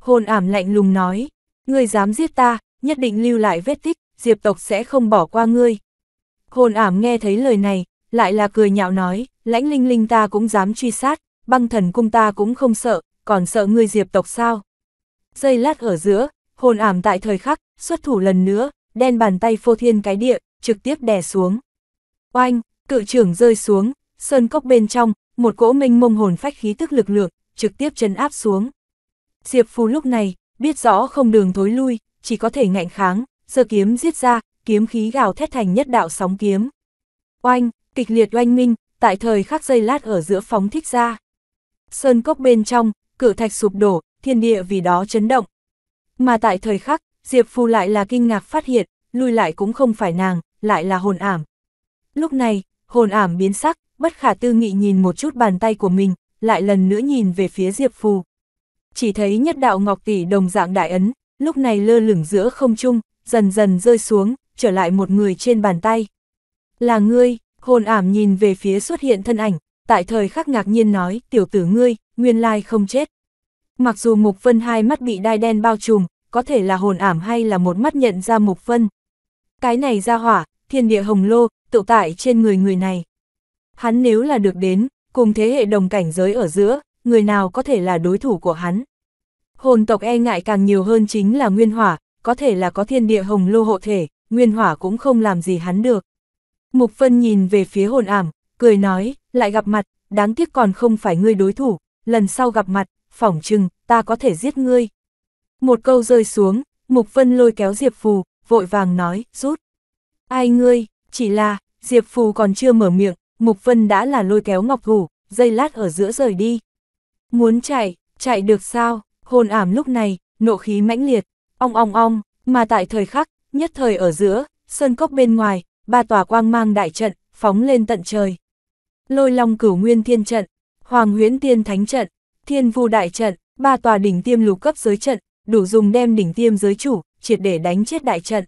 Speaker 1: Hồn ảm lạnh lùng nói, ngươi dám giết ta, nhất định lưu lại vết tích, diệp tộc sẽ không bỏ qua ngươi. Hồn ảm nghe thấy lời này, lại là cười nhạo nói, lãnh linh linh ta cũng dám truy sát, băng thần cung ta cũng không sợ, còn sợ ngươi diệp tộc sao. Dây lát ở giữa, hồn ảm tại thời khắc, xuất thủ lần nữa, đen bàn tay phô thiên cái địa, trực tiếp đè xuống. Oanh, cự trưởng rơi xuống, sơn cốc bên trong, một cỗ minh mông hồn phách khí tức lực lượng, trực tiếp chân áp xuống. Diệp Phù lúc này, biết rõ không đường thối lui, chỉ có thể ngạnh kháng, giơ kiếm giết ra, kiếm khí gào thét thành nhất đạo sóng kiếm. Oanh, kịch liệt oanh minh, tại thời khắc dây lát ở giữa phóng thích ra. Sơn cốc bên trong, cửa thạch sụp đổ, thiên địa vì đó chấn động. Mà tại thời khắc, Diệp Phu lại là kinh ngạc phát hiện, lui lại cũng không phải nàng, lại là hồn ảm. Lúc này, hồn ảm biến sắc, bất khả tư nghị nhìn một chút bàn tay của mình, lại lần nữa nhìn về phía Diệp Phù. Chỉ thấy nhất đạo ngọc tỷ đồng dạng đại ấn, lúc này lơ lửng giữa không trung, dần dần rơi xuống, trở lại một người trên bàn tay. Là ngươi, Hồn ảm nhìn về phía xuất hiện thân ảnh, tại thời khắc ngạc nhiên nói, tiểu tử ngươi, nguyên lai không chết. Mặc dù Mục Vân hai mắt bị đai đen bao trùm, có thể là hồn ảm hay là một mắt nhận ra Mục Vân. Cái này ra hỏa, thiên địa hồng lô, tự tại trên người người này. Hắn nếu là được đến, cùng thế hệ đồng cảnh giới ở giữa, người nào có thể là đối thủ của hắn. Hồn tộc e ngại càng nhiều hơn chính là nguyên hỏa, có thể là có thiên địa hồng lô hộ thể, nguyên hỏa cũng không làm gì hắn được. Mục Phân nhìn về phía hồn ảm, cười nói, lại gặp mặt, đáng tiếc còn không phải ngươi đối thủ, lần sau gặp mặt, phỏng chừng, ta có thể giết ngươi. Một câu rơi xuống, Mục Phân lôi kéo Diệp Phù, vội vàng nói, rút. Ai ngươi, chỉ là, Diệp Phù còn chưa mở miệng, Mục Phân đã là lôi kéo Ngọc Thủ, dây lát ở giữa rời đi. Muốn chạy, chạy được sao, hồn ảm lúc này, nộ khí mãnh liệt, ong ong ong, mà tại thời khắc, nhất thời ở giữa, sơn cốc bên ngoài, ba tòa quang mang đại trận, phóng lên tận trời. Lôi long cửu nguyên thiên trận, hoàng huyễn tiên thánh trận, thiên vu đại trận, ba tòa đỉnh tiêm lục cấp giới trận, đủ dùng đem đỉnh tiêm giới chủ, triệt để đánh chết đại trận.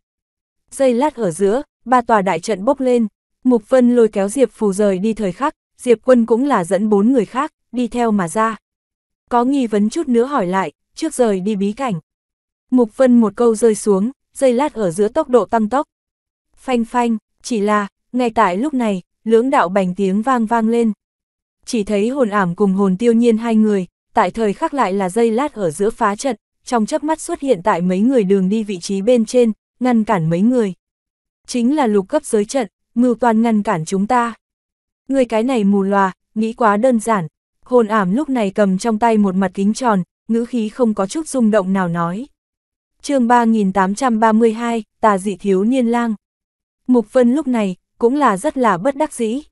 Speaker 1: Dây lát ở giữa, ba tòa đại trận bốc lên, Mục Vân lôi kéo Diệp Phù rời đi thời khắc, Diệp Quân cũng là dẫn bốn người khác, đi theo mà ra. Có nghi vấn chút nữa hỏi lại, trước rời đi bí cảnh. Mục Vân một câu rơi xuống, dây lát ở giữa tốc độ tăng tốc, phanh phanh, chỉ là, ngay tại lúc này, lưỡng đạo bành tiếng vang vang lên. Chỉ thấy hồn ảm cùng hồn tiêu nhiên hai người, tại thời khắc lại là dây lát ở giữa phá trận, trong chớp mắt xuất hiện tại mấy người đường đi vị trí bên trên, ngăn cản mấy người. Chính là lục cấp giới trận, mưu toàn ngăn cản chúng ta. Người cái này mù loà nghĩ quá đơn giản. Hồn ảm lúc này cầm trong tay một mặt kính tròn, ngữ khí không có chút rung động nào nói. chương 3832, tà dị thiếu niên lang. Mục Vân lúc này, cũng là rất là bất đắc dĩ.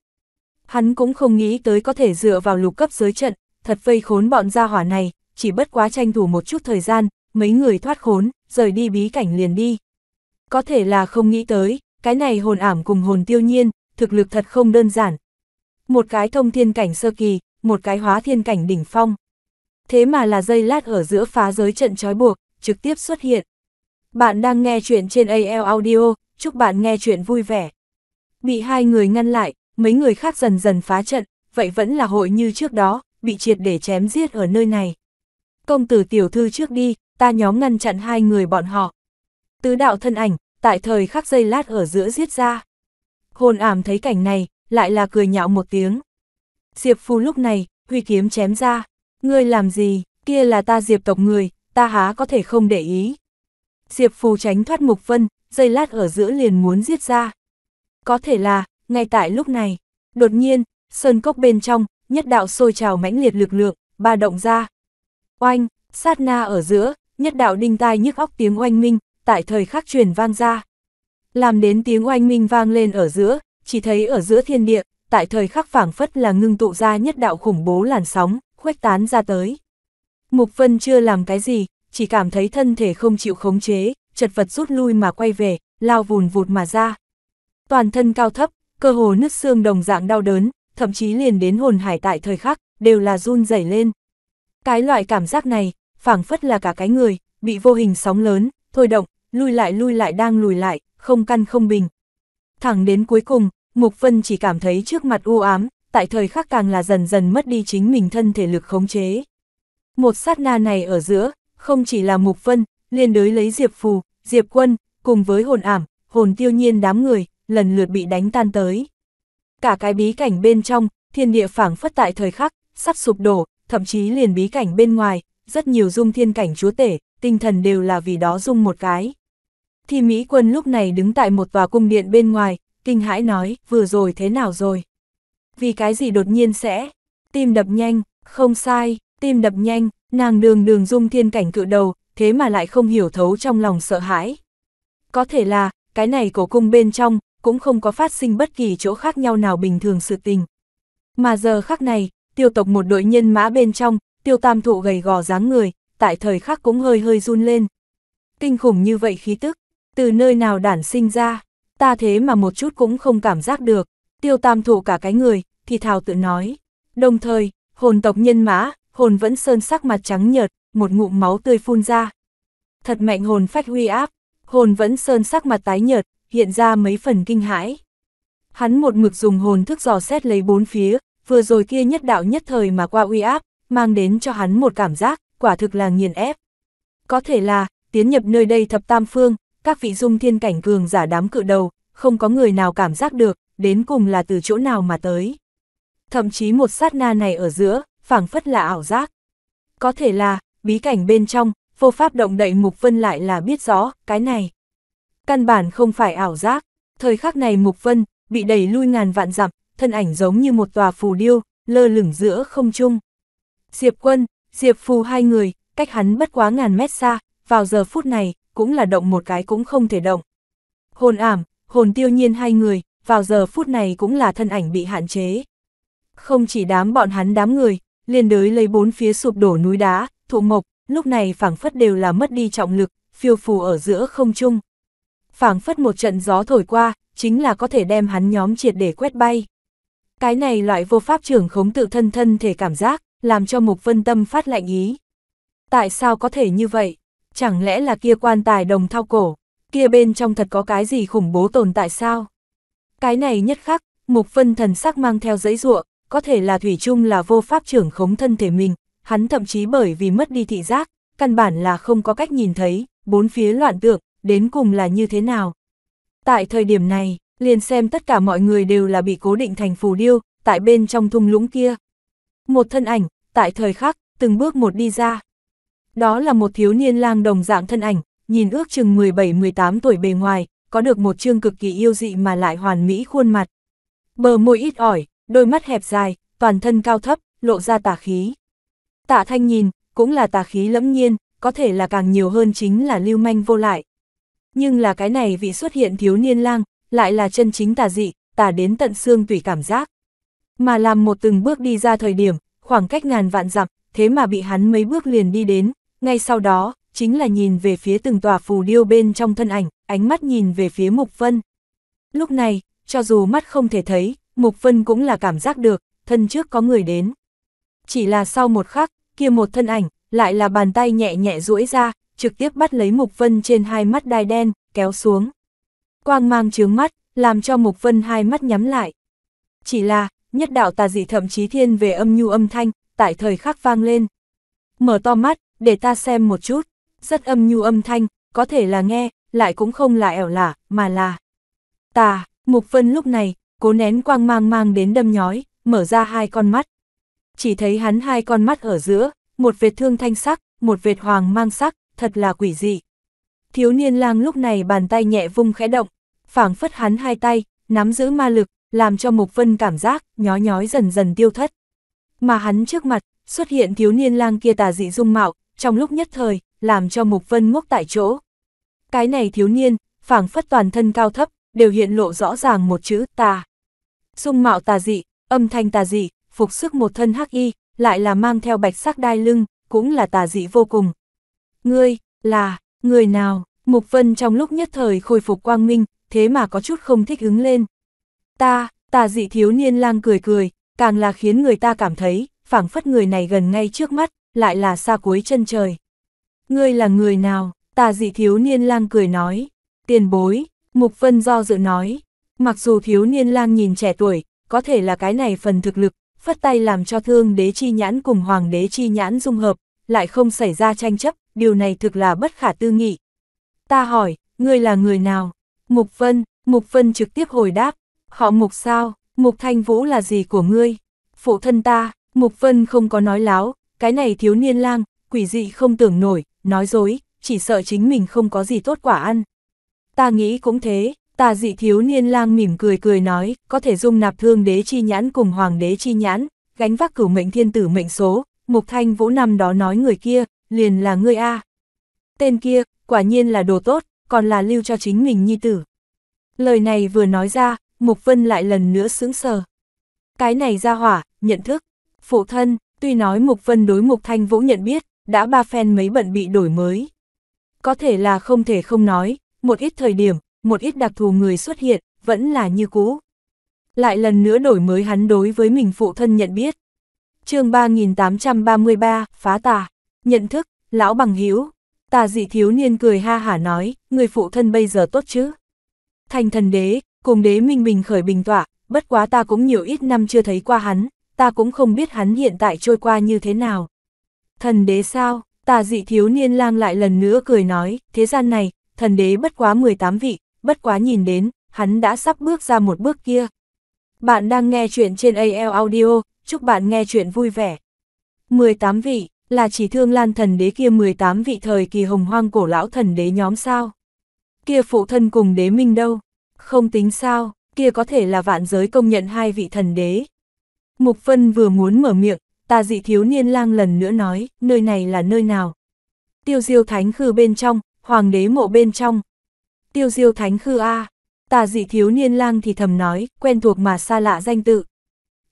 Speaker 1: Hắn cũng không nghĩ tới có thể dựa vào lục cấp giới trận, thật vây khốn bọn gia hỏa này, chỉ bất quá tranh thủ một chút thời gian, mấy người thoát khốn, rời đi bí cảnh liền đi. Có thể là không nghĩ tới, cái này hồn ảm cùng hồn tiêu nhiên, thực lực thật không đơn giản. Một cái thông thiên cảnh sơ kỳ, một cái hóa thiên cảnh đỉnh phong. Thế mà là dây lát ở giữa phá giới trận trói buộc, trực tiếp xuất hiện. Bạn đang nghe chuyện trên AL Audio, chúc bạn nghe chuyện vui vẻ. Bị hai người ngăn lại, mấy người khác dần dần phá trận, vậy vẫn là hội như trước đó, bị triệt để chém giết ở nơi này. Công tử tiểu thư trước đi, ta nhóm ngăn chặn hai người bọn họ. Tứ đạo thân ảnh, tại thời khắc giây lát ở giữa giết ra. Hồn ảm thấy cảnh này, lại là cười nhạo một tiếng. Diệp Phu lúc này, huy kiếm chém ra. Ngươi làm gì, kia là ta Diệp tộc người, ta há có thể không để ý. Diệp Phù tránh thoát Mục Vân, giây lát ở giữa liền muốn giết ra. Có thể là, ngay tại lúc này, đột nhiên, sơn cốc bên trong, nhất đạo sôi trào mãnh liệt lực lượng, ba động ra. Oanh, sát na ở giữa, nhất đạo đinh tai nhức óc tiếng oanh minh, tại thời khắc truyền vang ra. Làm đến tiếng oanh minh vang lên ở giữa, chỉ thấy ở giữa thiên địa, tại thời khắc phảng phất là ngưng tụ ra nhất đạo khủng bố làn sóng, khuếch tán ra tới. Mục Vân chưa làm cái gì, chỉ cảm thấy thân thể không chịu khống chế, chật vật rút lui mà quay về, lao vùn vụt mà ra. Toàn thân cao thấp, cơ hồ nứt xương đồng dạng đau đớn, thậm chí liền đến hồn hải tại thời khắc, đều là run rẩy lên. Cái loại cảm giác này, phảng phất là cả cái người, bị vô hình sóng lớn, thôi động, lui lại lui lại đang lùi lại, không căn không bình. Thẳng đến cuối cùng, Mục Vân chỉ cảm thấy trước mặt u ám, tại thời khắc càng là dần dần mất đi chính mình thân thể lực khống chế. Một sát na này ở giữa, không chỉ là Mục Vân, liền đối lấy Diệp Phù, Diệp Quân, cùng với hồn ảm, hồn tiêu nhiên đám người, lần lượt bị đánh tan tới. Cả cái bí cảnh bên trong, thiên địa phảng phất tại thời khắc, sắp sụp đổ, thậm chí liền bí cảnh bên ngoài, rất nhiều dung thiên cảnh chúa tể, tinh thần đều là vì đó dung một cái. Thì Mỹ quân lúc này đứng tại một tòa cung điện bên ngoài, kinh hãi nói, vừa rồi thế nào rồi? Vì cái gì đột nhiên sẽ? Tim đập nhanh, không sai, tim đập nhanh, nàng đường đường dung thiên cảnh cự đầu, thế mà lại không hiểu thấu trong lòng sợ hãi. Có thể là, cái này cổ cung bên trong, cũng không có phát sinh bất kỳ chỗ khác nhau nào bình thường sự tình. Mà giờ khắc này, tiêu tộc một đội nhân mã bên trong, tiêu tam thụ gầy gò dáng người, tại thời khắc cũng hơi hơi run lên. Kinh khủng như vậy khí tức, từ nơi nào đản sinh ra, ta thế mà một chút cũng không cảm giác được, tiêu tam thụ cả cái người, thì thào tự nói. Đồng thời, hồn tộc nhân mã, hồn vẫn sơn sắc mặt trắng nhợt, một ngụm máu tươi phun ra. Thật mạnh hồn phách huy áp, hồn vẫn sơn sắc mặt tái nhợt, hiện ra mấy phần kinh hãi. Hắn một mực dùng hồn thức dò xét lấy bốn phía, vừa rồi kia nhất đạo nhất thời mà qua uy áp, mang đến cho hắn một cảm giác, quả thực là nghiền ép. Có thể là, tiến nhập nơi đây thập tam phương, các vị dung thiên cảnh cường giả đám cự đầu, không có người nào cảm giác được, đến cùng là từ chỗ nào mà tới. Thậm chí một sát na này ở giữa, phảng phất là ảo giác. Có thể là, bí cảnh bên trong, vô pháp động đậy Mục Vân lại là biết rõ, cái này. Căn bản không phải ảo giác, thời khắc này Mục Vân, bị đẩy lui ngàn vạn dặm, thân ảnh giống như một tòa phù điêu, lơ lửng giữa không trung. Diệp Quân, Diệp Phù hai người, cách hắn bất quá ngàn mét xa, vào giờ phút này, cũng là động một cái cũng không thể động. Hồn ảm, hồn tiêu nhiên hai người, vào giờ phút này cũng là thân ảnh bị hạn chế. Không chỉ đám bọn hắn đám người, liên đới lấy bốn phía sụp đổ núi đá, thụ mộc, lúc này phảng phất đều là mất đi trọng lực, phiêu phù ở giữa không trung. Phảng phất một trận gió thổi qua, chính là có thể đem hắn nhóm triệt để quét bay. Cái này loại vô pháp trưởng khống tự thân thân thể cảm giác, làm cho Mục Vân Tâm phát lạnh ý. Tại sao có thể như vậy? Chẳng lẽ là kia quan tài đồng thao cổ, kia bên trong thật có cái gì khủng bố tồn tại sao? Cái này nhất khắc, Mục Vân thần sắc mang theo giấy ruộng, có thể là Thủy chung là vô pháp trưởng khống thân thể mình, hắn thậm chí bởi vì mất đi thị giác, căn bản là không có cách nhìn thấy, bốn phía loạn tượng, đến cùng là như thế nào. Tại thời điểm này, liền xem tất cả mọi người đều là bị cố định thành phù điêu, tại bên trong thung lũng kia. Một thân ảnh, tại thời khắc, từng bước một đi ra. Đó là một thiếu niên lang đồng dạng thân ảnh, nhìn ước chừng 17-18 tuổi bề ngoài, có được một chương cực kỳ yêu dị mà lại hoàn mỹ khuôn mặt. Bờ môi ít ỏi, đôi mắt hẹp dài, toàn thân cao thấp, lộ ra tà khí. Tạ Thanh nhìn, cũng là tà khí lẫm nhiên, có thể là càng nhiều hơn chính là lưu manh vô lại. Nhưng là cái này vị xuất hiện thiếu niên lang, lại là chân chính tà dị, tà đến tận xương tùy cảm giác. Mà làm một từng bước đi ra thời điểm, khoảng cách ngàn vạn dặm, thế mà bị hắn mấy bước liền đi đến, ngay sau đó, chính là nhìn về phía từng tòa phù điêu bên trong thân ảnh, ánh mắt nhìn về phía Mục Vân. Lúc này, cho dù mắt không thể thấy, Mục Vân cũng là cảm giác được, thân trước có người đến. Chỉ là sau một khắc, kia một thân ảnh, lại là bàn tay nhẹ nhẹ duỗi ra, trực tiếp bắt lấy Mục Vân trên hai mắt đai đen, kéo xuống. Quang mang trướng mắt, làm cho Mục Vân hai mắt nhắm lại. Chỉ là, nhất đạo tà dị thậm chí thiên về âm nhu âm thanh, tại thời khắc vang lên. Mở to mắt, để ta xem một chút, rất âm nhu âm thanh, có thể là nghe, lại cũng không là ẻo lả, mà là tà, Mục Vân lúc này, cố nén quang mang mang đến đâm nhói, mở ra hai con mắt, chỉ thấy hắn hai con mắt ở giữa, một vệt thương thanh sắc, một vệt hoàng mang sắc, thật là quỷ dị. Thiếu niên lang lúc này bàn tay nhẹ vung khẽ động, phảng phất hắn hai tay, nắm giữ ma lực, làm cho Mục Vân cảm giác nhói nhói dần dần tiêu thất. Mà hắn trước mặt, xuất hiện thiếu niên lang kia tà dị dung mạo, trong lúc nhất thời, làm cho Mục Vân ngốc tại chỗ. Cái này thiếu niên, phảng phất toàn thân cao thấp, đều hiện lộ rõ ràng một chữ tà. Dung mạo tà dị, âm thanh tà dị, phục sức một thân hắc y, lại là mang theo bạch sắc đai lưng, cũng là tà dị vô cùng. Ngươi, là, người nào, Mục Vân trong lúc nhất thời khôi phục quang minh, thế mà có chút không thích ứng lên. Ta, tà dị thiếu niên lang cười cười, càng là khiến người ta cảm thấy, phảng phất người này gần ngay trước mắt, lại là xa cuối chân trời. Ngươi là người nào, tà dị thiếu niên lang cười nói, tiền bối, Mục Vân do dự nói, mặc dù thiếu niên lang nhìn trẻ tuổi, có thể là cái này phần thực lực, phất tay làm cho thương đế chi nhãn cùng hoàng đế chi nhãn dung hợp, lại không xảy ra tranh chấp, điều này thực là bất khả tư nghị. Ta hỏi, ngươi là người nào? Mục Vân, Mục Vân trực tiếp hồi đáp, họ Mục sao, Mục Thanh Vũ là gì của ngươi? Phụ thân ta, Mục Vân không có nói láo, cái này thiếu niên lang, quỷ dị không tưởng nổi, nói dối, chỉ sợ chính mình không có gì tốt quả ăn. Ta nghĩ cũng thế, Tà dị thiếu niên lang mỉm cười cười nói, có thể dung nạp thương đế chi nhãn cùng hoàng đế chi nhãn, gánh vác cửu mệnh thiên tử mệnh số, mục thanh vũ năm đó nói người kia, liền là ngươi A. Tên kia, quả nhiên là đồ tốt, còn là lưu cho chính mình nhi tử. Lời này vừa nói ra, mục vân lại lần nữa sững sờ. Cái này ra hỏa, nhận thức, phụ thân, tuy nói mục vân đối mục thanh vũ nhận biết, đã ba phen mấy bận bị đổi mới. Có thể là không thể không nói, một ít thời điểm, một ít đặc thù người xuất hiện, vẫn là như cũ. Lại lần nữa đổi mới hắn đối với mình phụ thân nhận biết. chương 3833, phá tà, nhận thức, lão bằng hữu tà dị thiếu niên cười ha hả nói, người phụ thân bây giờ tốt chứ. Thành thần đế, cùng đế minh bình khởi bình tọa, bất quá ta cũng nhiều ít năm chưa thấy qua hắn, ta cũng không biết hắn hiện tại trôi qua như thế nào. Thần đế sao, tà dị thiếu niên lang lại lần nữa cười nói, thế gian này, thần đế bất quá 18 vị, bất quá nhìn đến, hắn đã sắp bước ra một bước kia. Bạn đang nghe chuyện trên AL Audio, chúc bạn nghe chuyện vui vẻ. 18 vị, là chỉ thương lan thần đế kia 18 vị thời kỳ hồng hoang cổ lão thần đế nhóm sao? Kia phụ thân cùng đế minh đâu? Không tính sao, kia có thể là vạn giới công nhận hai vị thần đế. Mục Vân vừa muốn mở miệng, ta dị thiếu niên lang lần nữa nói, nơi này là nơi nào? Tiêu diêu thánh khư bên trong, hoàng đế mộ bên trong, tiêu diêu thánh khư A. Tà dị thiếu niên lang thì thầm nói, quen thuộc mà xa lạ danh tự.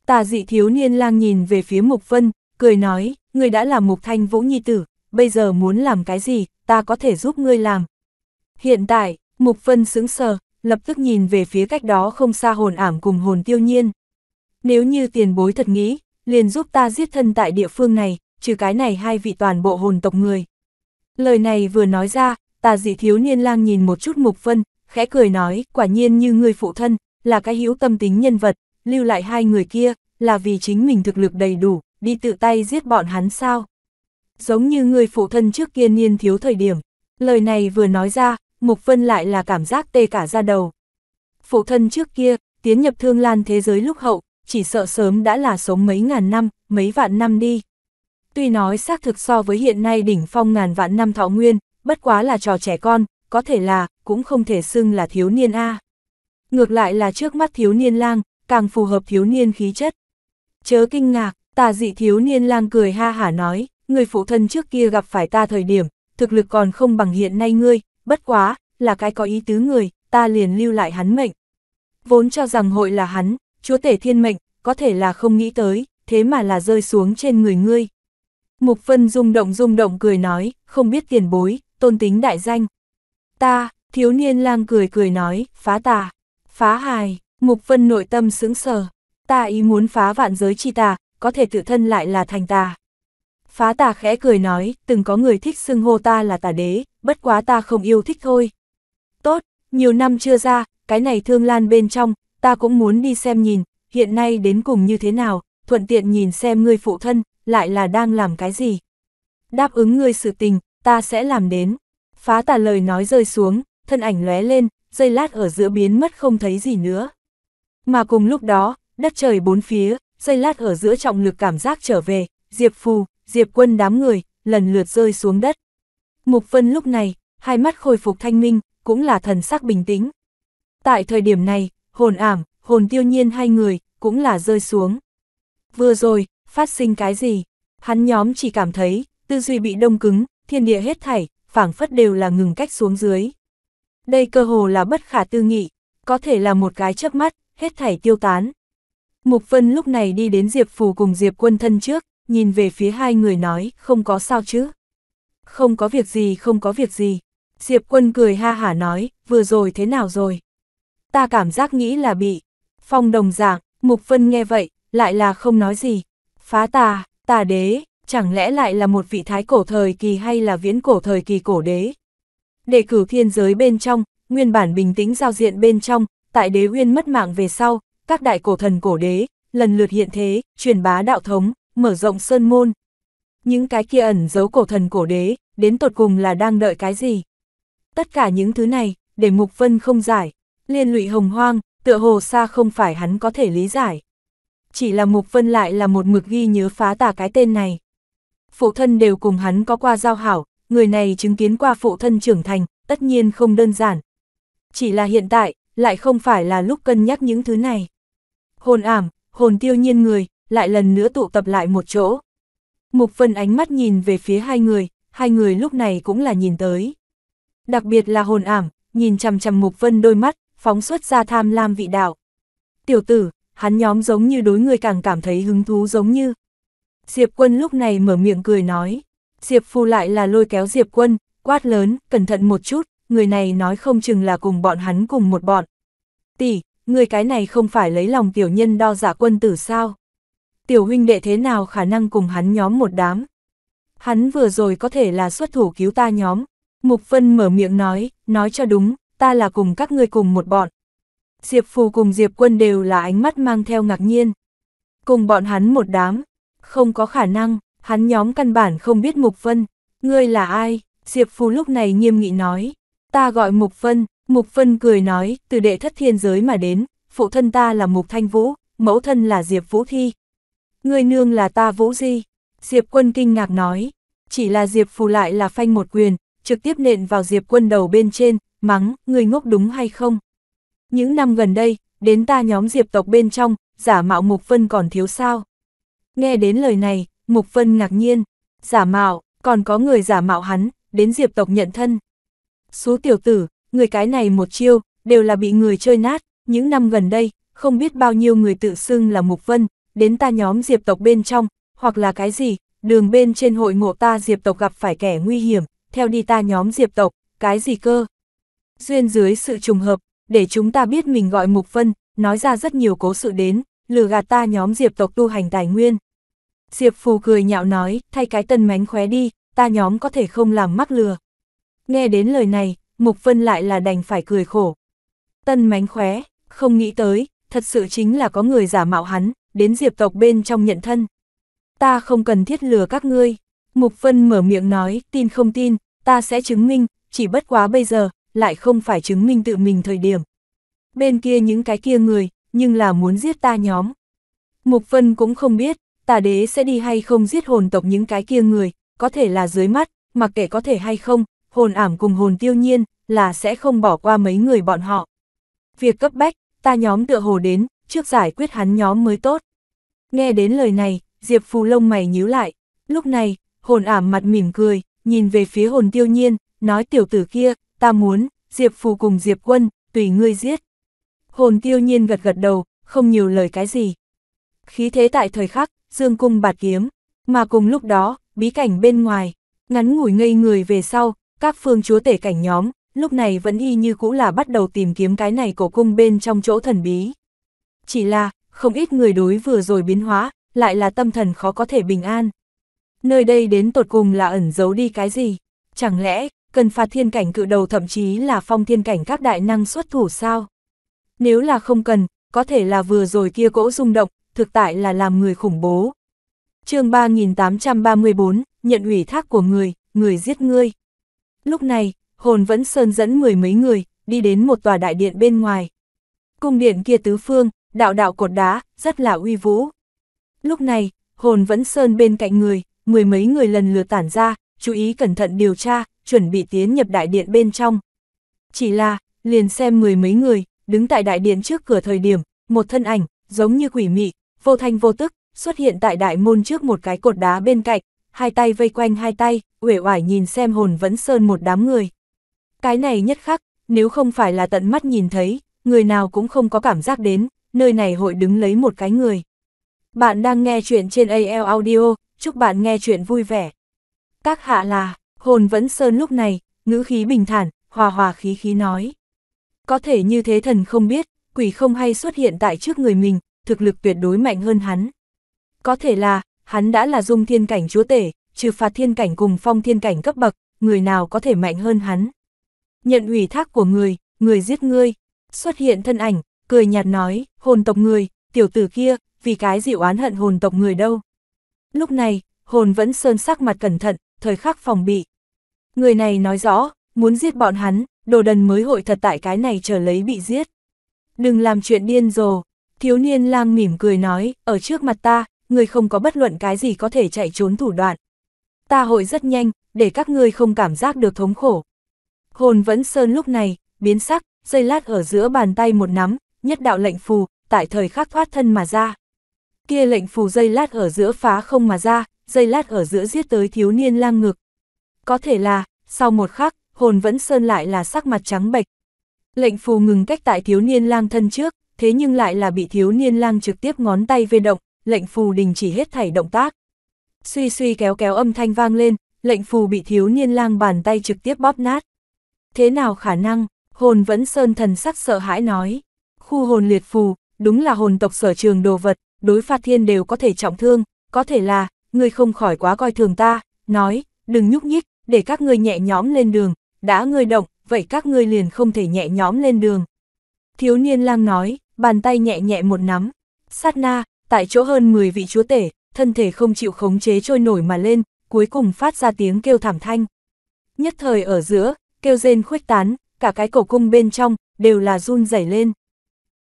Speaker 1: Tà dị thiếu niên lang nhìn về phía Mục Vân, cười nói, người đã là Mục Thanh Vũ Nhi Tử, bây giờ muốn làm cái gì, ta có thể giúp ngươi làm. Hiện tại, Mục Vân sững sờ, lập tức nhìn về phía cách đó không xa hồn ảm cùng hồn tiêu nhiên. Nếu như tiền bối thật nghĩ, liền giúp ta giết thân tại địa phương này, trừ cái này hai vị toàn bộ hồn tộc người. Lời này vừa nói ra, tà dị thiếu niên lang nhìn một chút Mục Vân, khẽ cười nói, quả nhiên như người phụ thân, là cái hữu tâm tính nhân vật, lưu lại hai người kia, là vì chính mình thực lực đầy đủ, đi tự tay giết bọn hắn sao. Giống như người phụ thân trước kia niên thiếu thời điểm, lời này vừa nói ra, Mục Vân lại là cảm giác tê cả ra đầu. Phụ thân trước kia, tiến nhập thương lan thế giới lúc hậu, chỉ sợ sớm đã là sống mấy ngàn năm, mấy vạn năm đi. Tuy nói xác thực so với hiện nay đỉnh phong ngàn vạn năm thọ nguyên, bất quá là trò trẻ con, có thể là, cũng không thể xưng là thiếu niên A. Ngược lại là trước mắt thiếu niên lang, càng phù hợp thiếu niên khí chất. Chớ kinh ngạc, tà dị thiếu niên lang cười ha hả nói, người phụ thân trước kia gặp phải ta thời điểm, thực lực còn không bằng hiện nay ngươi, bất quá, là cái có ý tứ người, ta liền lưu lại hắn mệnh. Vốn cho rằng hội là hắn, chúa tể thiên mệnh, có thể là không nghĩ tới, thế mà là rơi xuống trên người ngươi. Mục phân rung động rung động cười nói, không biết tiền bối, tôn tính đại danh. Ta, thiếu niên lang cười cười nói, phá tà, phá hài, mục vân nội tâm sững sờ, ta ý muốn phá vạn giới chi tà, có thể tự thân lại là thành tà. Phá tà khẽ cười nói, từng có người thích xưng hô ta là tà đế, bất quá ta không yêu thích thôi. Tốt, nhiều năm chưa ra, cái này thương lan bên trong, ta cũng muốn đi xem nhìn, hiện nay đến cùng như thế nào, thuận tiện nhìn xem ngươi phụ thân, lại là đang làm cái gì. Đáp ứng ngươi sự tình, ta sẽ làm đến. Phá tà lời nói rơi xuống, thân ảnh lóe lên, dây lát ở giữa biến mất không thấy gì nữa. Mà cùng lúc đó, đất trời bốn phía, dây lát ở giữa trọng lực cảm giác trở về, Diệp Phù, Diệp Quân đám người, lần lượt rơi xuống đất. Mục Vân lúc này, hai mắt khôi phục thanh minh, cũng là thần sắc bình tĩnh. Tại thời điểm này, hồn ảm, hồn tiêu nhiên hai người, cũng là rơi xuống. Vừa rồi, phát sinh cái gì? Hắn nhóm chỉ cảm thấy, tư duy bị đông cứng, thiên địa hết thảy, phảng phất đều là ngừng cách xuống dưới. Đây cơ hồ là bất khả tư nghị, có thể là một cái chớp mắt, hết thảy tiêu tán. Mục Vân lúc này đi đến Diệp Phù cùng Diệp Quân thân trước, nhìn về phía hai người nói, không có sao chứ. Không có việc gì, không có việc gì. Diệp Quân cười ha hả nói, vừa rồi thế nào rồi? Ta cảm giác nghĩ là bị. Phong đồng dạng, Mục Vân nghe vậy, lại là không nói gì. Phá tà, tà đế, chẳng lẽ lại là một vị thái cổ thời kỳ hay là viễn cổ thời kỳ cổ đế. Đề cử thiên giới bên trong, nguyên bản bình tĩnh giao diện bên trong, tại đế uyên mất mạng về sau, các đại cổ thần cổ đế, lần lượt hiện thế, truyền bá đạo thống, mở rộng sơn môn. Những cái kia ẩn giấu cổ thần cổ đế, đến tột cùng là đang đợi cái gì? Tất cả những thứ này, để Mục Vân không giải, liên lụy hồng hoang, tựa hồ xa không phải hắn có thể lý giải. Chỉ là Mục Vân lại là một mực ghi nhớ phá tả cái tên này phụ thân đều cùng hắn có qua giao hảo, người này chứng kiến qua phụ thân trưởng thành, tất nhiên không đơn giản. Chỉ là hiện tại, lại không phải là lúc cân nhắc những thứ này. Hồn ảm, hồn tiêu nhiên người, lại lần nữa tụ tập lại một chỗ. Mục Vân ánh mắt nhìn về phía hai người, hai người lúc này cũng là nhìn tới. Đặc biệt là hồn ảm, nhìn chằm chằm Mục Vân đôi mắt, phóng xuất ra tham lam vị đạo. Tiểu tử, hắn nhóm giống như đối người càng cảm thấy hứng thú giống như, Diệp quân lúc này mở miệng cười nói. Diệp phu lại là lôi kéo Diệp quân, quát lớn, cẩn thận một chút, người này nói không chừng là cùng bọn hắn cùng một bọn. Tỷ, người cái này không phải lấy lòng tiểu nhân đo giả quân tử sao? Tiểu huynh đệ thế nào khả năng cùng hắn nhóm một đám? Hắn vừa rồi có thể là xuất thủ cứu ta nhóm. Mục Vân mở miệng nói, nói cho đúng, ta là cùng các ngươi cùng một bọn. Diệp Phù cùng Diệp Quân đều là ánh mắt mang theo ngạc nhiên. Cùng bọn hắn một đám, không có khả năng, hắn nhóm căn bản không biết Mục Vân, ngươi là ai, Diệp phù lúc này nghiêm nghị nói, ta gọi Mục Vân, Mục Vân cười nói, từ đệ thất thiên giới mà đến, phụ thân ta là Mục Thanh Vũ, mẫu thân là Diệp Vũ Thi. Ngươi nương là ta Vũ Di, Diệp Quân kinh ngạc nói, chỉ là Diệp Phù lại là phanh một quyền, trực tiếp nện vào Diệp Quân đầu bên trên, mắng, ngươi ngốc đúng hay không? Những năm gần đây, đến ta nhóm Diệp tộc bên trong, giả mạo Mục Vân còn thiếu sao? Nghe đến lời này, Mục Vân ngạc nhiên, giả mạo, còn có người giả mạo hắn, đến diệp tộc nhận thân. Số tiểu tử, người cái này một chiêu, đều là bị người chơi nát, những năm gần đây, không biết bao nhiêu người tự xưng là Mục Vân, đến ta nhóm diệp tộc bên trong, hoặc là cái gì, đường bên trên hội ngộ ta diệp tộc gặp phải kẻ nguy hiểm, theo đi ta nhóm diệp tộc, cái gì cơ. Duyên dưới sự trùng hợp, để chúng ta biết mình gọi Mục Vân, nói ra rất nhiều cố sự đến, lừa gạt ta nhóm diệp tộc tu hành tài nguyên. Diệp Phù cười nhạo nói, thay cái tân mánh khóe đi, ta nhóm có thể không làm mắc lừa. Nghe đến lời này, Mục Vân lại là đành phải cười khổ. Tân mánh khóe, không nghĩ tới, thật sự chính là có người giả mạo hắn, đến diệp tộc bên trong nhận thân. Ta không cần thiết lừa các ngươi. Mục Vân mở miệng nói, tin không tin, ta sẽ chứng minh, chỉ bất quá bây giờ, lại không phải chứng minh tự mình thời điểm. Bên kia những cái kia người, nhưng là muốn giết ta nhóm. Mục Vân cũng không biết, tà đế sẽ đi hay không giết hồn tộc những cái kia người, có thể là dưới mắt, mặc kệ có thể hay không, hồn ảm cùng hồn tiêu nhiên, là sẽ không bỏ qua mấy người bọn họ. Việc cấp bách, ta nhóm tựa hồ đến, trước giải quyết hắn nhóm mới tốt. Nghe đến lời này, Diệp Phù lông mày nhíu lại, lúc này, hồn ảm mặt mỉm cười, nhìn về phía hồn tiêu nhiên, nói tiểu tử kia, ta muốn, Diệp Phù cùng Diệp Quân, tùy ngươi giết. Hồn tiêu nhiên gật gật đầu, không nhiều lời cái gì. Khí thế tại thời khắc, dương cung bạt kiếm. Mà cùng lúc đó, bí cảnh bên ngoài, ngắn ngủi ngây người về sau, các phương chúa tể cảnh nhóm, lúc này vẫn y như cũ là bắt đầu tìm kiếm cái này cổ cung bên trong chỗ thần bí. Chỉ là, không ít người đối vừa rồi biến hóa, lại là tâm thần khó có thể bình an. Nơi đây đến tột cùng là ẩn giấu đi cái gì? Chẳng lẽ, cần phạt thiên cảnh cự đầu thậm chí là phong thiên cảnh các đại năng xuất thủ sao? Nếu là không cần, có thể là vừa rồi kia cỗ rung động, thực tại là làm người khủng bố. chương 3834, nhận ủy thác của người, người giết ngươi. Lúc này, hồn vẫn sơn dẫn mười mấy người, đi đến một tòa đại điện bên ngoài. Cung điện kia tứ phương, đạo đạo cột đá, rất là uy vũ. Lúc này, hồn vẫn sơn bên cạnh người, mười mấy người lần lượt tản ra, chú ý cẩn thận điều tra, chuẩn bị tiến nhập đại điện bên trong. Chỉ là, liền xem mười mấy người, đứng tại đại điện trước cửa thời điểm, một thân ảnh, giống như quỷ mị, vô thanh vô tức, xuất hiện tại đại môn trước một cái cột đá bên cạnh, hai tay vây quanh hai tay, uể oải nhìn xem hồn vẫn sơn một đám người. Cái này nhất khắc, nếu không phải là tận mắt nhìn thấy, người nào cũng không có cảm giác đến, nơi này hội đứng lấy một cái người. Bạn đang nghe chuyện trên AL Audio, chúc bạn nghe chuyện vui vẻ. Các hạ là, hồn vẫn sơn lúc này, ngữ khí bình thản, hòa hòa khí khí nói. Có thể như thế thần không biết, quỷ không hay xuất hiện tại trước người mình, thực lực tuyệt đối mạnh hơn hắn. Có thể là, hắn đã là dung thiên cảnh chúa tể, trừ phạt thiên cảnh cùng phong thiên cảnh cấp bậc, người nào có thể mạnh hơn hắn. Nhận ủy thác của người, người giết ngươi, xuất hiện thân ảnh, cười nhạt nói, hồn tộc người, tiểu tử kia, vì cái gì oán hận hồn tộc người đâu. Lúc này, hồn vẫn sơn sắc mặt cẩn thận, thời khắc phòng bị. Người này nói rõ, muốn giết bọn hắn, đồ đần mới hội thật tại cái này chờ lấy bị giết. Đừng làm chuyện điên rồ, Thiếu niên lang mỉm cười nói, ở trước mặt ta, người không có bất luận cái gì có thể chạy trốn thủ đoạn. Ta hội rất nhanh, để các ngươi không cảm giác được thống khổ. Hồn vẫn sơn lúc này, biến sắc, dây lát ở giữa bàn tay một nắm, nhất đạo lệnh phù, tại thời khắc thoát thân mà ra. Kia lệnh phù dây lát ở giữa phá không mà ra, dây lát ở giữa giết tới thiếu niên lang ngực. Có thể là, sau một khắc, hồn vẫn sơn lại là sắc mặt trắng bệch. Lệnh phù ngừng cách tại thiếu niên lang thân trước, thế nhưng lại là bị thiếu niên lang trực tiếp ngón tay vê động, lệnh phù đình chỉ hết thảy động tác. Suy suy kéo kéo âm thanh vang lên, lệnh phù bị thiếu niên lang bàn tay trực tiếp bóp nát. Thế nào khả năng, hồn vẫn sơn thần sắc sợ hãi nói. Khu hồn liệt phù, đúng là hồn tộc sở trường đồ vật, đối phạt thiên đều có thể trọng thương, có thể là, người không khỏi quá coi thường ta, nói, đừng nhúc nhích, để các ngươi nhẹ nhõm lên đường, đã ngươi động, vậy các ngươi liền không thể nhẹ nhõm lên đường. Thiếu niên lang nói, bàn tay nhẹ nhẹ một nắm. Sát na, tại chỗ hơn 10 vị chúa tể, thân thể không chịu khống chế trôi nổi mà lên, cuối cùng phát ra tiếng kêu thảm thanh. Nhất thời ở giữa, kêu rên khuếch tán, cả cái cổ cung bên trong, đều là run rẩy lên.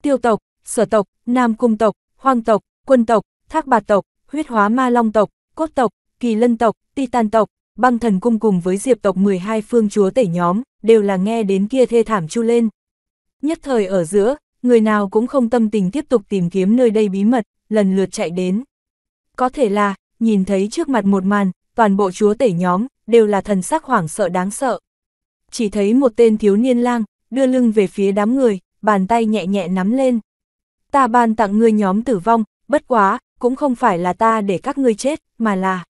Speaker 1: Tiêu tộc, sở tộc, nam cung tộc, hoang tộc, quân tộc, thác bạt tộc, huyết hóa ma long tộc, cốt tộc, kỳ lân tộc, titan tộc, băng thần cung cùng với diệp tộc 12 phương chúa tể nhóm, đều là nghe đến kia thê thảm chu lên. Nhất thời ở giữa, người nào cũng không tâm tình tiếp tục tìm kiếm nơi đây bí mật, lần lượt chạy đến. Có thể là, nhìn thấy trước mặt một màn, toàn bộ chúa tể nhóm, đều là thần sắc hoảng sợ đáng sợ. Chỉ thấy một tên thiếu niên lang, đưa lưng về phía đám người, bàn tay nhẹ nhẹ nắm lên. Ta ban tặng ngươi nhóm tử vong, bất quá, cũng không phải là ta để các ngươi chết, mà là...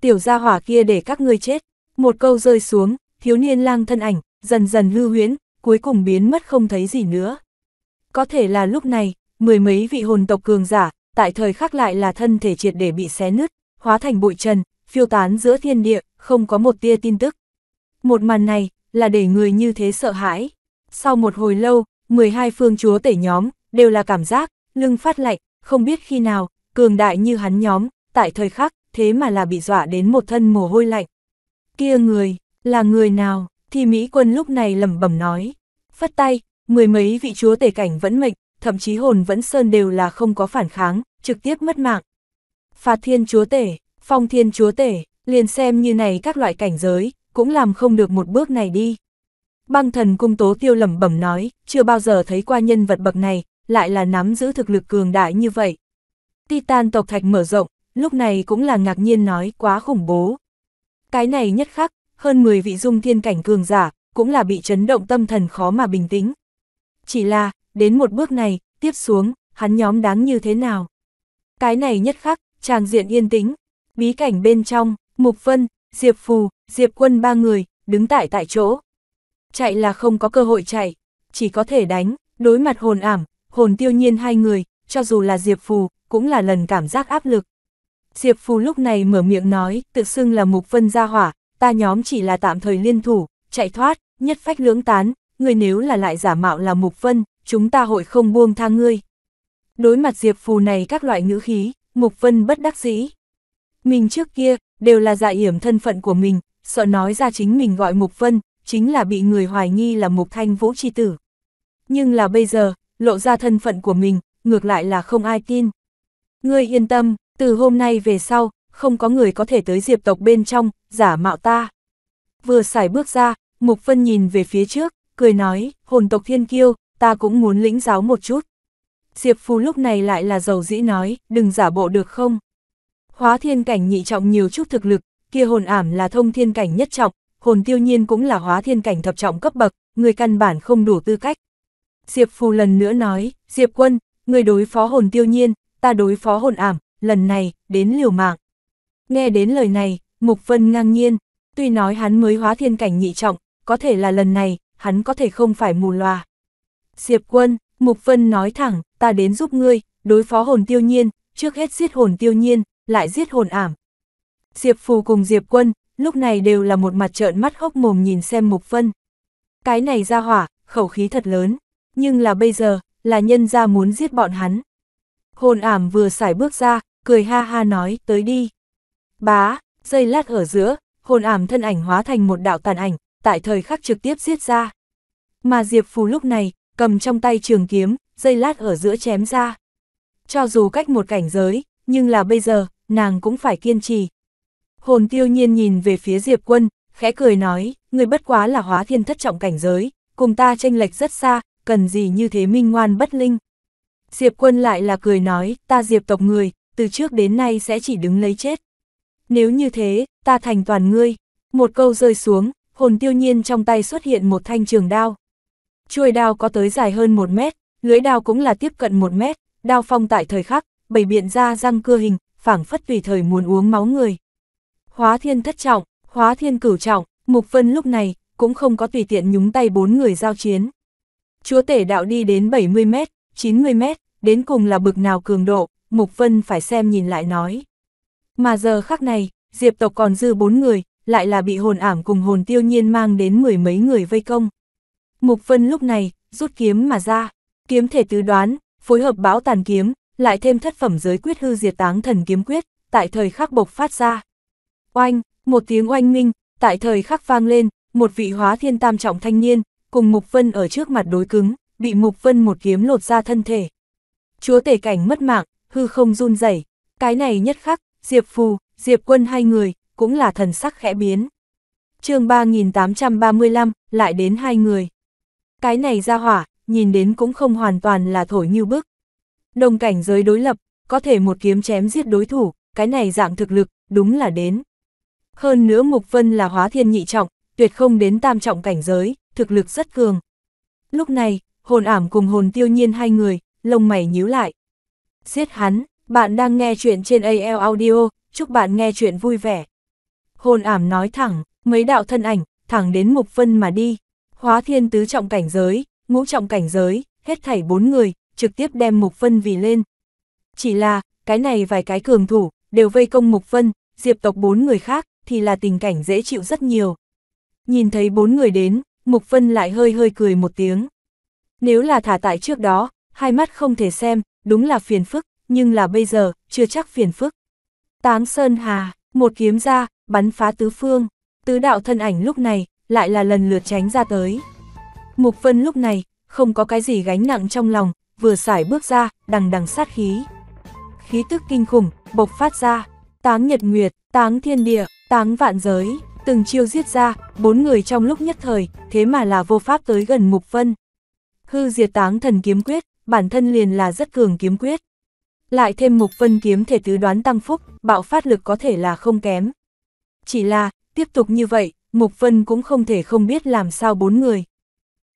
Speaker 1: Tiểu gia hỏa kia để các ngươi chết, một câu rơi xuống, thiếu niên lang thân ảnh, dần dần hư huyễn, cuối cùng biến mất không thấy gì nữa. Có thể là lúc này, mười mấy vị hồn tộc cường giả, tại thời khắc lại là thân thể triệt để bị xé nứt, hóa thành bụi trần, phiêu tán giữa thiên địa, không có một tia tin tức. Một màn này, là để người như thế sợ hãi. Sau một hồi lâu, 12 phương chúa tể nhóm, đều là cảm giác, lưng phát lạnh, không biết khi nào, cường đại như hắn nhóm, tại thời khắc, thế mà là bị dọa đến một thân mồ hôi lạnh. Kia người, là người nào, thì Mỹ quân lúc này lẩm bẩm nói. Phất tay, mười mấy vị chúa tể cảnh vẫn mệnh, thậm chí hồn vẫn sơn đều là không có phản kháng, trực tiếp mất mạng. Phạt thiên chúa tể, phong thiên chúa tể, liền xem như này các loại cảnh giới, cũng làm không được một bước này đi. Băng thần cung tố tiêu lẩm bẩm nói, chưa bao giờ thấy qua nhân vật bậc này, lại là nắm giữ thực lực cường đại như vậy. Titan tộc thạch mở rộng, lúc này cũng là ngạc nhiên nói quá khủng bố. Cái này nhất khắc, hơn 10 vị dung thiên cảnh cường giả, cũng là bị chấn động tâm thần khó mà bình tĩnh, chỉ là, đến một bước này, tiếp xuống, hắn nhóm đáng như thế nào. Cái này nhất khắc, chàng diện yên tĩnh, bí cảnh bên trong, Mục Vân, Diệp Phù, Diệp Quân ba người, đứng tại tại chỗ. Chạy là không có cơ hội chạy, chỉ có thể đánh, đối mặt hồn ảm, hồn tiêu nhiên hai người, cho dù là Diệp Phù, cũng là lần cảm giác áp lực. Diệp Phù lúc này mở miệng nói, tự xưng là Mục Vân gia hỏa, ta nhóm chỉ là tạm thời liên thủ, chạy thoát, nhất phách lưỡng tán, người nếu là lại giả mạo là Mục Vân, chúng ta hội không buông tha ngươi. Đối mặt Diệp Phù này các loại ngữ khí, Mục Vân bất đắc dĩ. Mình trước kia, đều là dạ hiểm thân phận của mình, sợ nói ra chính mình gọi Mục Vân, chính là bị người hoài nghi là Mục Thanh Vũ chi tử. Nhưng là bây giờ, lộ ra thân phận của mình, ngược lại là không ai tin. Ngươi yên tâm, từ hôm nay về sau, không có người có thể tới diệp tộc bên trong, giả mạo ta. Vừa xài bước ra, Mục Vân nhìn về phía trước, cười nói, hồn tộc thiên kiêu, ta cũng muốn lĩnh giáo một chút. Diệp Phú lúc này lại là dầu dĩ nói, đừng giả bộ được không? Hóa thiên cảnh nhị trọng nhiều chút thực lực, kia hồn ảm là thông thiên cảnh nhất trọng, hồn tiêu nhiên cũng là hóa thiên cảnh thập trọng cấp bậc, người căn bản không đủ tư cách. Diệp Phù lần nữa nói, Diệp Quân, người đối phó hồn tiêu nhiên, ta đối phó hồn ảm, lần này, đến liều mạng. Nghe đến lời này, Mục Vân ngang nhiên, tuy nói hắn mới hóa thiên cảnh nhị trọng, có thể là lần này, hắn có thể không phải mù loà. Diệp quân, Mục Vân nói thẳng, ta đến giúp ngươi, đối phó hồn tiêu nhiên, trước hết giết hồn tiêu nhiên, lại giết hồn ảm. Diệp Phù cùng Diệp quân, lúc này đều là một mặt trợn mắt hốc mồm nhìn xem Mục Vân. Cái này ra hỏa, khẩu khí thật lớn, nhưng là bây giờ, là nhân ra muốn giết bọn hắn. Hồn ảm vừa xài bước ra, cười ha ha nói, tới đi. Bá, giây lát ở giữa, hồn ảm thân ảnh hóa thành một đạo tàn ảnh, tại thời khắc trực tiếp giết ra. Mà Diệp Phù lúc này, cầm trong tay trường kiếm, dây lát ở giữa chém ra. Cho dù cách một cảnh giới, nhưng là bây giờ, nàng cũng phải kiên trì. Hồn tiêu nhiên nhìn về phía Diệp Quân, khẽ cười nói, người bất quá là hóa thiên thất trọng cảnh giới, cùng ta tranh lệch rất xa, cần gì như thế minh ngoan bất linh. Diệp Quân lại là cười nói, ta Diệp tộc người, từ trước đến nay sẽ chỉ đứng lấy chết. Nếu như thế, ta thành toàn ngươi. Một câu rơi xuống, hồn tiêu nhiên trong tay xuất hiện một thanh trường đao. Chuôi đao có tới dài hơn 1 mét, lưới đao cũng là tiếp cận 1 mét, đao phong tại thời khắc, bày biện ra răng cưa hình, phảng phất tùy thời muốn uống máu người. Hóa thiên thất trọng, hóa thiên cửu trọng, Mục Vân lúc này cũng không có tùy tiện nhúng tay bốn người giao chiến. Chúa tể đạo đi đến 70 mét, 90 mét, đến cùng là bực nào cường độ, Mục Vân phải xem nhìn lại nói. Mà giờ khắc này, Diệp tộc còn dư bốn người, lại là bị hồn ảm cùng hồn tiêu nhiên mang đến mười mấy người vây công. Mục Vân lúc này, rút kiếm mà ra, kiếm thể tứ đoán, phối hợp bão tàn kiếm, lại thêm thất phẩm giới quyết hư diệt táng thần kiếm quyết, tại thời khắc bộc phát ra. Oanh, một tiếng oanh minh, tại thời khắc vang lên, một vị hóa thiên tam trọng thanh niên, cùng Mục Vân ở trước mặt đối cứng, bị Mục Vân một kiếm lột ra thân thể. Chúa tể cảnh mất mạng, hư không run rẩy cái này nhất khắc, Diệp Phù, Diệp Quân hai người, cũng là thần sắc khẽ biến. chương 3835, lại đến hai người. Cái này ra hỏa, nhìn đến cũng không hoàn toàn là thổi như bức. Đồng cảnh giới đối lập, có thể một kiếm chém giết đối thủ, cái này dạng thực lực, đúng là đến. Hơn nữa Mục Vân là hóa thiên nhị trọng, tuyệt không đến tam trọng cảnh giới, thực lực rất cường. Lúc này, hồn ảm cùng hồn tiêu nhiên hai người, lông mày nhíu lại. Giết hắn, bạn đang nghe chuyện trên AL Audio, chúc bạn nghe chuyện vui vẻ hồn ảm nói thẳng, mấy đạo thân ảnh, thẳng đến Mục Vân mà đi. Hóa thiên tứ trọng cảnh giới, ngũ trọng cảnh giới, hết thảy bốn người, trực tiếp đem Mục Vân vì lên. Chỉ là, cái này vài cái cường thủ, đều vây công Mục Vân, diệp tộc bốn người khác, thì là tình cảnh dễ chịu rất nhiều. Nhìn thấy bốn người đến, Mục Vân lại hơi hơi cười một tiếng. Nếu là thả tại trước đó, hai mắt không thể xem, đúng là phiền phức, nhưng là bây giờ, chưa chắc phiền phức. Táng Sơn Hà, một kiếm ra, bắn phá tứ phương, tứ đạo thân ảnh lúc này lại là lần lượt tránh ra tới. Mục Vân lúc này không có cái gì gánh nặng trong lòng, vừa xải bước ra, đằng đằng sát khí. Khí tức kinh khủng, bộc phát ra, táng nhật nguyệt, táng thiên địa, táng vạn giới, từng chiêu giết ra, bốn người trong lúc nhất thời, thế mà là vô pháp tới gần Mục Vân. Hư diệt táng thần kiếm quyết, bản thân liền là rất cường kiếm quyết. Lại thêm Mục Vân kiếm thể tứ đoán tăng phúc, bạo phát lực có thể là không kém, chỉ là, tiếp tục như vậy, Mục Vân cũng không thể không biết làm sao bốn người.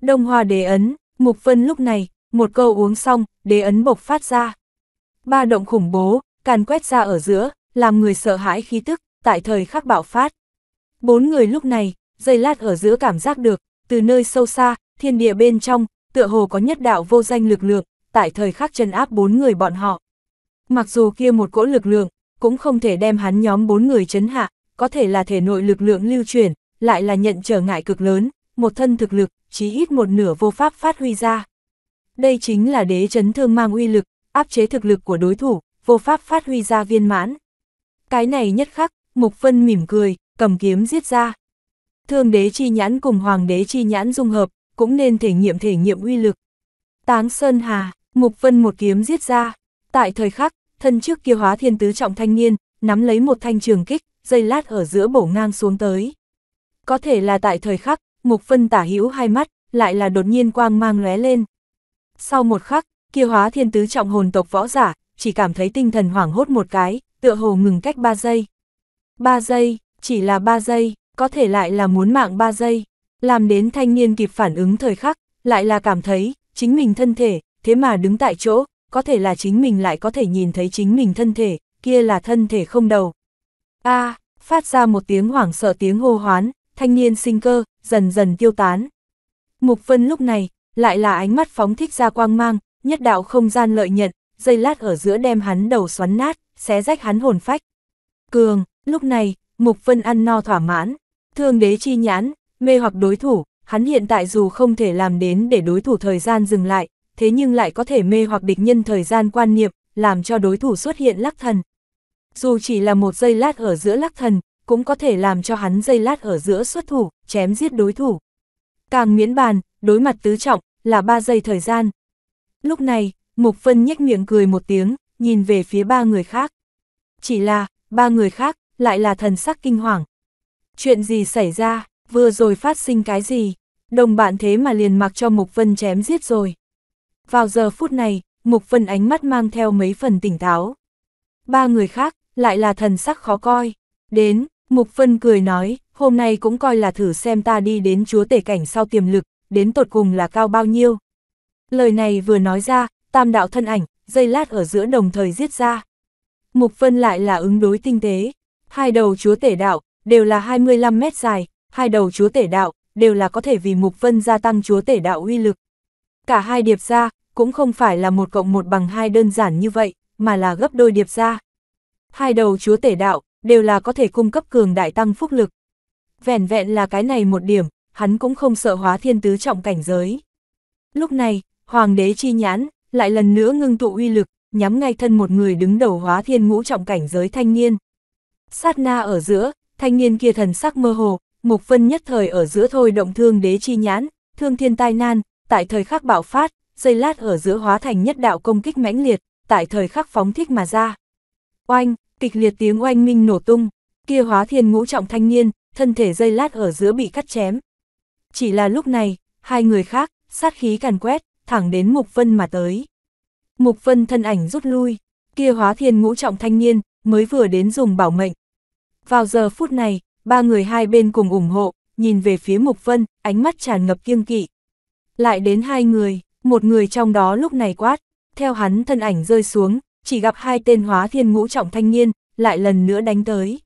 Speaker 1: Đông Hoa đề Ấn, Mục Vân lúc này, một câu uống xong, đề Ấn bộc phát ra. Ba động khủng bố, càn quét ra ở giữa, làm người sợ hãi khí tức, tại thời khắc bạo phát. Bốn người lúc này, dây lát ở giữa cảm giác được, từ nơi sâu xa, thiên địa bên trong, tựa hồ có nhất đạo vô danh lực lượng, tại thời khắc chân áp bốn người bọn họ. Mặc dù kia một cỗ lực lượng, cũng không thể đem hắn nhóm bốn người chấn hạ, có thể là thể nội lực lượng lưu chuyển, lại là nhận trở ngại cực lớn, một thân thực lực, chí ít một nửa vô pháp phát huy ra. Đây chính là đế chấn thương mang uy lực, áp chế thực lực của đối thủ, vô pháp phát huy ra viên mãn. Cái này nhất khắc, Mục Vân mỉm cười, cầm kiếm giết ra. Thương đế chi nhãn cùng hoàng đế chi nhãn dung hợp, cũng nên thể nghiệm thể nghiệm uy lực. Táng Sơn Hà, Mục Vân một kiếm giết ra. Tại thời khắc, thân trước kia hóa thiên tứ trọng thanh niên, nắm lấy một thanh trường kích, dây lát ở giữa bổ ngang xuống tới. Có thể là tại thời khắc, mục phân tả hữu hai mắt, lại là đột nhiên quang mang lóe lên. Sau một khắc, kia hóa thiên tứ trọng hồn tộc võ giả, chỉ cảm thấy tinh thần hoảng hốt một cái, tựa hồ ngừng cách ba giây. ba giây, chỉ là ba giây, có thể lại là muốn mạng ba giây, làm đến thanh niên kịp phản ứng thời khắc, lại là cảm thấy, chính mình thân thể, thế mà đứng tại chỗ, có thể là chính mình lại có thể nhìn thấy chính mình thân thể, kia là thân thể không đầu, a à, phát ra một tiếng hoảng sợ tiếng hô hoán, thanh niên sinh cơ, dần dần tiêu tán. Mục Vân lúc này, lại là ánh mắt phóng thích ra quang mang, nhất đạo không gian lợi nhận, dây lát ở giữa đem hắn đầu xoắn nát, xé rách hắn hồn phách. Cường, lúc này, Mục Vân ăn no thỏa mãn, thương đế chi nhãn, mê hoặc đối thủ, hắn hiện tại dù không thể làm đến để đối thủ thời gian dừng lại, thế nhưng lại có thể mê hoặc địch nhân thời gian quan niệm, làm cho đối thủ xuất hiện lắc thần, dù chỉ là một giây lát ở giữa lắc thần, cũng có thể làm cho hắn giây lát ở giữa xuất thủ, chém giết đối thủ. Càng miễn bàn, đối mặt tứ trọng, là ba giây thời gian. Lúc này, Mục Phân nhếch miệng cười một tiếng, nhìn về phía ba người khác. Chỉ là, ba người khác, lại là thần sắc kinh hoàng. Chuyện gì xảy ra, vừa rồi phát sinh cái gì, đồng bạn thế mà liền mặc cho Mục Vân chém giết rồi. Vào giờ phút này, Mục Vân ánh mắt mang theo mấy phần tỉnh táo. Ba người khác, lại là thần sắc khó coi. Đến, Mục Phân cười nói, hôm nay cũng coi là thử xem ta đi đến chúa tể cảnh sau tiềm lực, đến tột cùng là cao bao nhiêu. Lời này vừa nói ra, tam đạo thân ảnh, dây lát ở giữa đồng thời giết ra. Mục Phân lại là ứng đối tinh tế, hai đầu chúa tể đạo, đều là 25 mét dài, hai đầu chúa tể đạo, đều là có thể vì Mục Phân gia tăng chúa tể đạo uy lực. Cả hai điệp ra, cũng không phải là một cộng một bằng hai đơn giản như vậy, mà là gấp đôi điệp ra. Hai đầu chúa tể đạo, đều là có thể cung cấp cường đại tăng phúc lực. Vẻn vẹn là cái này một điểm, hắn cũng không sợ hóa thiên tứ trọng cảnh giới. Lúc này, hoàng đế chi nhãn, lại lần nữa ngưng tụ uy lực, nhắm ngay thân một người đứng đầu hóa thiên ngũ trọng cảnh giới thanh niên. Sát na ở giữa, thanh niên kia thần sắc mơ hồ, mục phân nhất thời ở giữa thôi động thương đế chi nhãn, thương thiên tai nan, tại thời khắc bạo phát, dây lát ở giữa hóa thành nhất đạo công kích mãnh liệt, tại thời khắc phóng thích mà ra. Oanh, kịch liệt tiếng oanh minh nổ tung, kia hóa thiên ngũ trọng thanh niên, thân thể dây lát ở giữa bị cắt chém. Chỉ là lúc này, hai người khác, sát khí càn quét, thẳng đến Mục Vân mà tới. Mục Vân thân ảnh rút lui, kia hóa thiên ngũ trọng thanh niên, mới vừa đến dùng bảo mệnh. Vào giờ phút này, ba người hai bên cùng ủng hộ, nhìn về phía Mục Vân, ánh mắt tràn ngập kiêng kỵ. Lại đến hai người, một người trong đó lúc này quát, theo hắn thân ảnh rơi xuống, chỉ gặp hai tên hóa thiên ngũ trọng thanh niên, lại lần nữa đánh tới.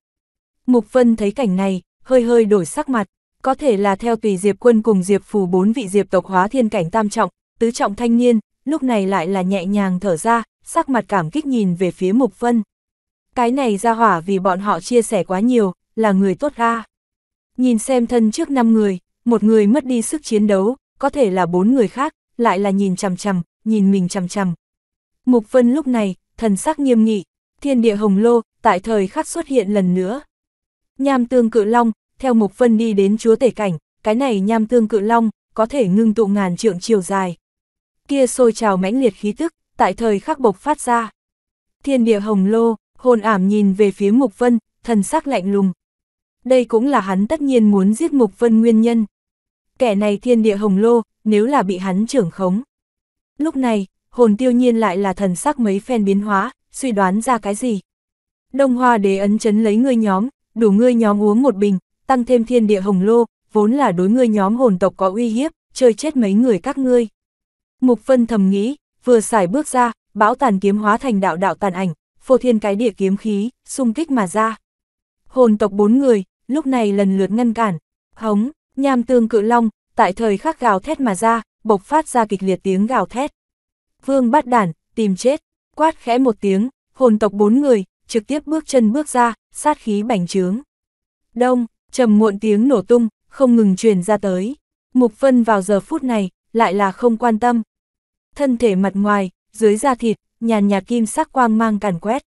Speaker 1: Mục Vân thấy cảnh này, hơi hơi đổi sắc mặt, có thể là theo tùy Diệp Quân cùng Diệp Phù bốn vị Diệp tộc hóa thiên cảnh tam trọng, tứ trọng thanh niên, lúc này lại là nhẹ nhàng thở ra, sắc mặt cảm kích nhìn về phía Mục Vân. Cái này ra hỏa vì bọn họ chia sẻ quá nhiều, là người tốt ra Nhìn xem thân trước năm người, một người mất đi sức chiến đấu, có thể là bốn người khác, lại là nhìn chằm chằm, nhìn mình chằm chằm. Mục Vân lúc này, thần sắc nghiêm nghị, thiên địa hồng lô, tại thời khắc xuất hiện lần nữa. Nham tương cự long, theo Mục Vân đi đến chúa tể cảnh, cái này nham tương cự long, có thể ngưng tụ ngàn trượng chiều dài. Kia sôi trào mãnh liệt khí tức, tại thời khắc bộc phát ra. Thiên địa hồng lô, hồn ảm nhìn về phía Mục Vân, thần sắc lạnh lùng. Đây cũng là hắn tất nhiên muốn giết Mục Vân nguyên nhân. Kẻ này thiên địa hồng lô, nếu là bị hắn trưởng khống. Lúc này, hồn tiêu nhiên lại là thần sắc mấy phen biến hóa, suy đoán ra cái gì. Đông hoa đế ấn chấn lấy ngươi nhóm, đủ ngươi nhóm uống một bình, tăng thêm thiên địa hồng lô, vốn là đối ngươi nhóm hồn tộc có uy hiếp, chơi chết mấy người các ngươi. Mục phân thầm nghĩ, vừa xài bước ra, bão tàn kiếm hóa thành đạo đạo tàn ảnh, phô thiên cái địa kiếm khí, xung kích mà ra. Hồn tộc bốn người, lúc này lần lượt ngăn cản, hống, nham tương cự long, tại thời khắc gào thét mà ra, bộc phát ra kịch liệt tiếng gào thét vương bát đản, tìm chết, quát khẽ một tiếng, hồn tộc bốn người, trực tiếp bước chân bước ra, sát khí bành trướng. Đông, trầm muộn tiếng nổ tung, không ngừng truyền ra tới. Mục Vân vào giờ phút này, lại là không quan tâm. Thân thể mặt ngoài, dưới da thịt, nhàn nhạt kim sắc quang mang càn quét.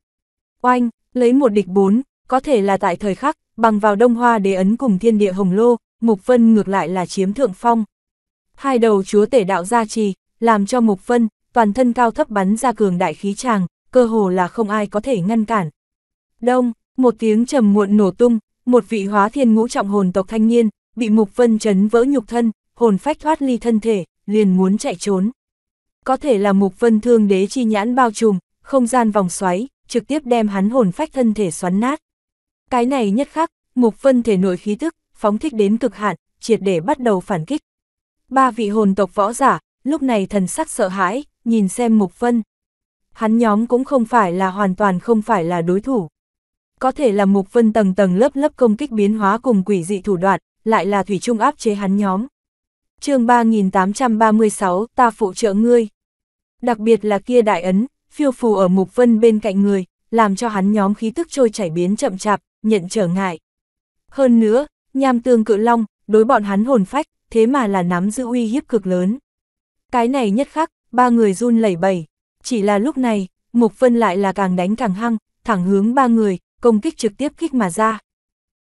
Speaker 1: Oanh, lấy một địch bốn, có thể là tại thời khắc, bằng vào đông hoa đế ấn cùng thiên địa hồng lô, Mục Vân ngược lại là chiếm thượng phong. Hai đầu chúa tể đạo gia trì, làm cho Mục Vân toàn thân cao thấp bắn ra cường đại khí tràng, cơ hồ là không ai có thể ngăn cản. Đông, một tiếng trầm muộn nổ tung, một vị hóa thiên ngũ trọng hồn tộc thanh niên, bị Mục Vân chấn vỡ nhục thân, hồn phách thoát ly thân thể, liền muốn chạy trốn. Có thể là Mục Vân thương đế chi nhãn bao trùm, không gian vòng xoáy, trực tiếp đem hắn hồn phách thân thể xoắn nát. Cái này nhất khắc, Mục Vân thể nội khí tức, phóng thích đến cực hạn, triệt để bắt đầu phản kích. Ba vị hồn tộc võ giả, lúc này thần sắc sợ hãi, nhìn xem Mục Vân. Hắn nhóm cũng không phải là hoàn toàn không phải là đối thủ. Có thể là Mục Vân tầng tầng lớp lớp công kích biến hóa cùng quỷ dị thủ đoạn, lại là Thủy Trung áp chế hắn nhóm. chương 3836, ta phụ trợ ngươi. Đặc biệt là kia đại ấn, phiêu phù ở Mục Vân bên cạnh người, làm cho hắn nhóm khí tức trôi chảy biến chậm chạp, nhận trở ngại. Hơn nữa, nham tương cự long, đối bọn hắn hồn phách, thế mà là nắm giữ uy hiếp cực lớn. Cái này nhất khắc, ba người run lẩy bẩy. Chỉ là lúc này, Mục Vân lại là càng đánh càng hăng, thẳng hướng ba người, công kích trực tiếp kích mà ra.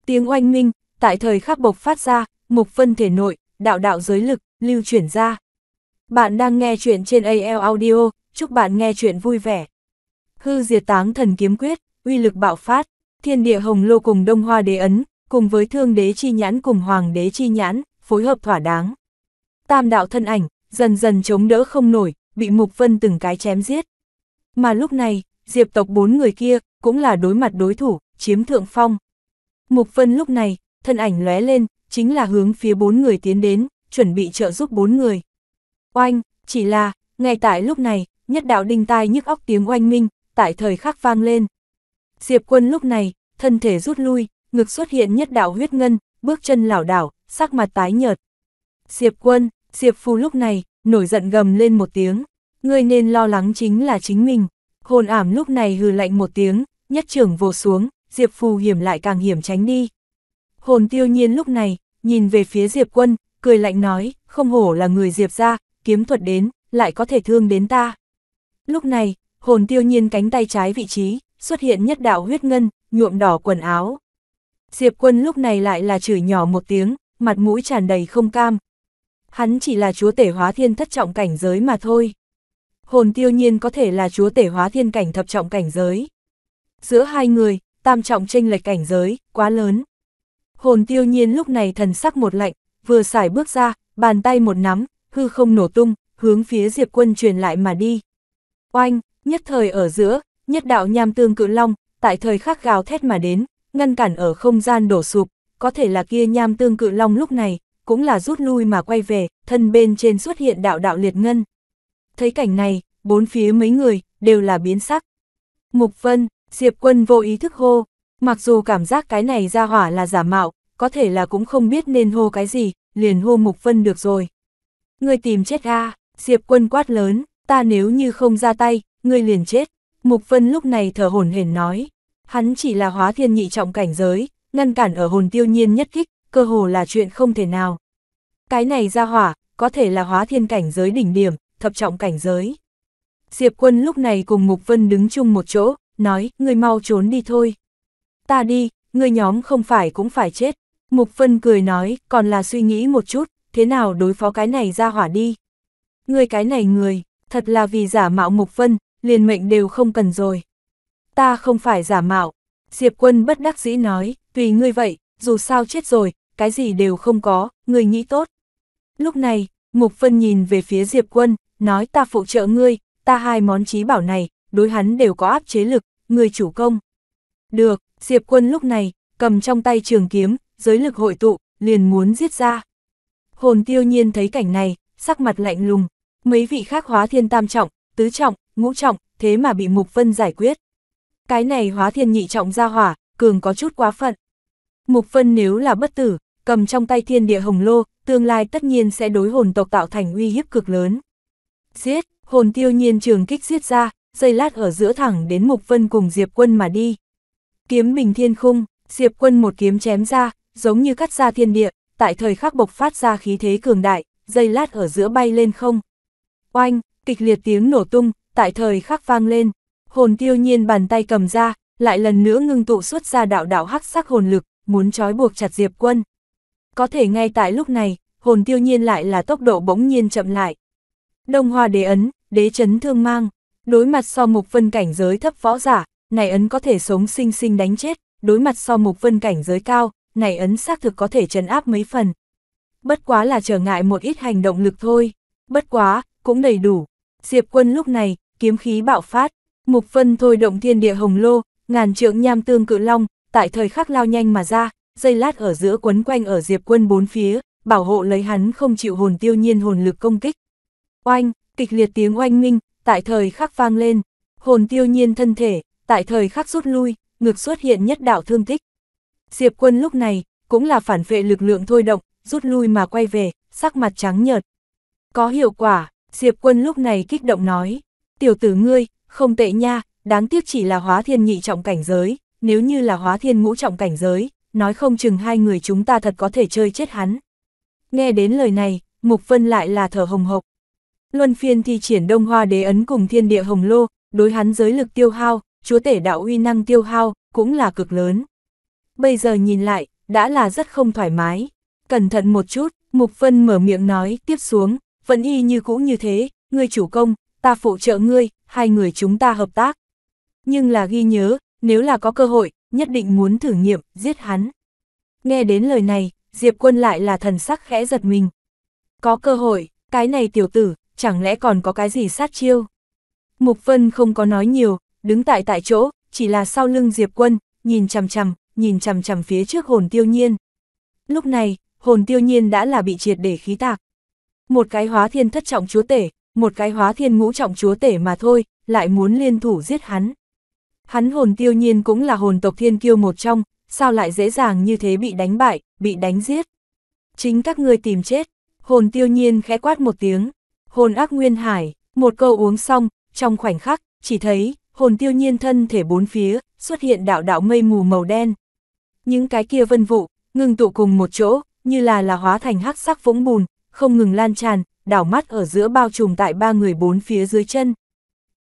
Speaker 1: Tiếng oanh minh, tại thời khắc bộc phát ra, Mục Vân thể nội, đạo đạo giới lực, lưu chuyển ra. Bạn đang nghe chuyện trên AL Audio, chúc bạn nghe chuyện vui vẻ. Hư diệt táng thần kiếm quyết, uy lực bạo phát, thiên địa hồng lô cùng đông hoa đế ấn, cùng với thương đế chi nhãn cùng hoàng đế chi nhãn, phối hợp thỏa đáng. Tam đạo thân ảnh, dần dần chống đỡ không nổi, bị Mục Vân từng cái chém giết. Mà lúc này, diệp tộc bốn người kia, cũng là đối mặt đối thủ, chiếm thượng phong. Mục Vân lúc này, thân ảnh lóe lên, chính là hướng phía bốn người tiến đến, chuẩn bị trợ giúp bốn người. Oanh, chỉ là, ngay tại lúc này, nhất đạo đinh tai nhức óc tiếng oanh minh, tại thời khắc vang lên. Diệp quân lúc này, thân thể rút lui, ngực xuất hiện nhất đạo huyết ngân, bước chân lảo đảo, sắc mặt tái nhợt. Diệp quân, Diệp Phu lúc này, nổi giận gầm lên một tiếng, ngươi nên lo lắng chính là chính mình. Hồn ảm lúc này hừ lạnh một tiếng, nhất trưởng vô xuống, Diệp Phu hiểm lại càng hiểm tránh đi. Hồn tiêu nhiên lúc này, nhìn về phía Diệp quân, cười lạnh nói, không hổ là người Diệp ra, kiếm thuật đến, lại có thể thương đến ta. Lúc này, hồn tiêu nhiên cánh tay trái vị trí, xuất hiện nhất đạo huyết ngân, nhuộm đỏ quần áo. Diệp quân lúc này lại là chửi nhỏ một tiếng, mặt mũi tràn đầy không cam, Hắn chỉ là chúa tể hóa thiên thất trọng cảnh giới mà thôi. Hồn tiêu nhiên có thể là chúa tể hóa thiên cảnh thập trọng cảnh giới. Giữa hai người, tam trọng tranh lệch cảnh giới, quá lớn. Hồn tiêu nhiên lúc này thần sắc một lạnh, vừa xài bước ra, bàn tay một nắm, hư không nổ tung, hướng phía Diệp quân truyền lại mà đi. Oanh, nhất thời ở giữa, nhất đạo nham tương cự long, tại thời khắc gào thét mà đến, ngăn cản ở không gian đổ sụp, có thể là kia nham tương cự long lúc này, cũng là rút lui mà quay về, thân bên trên xuất hiện đạo đạo liệt ngân. Thấy cảnh này, bốn phía mấy người, đều là biến sắc. Mục Vân, Diệp Quân vô ý thức hô, mặc dù cảm giác cái này ra hỏa là giả mạo, có thể là cũng không biết nên hô cái gì, liền hô Mục Vân được rồi. Người tìm chết ga Diệp Quân quát lớn, ta nếu như không ra tay, ngươi liền chết. Mục Vân lúc này thở hổn hển nói, hắn chỉ là hóa thiên nhị trọng cảnh giới, ngăn cản ở hồn tiêu nhiên nhất kích, cơ hồ là chuyện không thể nào. Cái này ra hỏa, có thể là hóa thiên cảnh giới đỉnh điểm, thập trọng cảnh giới. Diệp quân lúc này cùng Mục Vân đứng chung một chỗ, nói, ngươi mau trốn đi thôi. Ta đi, ngươi nhóm không phải cũng phải chết. Mục Vân cười nói, còn là suy nghĩ một chút, thế nào đối phó cái này ra hỏa đi. Ngươi cái này người, thật là vì giả mạo Mục Vân, liền mệnh đều không cần rồi. Ta không phải giả mạo. Diệp quân bất đắc dĩ nói, tùy ngươi vậy, dù sao chết rồi, cái gì đều không có, người nghĩ tốt. Lúc này, Mục Phân nhìn về phía Diệp Quân, nói ta phụ trợ ngươi, ta hai món trí bảo này, đối hắn đều có áp chế lực, ngươi chủ công. Được, Diệp Quân lúc này, cầm trong tay trường kiếm, giới lực hội tụ, liền muốn giết ra. Hồn tiêu nhiên thấy cảnh này, sắc mặt lạnh lùng, mấy vị khác hóa thiên tam trọng, tứ trọng, ngũ trọng, thế mà bị Mục Vân giải quyết. Cái này hóa thiên nhị trọng ra hỏa, cường có chút quá phận. Mục Vân nếu là bất tử, cầm trong tay thiên địa hồng lô, tương lai tất nhiên sẽ đối hồn tộc tạo thành uy hiếp cực lớn. Giết, hồn tiêu nhiên trường kích giết ra, dây lát ở giữa thẳng đến Mục Vân cùng Diệp Quân mà đi. Kiếm bình thiên khung, Diệp Quân một kiếm chém ra, giống như cắt ra thiên địa, tại thời khắc bộc phát ra khí thế cường đại, dây lát ở giữa bay lên không. Oanh, kịch liệt tiếng nổ tung, tại thời khắc vang lên, hồn tiêu nhiên bàn tay cầm ra, lại lần nữa ngưng tụ xuất ra đạo đạo hắc sắc hồn lực, muốn trói buộc chặt Diệp Quân. Có thể ngay tại lúc này, hồn tiêu nhiên lại là tốc độ bỗng nhiên chậm lại. Đông hoa đế ấn, đế chấn thương mang, đối mặt so mục vân cảnh giới thấp võ giả, này ấn có thể sống sinh sinh đánh chết, đối mặt so mục vân cảnh giới cao, này ấn xác thực có thể trấn áp mấy phần. Bất quá là trở ngại một ít hành động lực thôi, bất quá, cũng đầy đủ. Diệp quân lúc này, kiếm khí bạo phát, mục vân thôi động thiên địa hồng lô, ngàn trượng nham tương cự long, tại thời khắc lao nhanh mà ra, dây lát ở giữa quấn quanh ở Diệp Quân bốn phía, bảo hộ lấy hắn không chịu hồn tiêu nhiên hồn lực công kích. Oanh, kịch liệt tiếng oanh minh, tại thời khắc vang lên, hồn tiêu nhiên thân thể, tại thời khắc rút lui, ngực xuất hiện nhất đạo thương tích. Diệp Quân lúc này, cũng là phản vệ lực lượng thôi động, rút lui mà quay về, sắc mặt trắng nhợt. Có hiệu quả, Diệp Quân lúc này kích động nói, tiểu tử ngươi, không tệ nha, đáng tiếc chỉ là hóa thiên nhị trọng cảnh giới, nếu như là hóa thiên ngũ trọng cảnh giới, nói không chừng hai người chúng ta thật có thể chơi chết hắn. Nghe đến lời này, Mục Vân lại là thở hồng hộc. Luân phiên thi triển đông hoa đế ấn cùng thiên địa hồng lô, đối hắn giới lực tiêu hao, chúa tể đạo uy năng tiêu hao, cũng là cực lớn. Bây giờ nhìn lại, đã là rất không thoải mái. Cẩn thận một chút, Mục Vân mở miệng nói, tiếp xuống, vẫn y như cũ như thế, ngươi chủ công, ta phụ trợ ngươi, hai người chúng ta hợp tác. Nhưng là ghi nhớ, nếu là có cơ hội, nhất định muốn thử nghiệm, giết hắn. Nghe đến lời này, Diệp Quân lại là thần sắc khẽ giật mình. Có cơ hội, cái này tiểu tử, chẳng lẽ còn có cái gì sát chiêu? Mục Vân không có nói nhiều, đứng tại tại chỗ, chỉ là sau lưng Diệp Quân, nhìn chằm chằm, nhìn chằm chằm phía trước hồn tiêu nhiên. Lúc này, hồn tiêu nhiên đã là bị triệt để khí tạc. Một cái hóa thiên thất trọng chúa tể, một cái hóa thiên ngũ trọng chúa tể mà thôi, lại muốn liên thủ giết hắn. Hắn hồn tiêu nhiên cũng là hồn tộc thiên kiêu một trong, sao lại dễ dàng như thế bị đánh bại, bị đánh giết. Chính các ngươi tìm chết, hồn tiêu nhiên khẽ quát một tiếng, hồn ác nguyên hải, một câu uống xong, trong khoảnh khắc, chỉ thấy, hồn tiêu nhiên thân thể bốn phía, xuất hiện đạo đạo mây mù màu đen. Những cái kia vân vụ, ngừng tụ cùng một chỗ, như là là hóa thành hắc sắc vũng bùn, không ngừng lan tràn, đảo mắt ở giữa bao trùm tại ba người bốn phía dưới chân.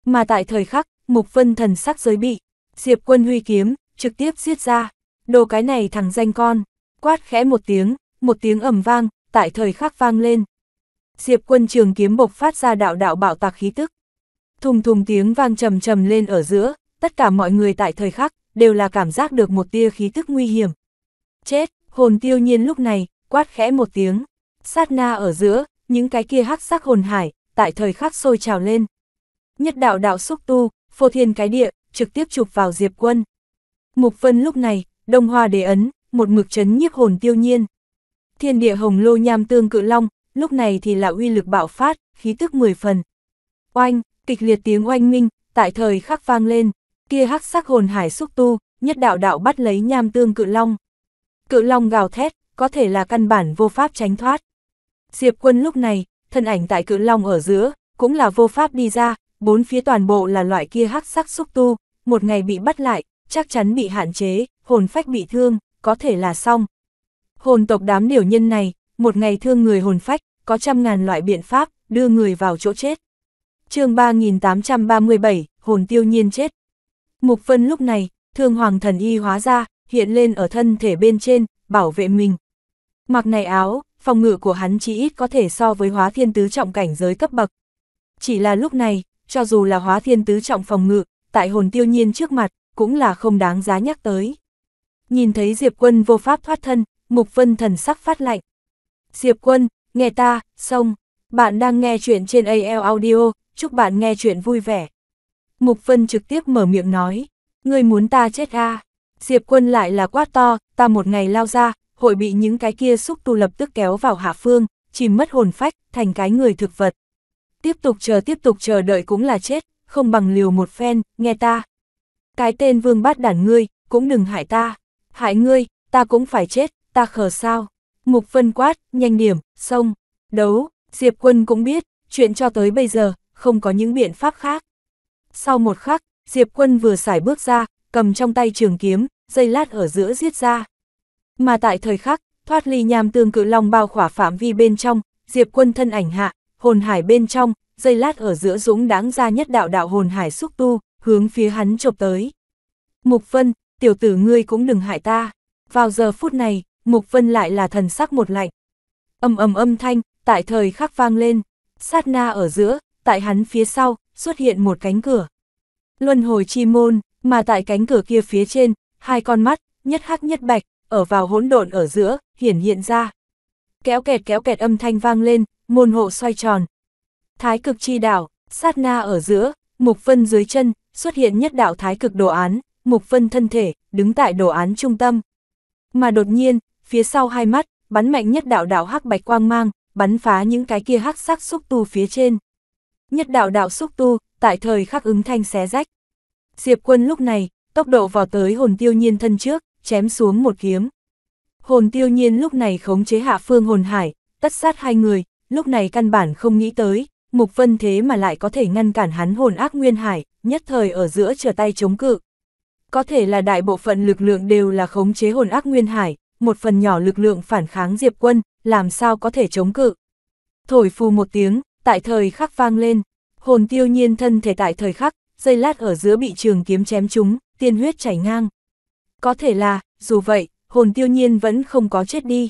Speaker 1: Mà tại thời khắc, Mục Vân thần sắc giới bị, Diệp Quân huy kiếm, trực tiếp giết ra, đồ cái này thằng danh con, quát khẽ một tiếng, một tiếng ầm vang, tại thời khắc vang lên. Diệp Quân trường kiếm bộc phát ra đạo đạo bạo tạc khí tức. Thùng thùng tiếng vang trầm trầm lên ở giữa, tất cả mọi người tại thời khắc đều là cảm giác được một tia khí tức nguy hiểm. Chết, hồn tiêu nhiên lúc này, quát khẽ một tiếng, sát na ở giữa, những cái kia hắc sắc hồn hải, tại thời khắc sôi trào lên. Nhất đạo đạo xúc tu, phô thiên cái địa, trực tiếp chụp vào Diệp Quân. Mục Vân lúc này, đông hoa đề ấn, một mực chấn nhiếp hồn tiêu nhiên. Thiên địa hồng lô nham tương cự long, lúc này thì là uy lực bạo phát, khí tức mười phần. Oanh, kịch liệt tiếng oanh minh, tại thời khắc vang lên, kia hắc sắc hồn hải xúc tu, nhất đạo đạo bắt lấy nham tương cự long. Cự long gào thét, có thể là căn bản vô pháp tránh thoát. Diệp quân lúc này, thân ảnh tại cự long ở giữa, cũng là vô pháp đi ra, bốn phía toàn bộ là loại kia hắc sắc xúc tu, một ngày bị bắt lại, chắc chắn bị hạn chế, hồn phách bị thương, có thể là xong. Hồn tộc đám điều nhân này, một ngày thương người hồn phách, có trăm ngàn loại biện pháp, đưa người vào chỗ chết. chương 3837, hồn tiêu nhiên chết. Mục phân lúc này, thương hoàng thần y hóa ra, hiện lên ở thân thể bên trên, bảo vệ mình. Mặc này áo, phòng ngự của hắn chỉ ít có thể so với hóa thiên tứ trọng cảnh giới cấp bậc. Chỉ là lúc này, cho dù là hóa thiên tứ trọng phòng ngự, tại hồn tiêu nhiên trước mặt, cũng là không đáng giá nhắc tới. Nhìn thấy Diệp Quân vô pháp thoát thân, Mục Vân thần sắc phát lạnh. Diệp Quân, nghe ta, xong, bạn đang nghe chuyện trên AL Audio, chúc bạn nghe chuyện vui vẻ. Mục Vân trực tiếp mở miệng nói, ngươi muốn ta chết à? Diệp Quân lại là quát to, ta một ngày lao ra, hội bị những cái kia xúc tu lập tức kéo vào hạ phương, chìm mất hồn phách, thành cái người thực vật tiếp tục chờ tiếp tục chờ đợi cũng là chết, không bằng liều một phen, nghe ta. Cái tên vương bát đản ngươi, cũng đừng hại ta, hại ngươi, ta cũng phải chết, ta khờ sao. Mục phân quát, nhanh điểm, xong, đấu, Diệp Quân cũng biết, chuyện cho tới bây giờ, không có những biện pháp khác. Sau một khắc, Diệp Quân vừa xài bước ra, cầm trong tay trường kiếm, dây lát ở giữa giết ra. Mà tại thời khắc, thoát ly nham tương cự long bao khỏa phạm vi bên trong, Diệp Quân thân ảnh hạ, hồn hải bên trong, dây lát ở giữa dũng đáng ra nhất đạo đạo hồn hải xúc tu, hướng phía hắn chộp tới. Mục Vân, tiểu tử ngươi cũng đừng hại ta. Vào giờ phút này, Mục Vân lại là thần sắc một lạnh. Âm ầm âm thanh, tại thời khắc vang lên, sát na ở giữa, tại hắn phía sau, xuất hiện một cánh cửa. Luân hồi chi môn, mà tại cánh cửa kia phía trên, hai con mắt, nhất hắc nhất bạch, ở vào hỗn độn ở giữa, hiển hiện ra. Kéo kẹt kéo kẹt âm thanh vang lên, môn hộ xoay tròn. Thái cực chi đảo, sát na ở giữa, mục phân dưới chân, xuất hiện nhất đạo thái cực đồ án, mục phân thân thể, đứng tại đồ án trung tâm. Mà đột nhiên, phía sau hai mắt, bắn mạnh nhất đạo đạo hắc bạch quang mang, bắn phá những cái kia hắc sắc xúc tu phía trên. Nhất đạo đạo xúc tu, tại thời khắc ứng thanh xé rách. Diệp quân lúc này, tốc độ vào tới hồn tiêu nhiên thân trước, chém xuống một kiếm. Hồn tiêu nhiên lúc này khống chế hạ phương hồn hải, tất sát hai người, lúc này căn bản không nghĩ tới, Mục Vân thế mà lại có thể ngăn cản hắn hồn ác nguyên hải, nhất thời ở giữa trở tay chống cự. Có thể là đại bộ phận lực lượng đều là khống chế hồn ác nguyên hải, một phần nhỏ lực lượng phản kháng Diệp Quân, làm sao có thể chống cự. Thổi phù một tiếng, tại thời khắc vang lên, hồn tiêu nhiên thân thể tại thời khắc, dây lát ở giữa bị trường kiếm chém chúng tiên huyết chảy ngang. Có thể là, dù vậy, hồn tiêu nhiên vẫn không có chết đi.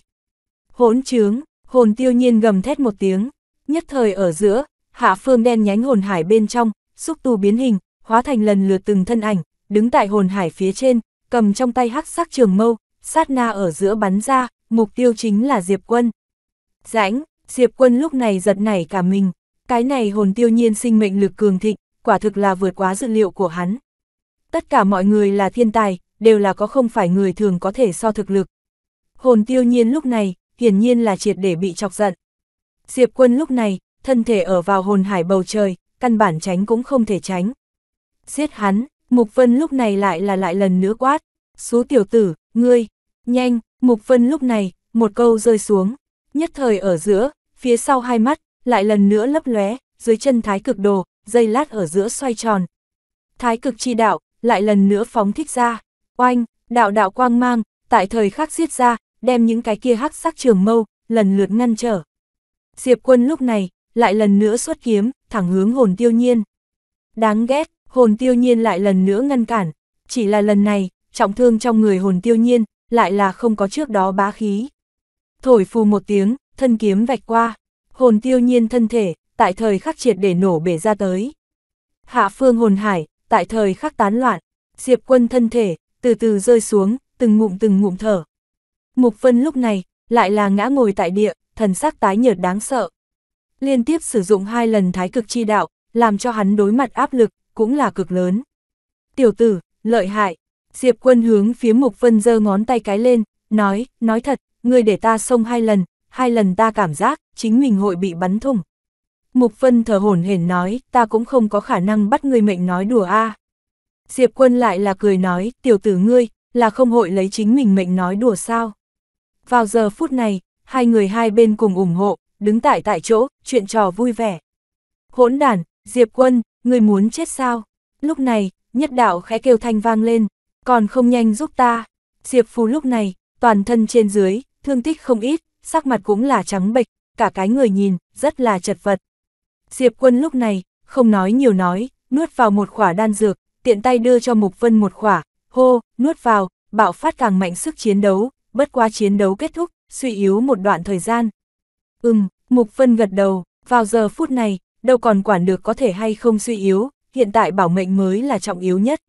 Speaker 1: Hỗn trướng, Hồn tiêu nhiên gầm thét một tiếng, nhất thời ở giữa, hạ phương đen nhánh hồn hải bên trong, xúc tu biến hình, hóa thành lần lượt từng thân ảnh, đứng tại hồn hải phía trên, cầm trong tay hắc sắc trường mâu, sát na ở giữa bắn ra, mục tiêu chính là Diệp Quân. Rãnh, Diệp Quân lúc này giật nảy cả mình, cái này hồn tiêu nhiên sinh mệnh lực cường thịnh, quả thực là vượt quá dự liệu của hắn. Tất cả mọi người là thiên tài, đều là có không phải người thường có thể so thực lực. Hồn tiêu nhiên lúc này, hiển nhiên là triệt để bị chọc giận. Diệp quân lúc này, thân thể ở vào hồn hải bầu trời, căn bản tránh cũng không thể tránh. Giết hắn, Mục Vân lúc này lại là lại lần nữa quát, số tiểu tử, ngươi, nhanh, Mục Vân lúc này, một câu rơi xuống, nhất thời ở giữa, phía sau hai mắt, lại lần nữa lấp lóe, dưới chân thái cực đồ, dây lát ở giữa xoay tròn. Thái cực chi đạo, lại lần nữa phóng thích ra, oanh, đạo đạo quang mang, tại thời khắc giết ra, đem những cái kia hắc sắc trường mâu, lần lượt ngăn trở. Diệp quân lúc này, lại lần nữa xuất kiếm, thẳng hướng hồn tiêu nhiên. Đáng ghét, hồn tiêu nhiên lại lần nữa ngăn cản, chỉ là lần này, trọng thương trong người hồn tiêu nhiên, lại là không có trước đó bá khí. Thổi phù một tiếng, thân kiếm vạch qua, hồn tiêu nhiên thân thể, tại thời khắc triệt để nổ bể ra tới. Hạ phương hồn hải, tại thời khắc tán loạn, diệp quân thân thể, từ từ rơi xuống, từng ngụm từng ngụm thở. Mục Vân lúc này, lại là ngã ngồi tại địa, thần sắc tái nhợt đáng sợ. Liên tiếp sử dụng hai lần thái cực chi đạo, làm cho hắn đối mặt áp lực, cũng là cực lớn. Tiểu tử, lợi hại, Diệp quân hướng phía Mục Vân giơ ngón tay cái lên, nói, nói thật, người để ta xông hai lần, hai lần ta cảm giác, chính mình hội bị bắn thùng. Mục Vân thở hổn hển nói, ta cũng không có khả năng bắt người mệnh nói đùa a. Diệp quân lại là cười nói, tiểu tử ngươi, là không hội lấy chính mình mệnh nói đùa sao. Vào giờ phút này, hai người hai bên cùng ủng hộ, đứng tại tại chỗ, chuyện trò vui vẻ. Hỗn đản, Diệp Quân, người muốn chết sao? Lúc này, nhất đạo khẽ kêu thanh vang lên, còn không nhanh giúp ta. Diệp Phú lúc này, toàn thân trên dưới, thương tích không ít, sắc mặt cũng là trắng bệch, cả cái người nhìn, rất là chật vật. Diệp Quân lúc này, không nói nhiều nói, nuốt vào một khỏa đan dược, tiện tay đưa cho Mục Vân một khỏa, hô, nuốt vào, bạo phát càng mạnh sức chiến đấu, bất qua chiến đấu kết thúc, suy yếu một đoạn thời gian. Ừm, Mục Vân gật đầu, vào giờ phút này, đâu còn quản được có thể hay không suy yếu, hiện tại bảo mệnh mới là trọng yếu nhất.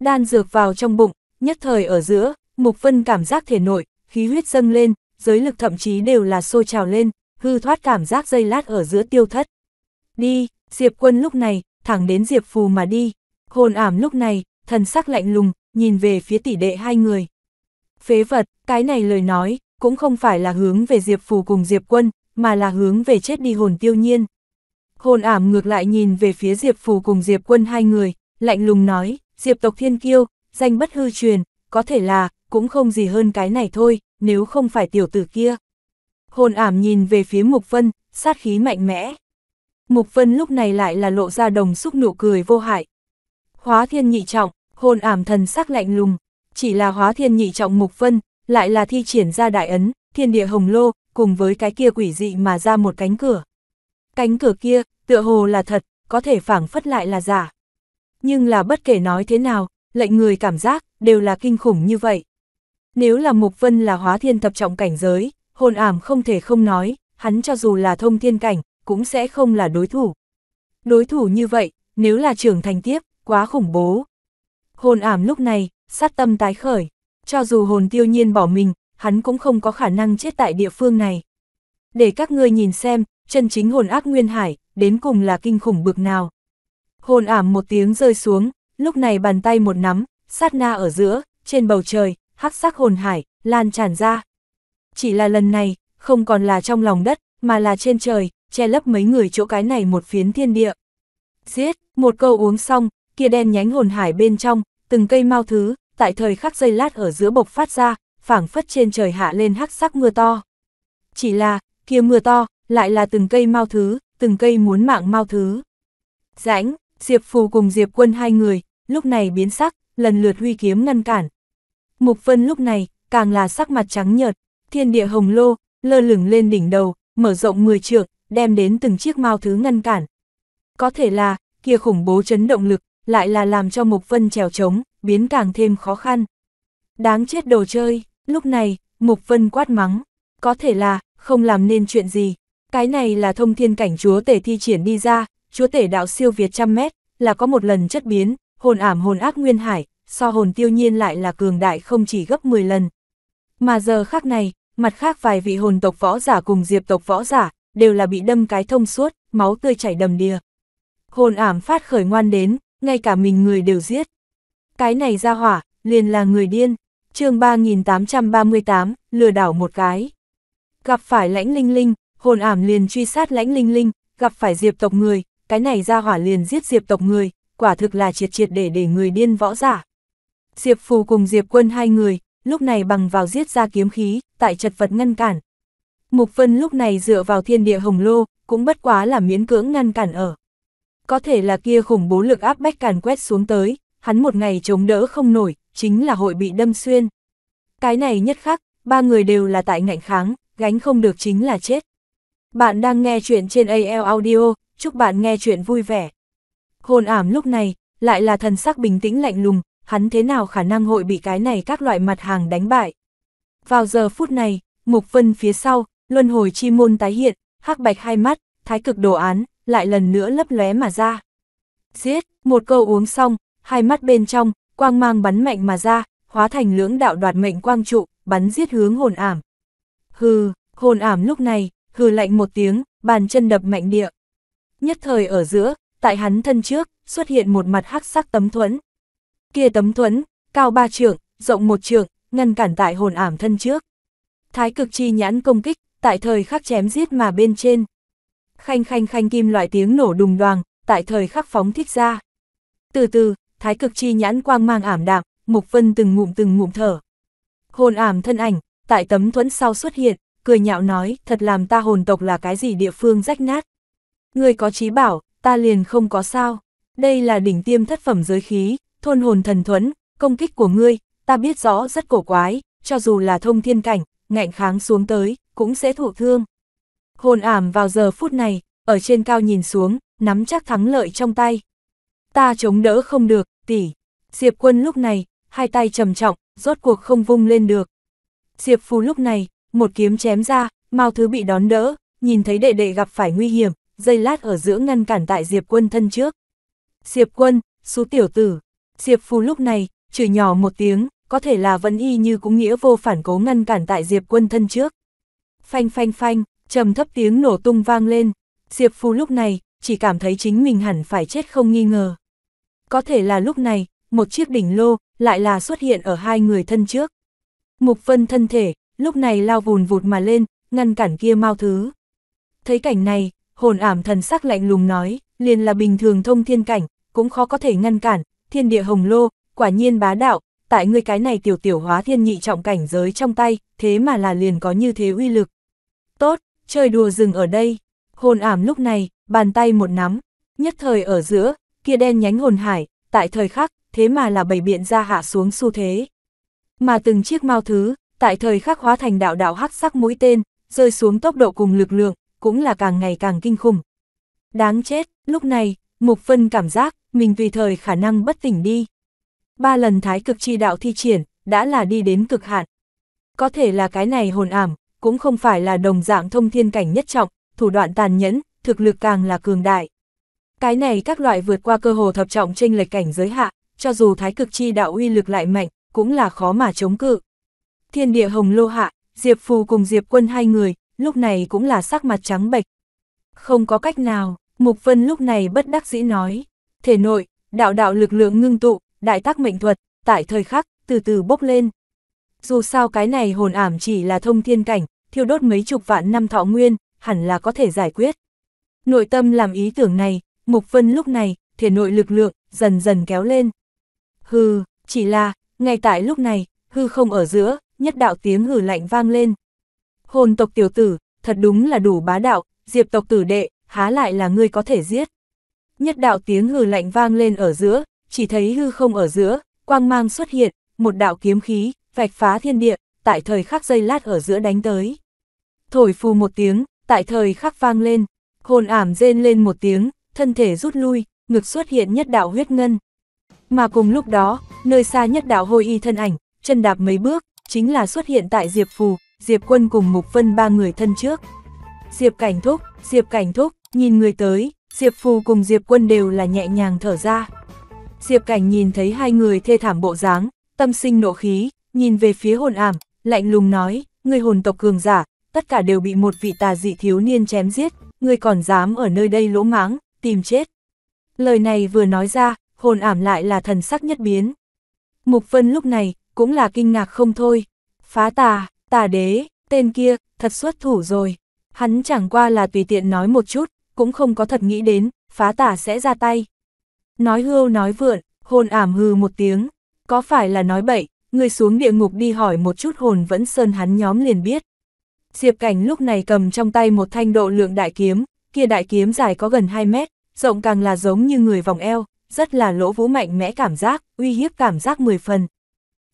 Speaker 1: Đan dược vào trong bụng, nhất thời ở giữa, Mục Vân cảm giác thể nội, khí huyết dâng lên, giới lực thậm chí đều là sôi trào lên, hư thoát cảm giác dây lát ở giữa tiêu thất. Đi, Diệp Quân lúc này, thẳng đến Diệp Phù mà đi. Hồn ảm lúc này, thần sắc lạnh lùng, nhìn về phía tỷ đệ hai người phế vật, cái này lời nói, cũng không phải là hướng về Diệp Phù cùng Diệp Quân, mà là hướng về chết đi hồn tiêu nhiên. Hồn ảm ngược lại nhìn về phía Diệp Phù cùng Diệp Quân hai người, lạnh lùng nói, Diệp tộc thiên kiêu, danh bất hư truyền, có thể là, cũng không gì hơn cái này thôi, nếu không phải tiểu tử kia. Hồn ảm nhìn về phía Mục Vân, sát khí mạnh mẽ. Mục Vân lúc này lại là lộ ra đồng xúc nụ cười vô hại. Hóa thiên nhị trọng, hồn ảm thần sắc lạnh lùng, chỉ là hóa thiên nhị trọng mục vân, lại là thi triển ra đại ấn, thiên địa hồng lô, cùng với cái kia quỷ dị mà ra một cánh cửa. Cánh cửa kia, tựa hồ là thật, có thể phảng phất lại là giả. Nhưng là bất kể nói thế nào, lệnh người cảm giác, đều là kinh khủng như vậy. Nếu là Mục Vân là hóa thiên thập trọng cảnh giới, hồn ảm không thể không nói, hắn cho dù là thông thiên cảnh, cũng sẽ không là đối thủ. Đối thủ như vậy, nếu là trưởng thành tiếp, quá khủng bố. Hồn ảm lúc này, sát tâm tái khởi. Cho dù hồn tiêu nhiên bỏ mình, hắn cũng không có khả năng chết tại địa phương này. Để các ngươi nhìn xem, chân chính hồn ác nguyên hải, đến cùng là kinh khủng bực nào. Hồn ảm một tiếng rơi xuống, lúc này bàn tay một nắm, sát na ở giữa, trên bầu trời, hắc sắc hồn hải, lan tràn ra. Chỉ là lần này, không còn là trong lòng đất, mà là trên trời, che lấp mấy người chỗ cái này một phiến thiên địa. Giết, một câu uống xong, kia đen nhánh hồn hải bên trong, từng cây mau thứ, tại thời khắc dây lát ở giữa bộc phát ra, phảng phất trên trời hạ lên hắc sắc mưa to. Chỉ là, kia mưa to, lại là từng cây mau thứ, từng cây muốn mạng mau thứ. Rãnh, Diệp Phù cùng Diệp Quân hai người, lúc này biến sắc, lần lượt huy kiếm ngăn cản. Mục Vân lúc này, càng là sắc mặt trắng nhợt, thiên địa hồng lô, lơ lửng lên đỉnh đầu, mở rộng 10 trượng, đem đến từng chiếc mau thứ ngăn cản. Có thể là, kia khủng bố chấn động lực, lại là làm cho Mục Vân trèo trống, biến càng thêm khó khăn. Đáng chết đồ chơi, lúc này, Mục Vân quát mắng, có thể là, không làm nên chuyện gì. Cái này là thông thiên cảnh chúa tể thi triển đi ra, chúa tể đạo siêu Việt trăm mét, là có một lần chất biến, hồn ảm hồn ác nguyên hải, so hồn tiêu nhiên lại là cường đại không chỉ gấp 10 lần. Mà giờ khác này, mặt khác vài vị hồn tộc võ giả cùng diệp tộc võ giả, đều là bị đâm cái thông suốt, máu tươi chảy đầm đìa. Hồn ảm phát khởi ngoan đến, ngay cả mình người đều giết. Cái này ra hỏa, liền là người điên. chương 3838, lừa đảo một cái. Gặp phải lãnh linh linh, hồn ảm liền truy sát lãnh linh linh, gặp phải diệp tộc người, cái này ra hỏa liền giết diệp tộc người, quả thực là triệt triệt để để người điên võ giả. Diệp Phù cùng Diệp Quân hai người, lúc này bằng vào giết ra kiếm khí, tại chật vật ngăn cản. Mục Vân lúc này dựa vào thiên địa hồng lô, cũng bất quá là miễn cưỡng ngăn cản ở có thể là kia khủng bố lực áp bách càn quét xuống tới, hắn một ngày chống đỡ không nổi, chính là hội bị đâm xuyên. Cái này nhất khắc, ba người đều là tại ngạnh kháng, gánh không được chính là chết. Bạn đang nghe chuyện trên AL Audio, chúc bạn nghe chuyện vui vẻ. Hồn ảm lúc này, lại là thần sắc bình tĩnh lạnh lùng, hắn thế nào khả năng hội bị cái này các loại mặt hàng đánh bại. Vào giờ phút này, Mục Vân phía sau, luân hồi chi môn tái hiện, hắc bạch hai mắt, thái cực đồ án, lại lần nữa lấp lóe mà ra. Giết, một câu uống xong, hai mắt bên trong, quang mang bắn mạnh mà ra, hóa thành lưỡng đạo đoạt mệnh quang trụ, bắn giết hướng hồn ảm. Hừ, hồn ảm lúc này, hừ lạnh một tiếng, bàn chân đập mạnh địa. Nhất thời ở giữa, tại hắn thân trước, xuất hiện một mặt hắc sắc tấm thuẫn. Kia tấm thuẫn, cao ba trượng, rộng một trượng, ngăn cản tại hồn ảm thân trước. Thái cực chi nhãn công kích, tại thời khắc chém giết mà bên trên, khanh khanh khanh kim loại tiếng nổ đùng đoàng, tại thời khắc phóng thích ra. Từ từ, thái cực chi nhãn quang mang ảm đạm, Mục Vân từng ngụm từng ngụm thở. Hồn ảm thân ảnh, tại tấm thuẫn sau xuất hiện, cười nhạo nói, thật làm ta hồn tộc là cái gì địa phương rách nát. Người có trí bảo, ta liền không có sao. Đây là đỉnh tiêm thất phẩm giới khí, thôn hồn thần thuẫn, công kích của ngươi, ta biết rõ rất cổ quái, cho dù là thông thiên cảnh, ngạnh kháng xuống tới, cũng sẽ thụ thương. Hồn ảm vào giờ phút này, ở trên cao nhìn xuống, nắm chắc thắng lợi trong tay. Ta chống đỡ không được, tỷ. Diệp quân lúc này, hai tay trầm trọng, rốt cuộc không vung lên được. Diệp phu lúc này, một kiếm chém ra, mau thứ bị đón đỡ, nhìn thấy đệ đệ gặp phải nguy hiểm, dây lát ở giữa ngăn cản tại Diệp quân thân trước. Diệp quân, xú tiểu tử. Diệp phu lúc này, chửi nhỏ một tiếng, có thể là vẫn y như cũng nghĩa vô phản cố ngăn cản tại Diệp quân thân trước. Phanh phanh phanh, trầm thấp tiếng nổ tung vang lên, Diệp Phu lúc này, chỉ cảm thấy chính mình hẳn phải chết không nghi ngờ. Có thể là lúc này, một chiếc đỉnh lô, lại là xuất hiện ở hai người thân trước. Mục Vân thân thể, lúc này lao vùn vụt mà lên, ngăn cản kia mau thứ. Thấy cảnh này, hồn ảm thần sắc lạnh lùng nói, liền là bình thường thông thiên cảnh, cũng khó có thể ngăn cản, thiên địa hồng lô, quả nhiên bá đạo, tại ngươi cái này tiểu tiểu hóa thiên nhị trọng cảnh giới trong tay, thế mà là liền có như thế uy lực. Tốt, chơi đùa dừng ở đây. Hồn ảm lúc này, bàn tay một nắm, nhất thời ở giữa, kia đen nhánh hồn hải, tại thời khắc, thế mà là bầy biện ra hạ xuống xu thế. Mà từng chiếc mau thứ, tại thời khắc hóa thành đạo đạo hắc sắc mũi tên, rơi xuống tốc độ cùng lực lượng, cũng là càng ngày càng kinh khủng. Đáng chết, lúc này, Mục Phân cảm giác, mình tùy thời khả năng bất tỉnh đi. Ba lần thái cực chi đạo thi triển, đã là đi đến cực hạn. Có thể là cái này hồn ảm, cũng không phải là đồng dạng thông thiên cảnh nhất trọng, thủ đoạn tàn nhẫn, thực lực càng là cường đại. Cái này các loại vượt qua cơ hồ thập trọng trên lệch cảnh giới hạ, cho dù thái cực chi đạo uy lực lại mạnh, cũng là khó mà chống cự. Thiên địa hồng lô hạ, Diệp Phù cùng Diệp Quân hai người, lúc này cũng là sắc mặt trắng bệch. Không có cách nào, Mục Vân lúc này bất đắc dĩ nói. Thể nội, đạo đạo lực lượng ngưng tụ, đại tác mệnh thuật, tại thời khắc, từ từ bốc lên. Dù sao cái này hồn ảm chỉ là thông thiên cảnh, thiêu đốt mấy chục vạn năm thọ nguyên, hẳn là có thể giải quyết. Nội tâm làm ý tưởng này, Mục Vân lúc này, thể nội lực lượng, dần dần kéo lên. Hừ, chỉ là, ngay tại lúc này, hư không ở giữa, nhất đạo tiếng hử lạnh vang lên. Hồn tộc tiểu tử, thật đúng là đủ bá đạo, diệp tộc tử đệ, há lại là ngươi có thể giết. Nhất đạo tiếng hử lạnh vang lên ở giữa, chỉ thấy hư không ở giữa, quang mang xuất hiện, một đạo kiếm khí, vạch phá thiên địa, tại thời khắc giây lát ở giữa đánh tới thổi phù một tiếng, tại thời khắc vang lên, hồn ảm rên lên một tiếng, thân thể rút lui, ngực xuất hiện nhất đạo huyết ngân. Mà cùng lúc đó, nơi xa nhất đạo hôi y thân ảnh, chân đạp mấy bước, chính là xuất hiện tại Diệp Phù, Diệp Quân cùng Mục Vân ba người thân trước. Diệp Cảnh Thúc, Diệp Cảnh Thúc, nhìn người tới, Diệp Phù cùng Diệp Quân đều là nhẹ nhàng thở ra. Diệp Cảnh nhìn thấy hai người thê thảm bộ dáng, tâm sinh nộ khí, nhìn về phía hồn ảm, lạnh lùng nói, người hồn tộc cường giả, tất cả đều bị một vị tà dị thiếu niên chém giết, ngươi còn dám ở nơi đây lỗ mãng, tìm chết. Lời này vừa nói ra, hồn ảm lại là thần sắc nhất biến. Mục Vân lúc này, cũng là kinh ngạc không thôi. Phá tà, tà đế, tên kia, thật xuất thủ rồi. Hắn chẳng qua là tùy tiện nói một chút, cũng không có thật nghĩ đến, phá tà sẽ ra tay. Nói hưu nói vượn, hồn ảm hừ một tiếng. Có phải là nói bậy, người xuống địa ngục đi hỏi một chút hồn vẫn sơn hắn nhóm liền biết. Diệp Cảnh lúc này cầm trong tay một thanh độ lượng đại kiếm, kia đại kiếm dài có gần 2 mét, rộng càng là giống như người vòng eo, rất là lỗ vũ mạnh mẽ cảm giác, uy hiếp cảm giác 10 phần.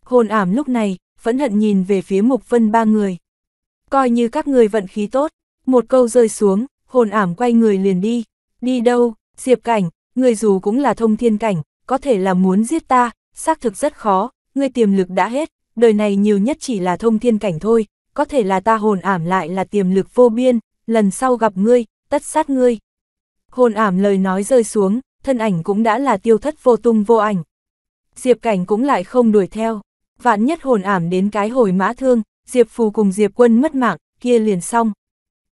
Speaker 1: Hồn ảm lúc này, phẫn hận nhìn về phía Mục Vân ba người. Coi như các người vận khí tốt, một câu rơi xuống, hồn ảm quay người liền đi. Đi đâu, Diệp Cảnh, người dù cũng là thông thiên cảnh, có thể là muốn giết ta, xác thực rất khó, ngươi tiềm lực đã hết, đời này nhiều nhất chỉ là thông thiên cảnh thôi, có thể là ta hồn ảm lại là tiềm lực vô biên, lần sau gặp ngươi, tất sát ngươi. Hồn ảm lời nói rơi xuống, thân ảnh cũng đã là tiêu thất vô tung vô ảnh. Diệp cảnh cũng lại không đuổi theo, vạn nhất hồn ảm đến cái hồi mã thương, Diệp phù cùng Diệp quân mất mạng, kia liền xong.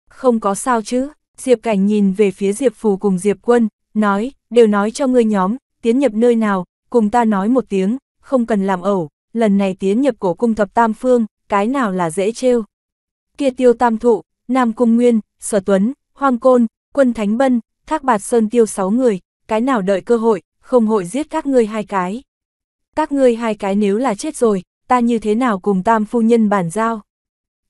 Speaker 1: Không có sao chứ, Diệp cảnh nhìn về phía Diệp phù cùng Diệp quân, nói, đều nói cho ngươi nhóm, tiến nhập nơi nào, cùng ta nói một tiếng, không cần làm ẩu, lần này tiến nhập cổ cung thập tam phương, cái nào là dễ trêu. Kia tiêu tam thụ, Nam Cung Nguyên, Sở Tuấn, hoang Côn, Quân Thánh Bân, Thác Bạt Sơn tiêu sáu người, cái nào đợi cơ hội, không hội giết các ngươi hai cái. Các ngươi hai cái nếu là chết rồi, ta như thế nào cùng tam phu nhân bản giao.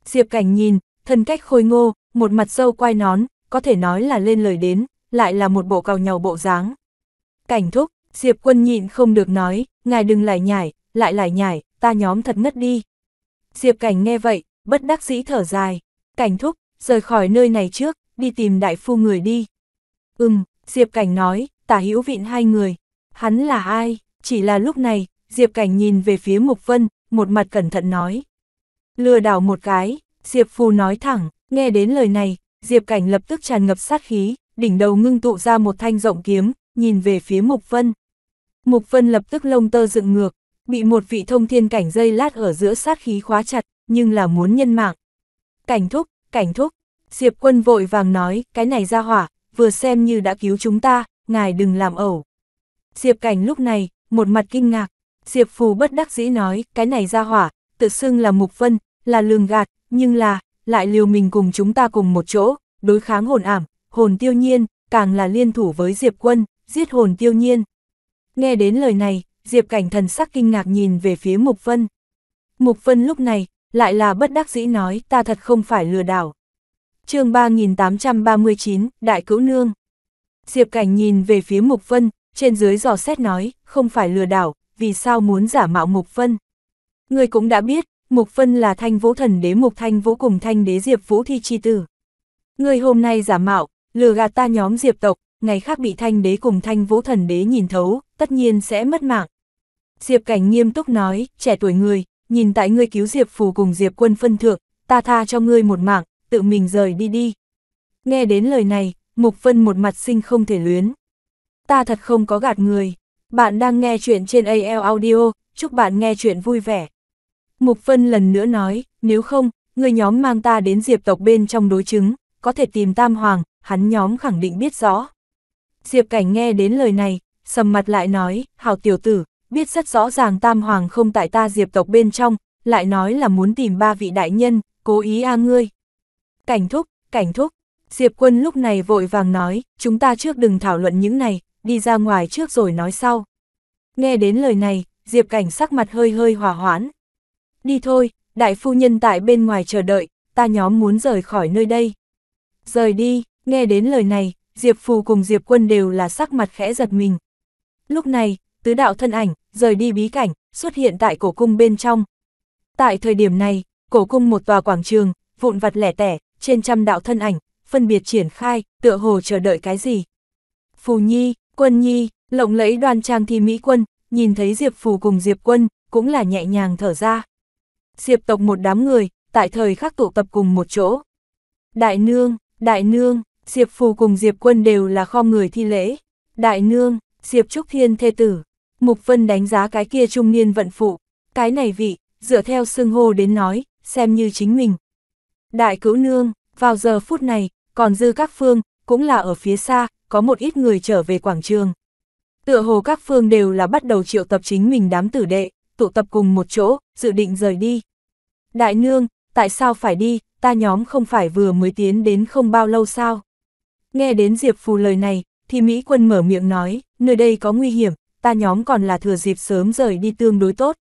Speaker 1: Diệp Cảnh nhìn, thân cách khôi ngô, một mặt sâu quai nón, có thể nói là lên lời đến, lại là một bộ cào nhàu bộ dáng. Cảnh thúc, Diệp quân nhịn không được nói, ngài đừng lại nhải, lại lại nhải, ta nhóm thật ngất đi. Diệp Cảnh nghe vậy, bất đắc dĩ thở dài. Cảnh thúc, rời khỏi nơi này trước, đi tìm đại phu người đi. Ừm, Diệp Cảnh nói, tả hữu vịn hai người. Hắn là ai? Chỉ là lúc này, Diệp Cảnh nhìn về phía Mục Vân, một mặt cẩn thận nói. Lừa đảo một cái, Diệp Phù nói thẳng, nghe đến lời này, Diệp Cảnh lập tức tràn ngập sát khí, đỉnh đầu ngưng tụ ra một thanh rộng kiếm, nhìn về phía Mục Vân. Mục Vân lập tức lông tơ dựng ngược, bị một vị thông thiên cảnh dây lát ở giữa sát khí khóa chặt, nhưng là muốn nhân mạng. Cảnh thúc, cảnh thúc, Diệp quân vội vàng nói, cái này ra hỏa, vừa xem như đã cứu chúng ta, ngài đừng làm ẩu. Diệp cảnh lúc này, một mặt kinh ngạc, Diệp phù bất đắc dĩ nói, cái này ra hỏa, tự xưng là mục vân, là lường gạt, nhưng là, lại liều mình cùng chúng ta cùng một chỗ, đối kháng hồn ảm, hồn tiêu nhiên, càng là liên thủ với Diệp quân, giết hồn tiêu nhiên. Nghe đến lời này, Diệp Cảnh thần sắc kinh ngạc nhìn về phía Mục Vân. Mục Vân lúc này, lại là bất đắc dĩ nói ta thật không phải lừa đảo. chương 3839, Đại Cữu Nương. Diệp Cảnh nhìn về phía Mục Vân, trên dưới dò xét nói, không phải lừa đảo, vì sao muốn giả mạo Mục Vân. Ngươi cũng đã biết, Mục Vân là thanh vũ thần đế Mục Thanh Vũ cùng thanh đế Diệp Vũ Thi Chi Tử. Ngươi hôm nay giả mạo, lừa gạt ta nhóm Diệp tộc, ngày khác bị thanh đế cùng thanh vũ thần đế nhìn thấu, tất nhiên sẽ mất mạng. Diệp Cảnh nghiêm túc nói, trẻ tuổi người, nhìn tại ngươi cứu Diệp Phù cùng Diệp Quân phân thượng, ta tha cho ngươi một mạng, tự mình rời đi đi. Nghe đến lời này, Mục Vân một mặt sinh không thể luyến. Ta thật không có gạt người. Bạn đang nghe chuyện trên AL Audio, chúc bạn nghe chuyện vui vẻ. Mục Vân lần nữa nói, nếu không, người nhóm mang ta đến Diệp tộc bên trong đối chứng, có thể tìm Tam Hoàng, hắn nhóm khẳng định biết rõ. Diệp Cảnh nghe đến lời này, sầm mặt lại nói, hảo tiểu tử, biết rất rõ ràng Tam Hoàng không tại ta diệp tộc bên trong, lại nói là muốn tìm ba vị đại nhân, cố ý a ngươi. Cảnh thúc, cảnh thúc, Diệp quân lúc này vội vàng nói, chúng ta trước đừng thảo luận những này, đi ra ngoài trước rồi nói sau. Nghe đến lời này, Diệp cảnh sắc mặt hơi hơi hòa hoãn. Đi thôi, đại phu nhân tại bên ngoài chờ đợi, ta nhóm muốn rời khỏi nơi đây. Rời đi, nghe đến lời này, Diệp phù cùng Diệp quân đều là sắc mặt khẽ giật mình. Lúc này, tứ đạo thân ảnh, rời đi bí cảnh, xuất hiện tại cổ cung bên trong. Tại thời điểm này, cổ cung một tòa quảng trường, vụn vặt lẻ tẻ, trên trăm đạo thân ảnh, phân biệt triển khai, tựa hồ chờ đợi cái gì. Phù Nhi, Quân Nhi, lộng lẫy đoan trang thi Mỹ quân, nhìn thấy Diệp Phù cùng Diệp Quân, cũng là nhẹ nhàng thở ra. Diệp tộc một đám người, tại thời khắc tụ tập cùng một chỗ. Đại nương, đại nương, Diệp Phù cùng Diệp Quân đều là kho người thi lễ. Đại nương, Diệp Trúc Thiên thê tử, Mục Vân đánh giá cái kia trung niên vận phụ, cái này vị, dựa theo xưng hô đến nói, xem như chính mình. Đại cứu nương, vào giờ phút này, còn dư các phương, cũng là ở phía xa, có một ít người trở về quảng trường. Tựa hồ các phương đều là bắt đầu triệu tập chính mình đám tử đệ, tụ tập cùng một chỗ, dự định rời đi. Đại nương, tại sao phải đi, ta nhóm không phải vừa mới tiến đến không bao lâu sao? Nghe đến Diệp Phù lời này, thì Mỹ quân mở miệng nói, nơi đây có nguy hiểm, ta nhóm còn là thừa dịp sớm rời đi tương đối tốt.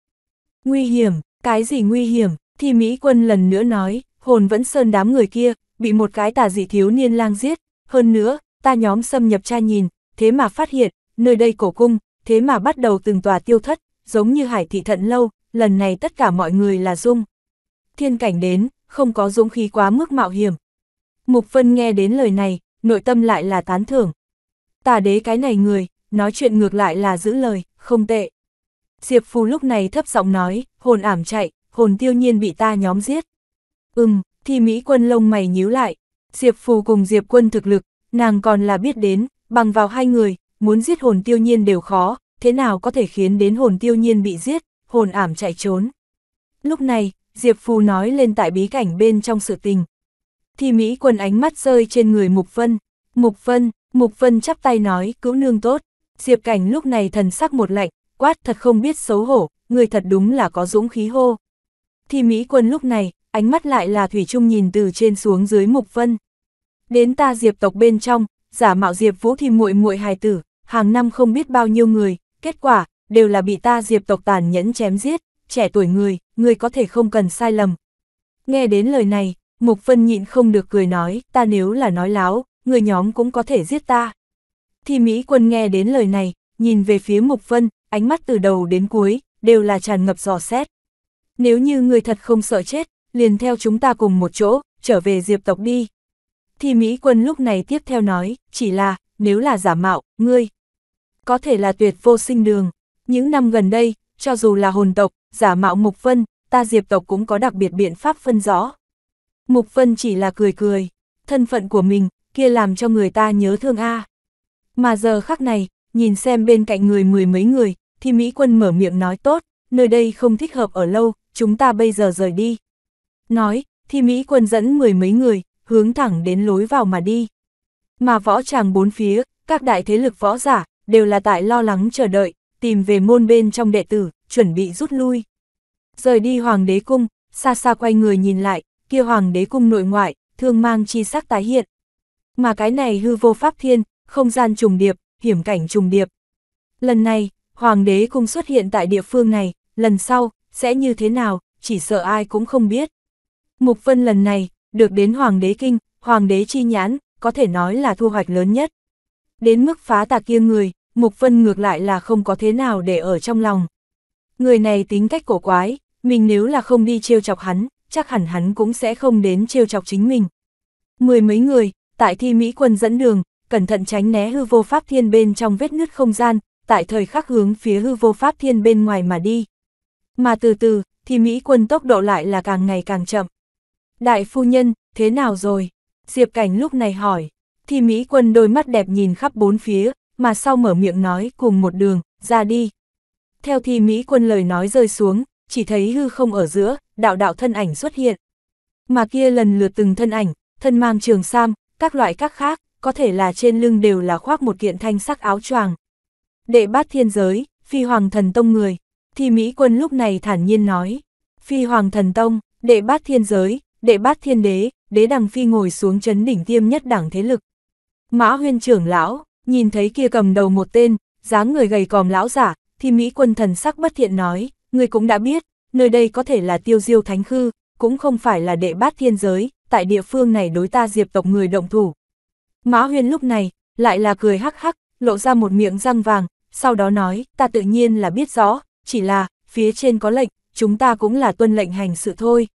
Speaker 1: Nguy hiểm, cái gì nguy hiểm, thì Mỹ quân lần nữa nói, hồn vẫn sơn đám người kia, bị một cái tà dị thiếu niên lang giết, hơn nữa, ta nhóm xâm nhập tra nhìn, thế mà phát hiện, nơi đây cổ cung, thế mà bắt đầu từng tòa tiêu thất, giống như hải thị thận lâu, lần này tất cả mọi người là dung. Thiên cảnh đến, không có dũng khí quá mức mạo hiểm. Mục Vân nghe đến lời này, nội tâm lại là tán thưởng. Tà đế cái này người, nói chuyện ngược lại là giữ lời, không tệ. Diệp Phù lúc này thấp giọng nói, hồn ảm chạy, hồn tiêu nhiên bị ta nhóm giết. Ừm, thì Mỹ quân lông mày nhíu lại, Diệp Phù cùng Diệp quân thực lực, nàng còn là biết đến, bằng vào hai người, muốn giết hồn tiêu nhiên đều khó, thế nào có thể khiến đến hồn tiêu nhiên bị giết, hồn ảm chạy trốn. Lúc này, Diệp Phù nói lên tại bí cảnh bên trong sự tình. Thì Mỹ quân ánh mắt rơi trên người Mục Vân. Mục Vân, Mục Vân chắp tay nói, cứu nương tốt. Diệp Cảnh lúc này thần sắc một lạnh, quát thật không biết xấu hổ, người thật đúng là có dũng khí hô. Thì Mỹ quân lúc này, ánh mắt lại là Thủy chung nhìn từ trên xuống dưới Mục Vân. Đến ta Diệp tộc bên trong, giả mạo Diệp Vũ thì muội muội hài tử, hàng năm không biết bao nhiêu người, kết quả, đều là bị ta Diệp tộc tàn nhẫn chém giết, trẻ tuổi người, người có thể không cần sai lầm. Nghe đến lời này, Mục Vân nhịn không được cười nói, ta nếu là nói láo, người nhóm cũng có thể giết ta. Thì Mỹ quân nghe đến lời này, nhìn về phía Mục Vân, ánh mắt từ đầu đến cuối, đều là tràn ngập dò xét. Nếu như người thật không sợ chết, liền theo chúng ta cùng một chỗ, trở về diệp tộc đi. Thì Mỹ quân lúc này tiếp theo nói, chỉ là, nếu là giả mạo, ngươi. Có thể là tuyệt vô sinh đường. Những năm gần đây, cho dù là hồn tộc, giả mạo Mục Vân, ta diệp tộc cũng có đặc biệt biện pháp phân rõ. Mục Vân chỉ là cười cười, thân phận của mình, kia làm cho người ta nhớ thương a. Mà giờ khắc này, nhìn xem bên cạnh người mười mấy người, thì Mỹ quân mở miệng nói tốt, nơi đây không thích hợp ở lâu, chúng ta bây giờ rời đi. Nói, thì Mỹ quân dẫn mười mấy người, hướng thẳng đến lối vào mà đi. Mà võ tràng bốn phía, các đại thế lực võ giả, đều là tại lo lắng chờ đợi, tìm về môn bên trong đệ tử, chuẩn bị rút lui. Rời đi hoàng đế cung, xa xa quay người nhìn lại, kia hoàng đế cung nội ngoại, thương mang chi sắc tái hiện. Mà cái này hư vô pháp thiên, không gian trùng điệp, hiểm cảnh trùng điệp. Lần này, Hoàng đế cung xuất hiện tại địa phương này, lần sau, sẽ như thế nào, chỉ sợ ai cũng không biết. Mục Vân lần này, được đến Hoàng đế kinh, Hoàng đế chi nhãn, có thể nói là thu hoạch lớn nhất. Đến mức phá tạc kia người, Mục Vân ngược lại là không có thế nào để ở trong lòng. Người này tính cách cổ quái, mình nếu là không đi trêu chọc hắn, chắc hẳn hắn cũng sẽ không đến trêu chọc chính mình. Mười mấy người, tại thi Mỹ quân dẫn đường, cẩn thận tránh né hư vô pháp thiên bên trong vết nứt không gian, tại thời khắc hướng phía hư vô pháp thiên bên ngoài mà đi. Mà từ từ, thì Mỹ quân tốc độ lại là càng ngày càng chậm. Đại phu nhân, thế nào rồi? Diệp Cảnh lúc này hỏi. Thì Mỹ quân đôi mắt đẹp nhìn khắp bốn phía, mà sau mở miệng nói cùng một đường, ra đi. Theo thì Mỹ quân lời nói rơi xuống, chỉ thấy hư không ở giữa, đạo đạo thân ảnh xuất hiện. Mà kia lần lượt từng thân ảnh, thân mang trường sam, các loại các khác, có thể là trên lưng đều là khoác một kiện thanh sắc áo choàng. Đệ bát thiên giới, phi hoàng thần tông người, thì Mỹ quân lúc này thản nhiên nói, phi hoàng thần tông, đệ bát thiên giới, đệ bát thiên đế, đế đằng phi ngồi xuống chấn đỉnh tiêm nhất đảng thế lực. Mã huyên trưởng lão, nhìn thấy kia cầm đầu một tên, dáng người gầy còm lão giả, thì Mỹ quân thần sắc bất thiện nói, người cũng đã biết, nơi đây có thể là tiêu diêu thánh khư, cũng không phải là đệ bát thiên giới, tại địa phương này đối ta diệp tộc người động thủ, Mã Huyên lúc này, lại là cười hắc hắc, lộ ra một miệng răng vàng, sau đó nói, ta tự nhiên là biết rõ, chỉ là, phía trên có lệnh, chúng ta cũng là tuân lệnh hành sự thôi.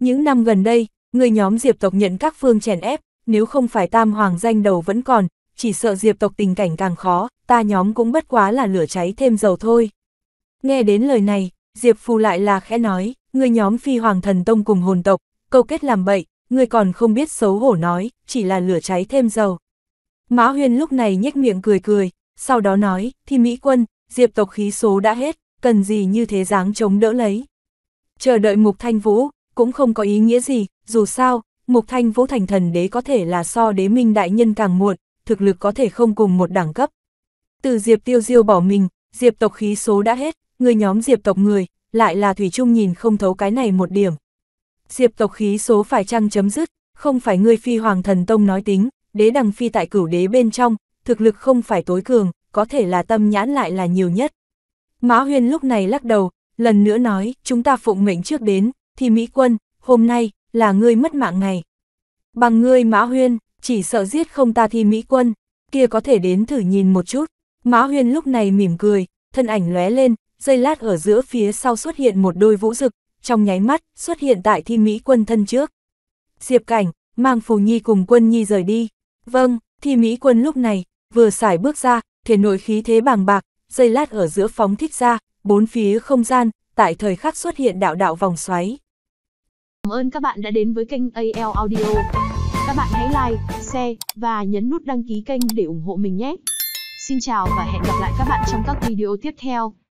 Speaker 1: Những năm gần đây, người nhóm diệp tộc nhận các phương chèn ép, nếu không phải tam hoàng danh đầu vẫn còn, chỉ sợ diệp tộc tình cảnh càng khó, ta nhóm cũng bất quá là lửa cháy thêm dầu thôi. Nghe đến lời này, Diệp Phù lại là khẽ nói, người nhóm phi hoàng thần tông cùng hồn tộc, câu kết làm bậy, ngươi còn không biết xấu hổ nói, chỉ là lửa cháy thêm dầu. Mã Huyên lúc này nhếch miệng cười cười, sau đó nói, thì Mỹ quân, diệp tộc khí số đã hết, cần gì như thế dáng chống đỡ lấy. Chờ đợi Mục Thanh Vũ, cũng không có ý nghĩa gì, dù sao, Mục Thanh Vũ thành thần đế có thể là so đế minh đại nhân càng muộn, thực lực có thể không cùng một đẳng cấp. Từ diệp tiêu diêu bỏ mình, diệp tộc khí số đã hết, người nhóm diệp tộc người, lại là Thủy Trung nhìn không thấu cái này một điểm. Diệp tộc khí số phải chăng chấm dứt, không phải ngươi phi hoàng thần tông nói tính, đế đằng phi tại cửu đế bên trong, thực lực không phải tối cường, có thể là tâm nhãn lại là nhiều nhất. Mã Huyên lúc này lắc đầu, lần nữa nói, chúng ta phụng mệnh trước đến, thì Mỹ quân, hôm nay, là ngươi mất mạng ngày. Bằng ngươi Mã Huyên, chỉ sợ giết không ta thì Mỹ quân, kia có thể đến thử nhìn một chút. Mã Huyên lúc này mỉm cười, thân ảnh lóe lên, dây lát ở giữa phía sau xuất hiện một đôi vũ rực, trong nháy mắt, xuất hiện tại Thi Mỹ quân thân trước. Diệp Cảnh, mang Phù Nhi cùng quân Nhi rời đi. Vâng, thi Mỹ quân lúc này, vừa xài bước ra, thể nội khí thế bàng bạc, dây lát ở giữa phóng thích ra, bốn phía không gian, tại thời khắc xuất hiện đạo đạo vòng xoáy. Cảm ơn các bạn đã đến với kênh AL Audio. Các bạn hãy like, share và nhấn nút đăng ký kênh để ủng hộ mình nhé. Xin chào và hẹn gặp lại các bạn trong các video tiếp theo.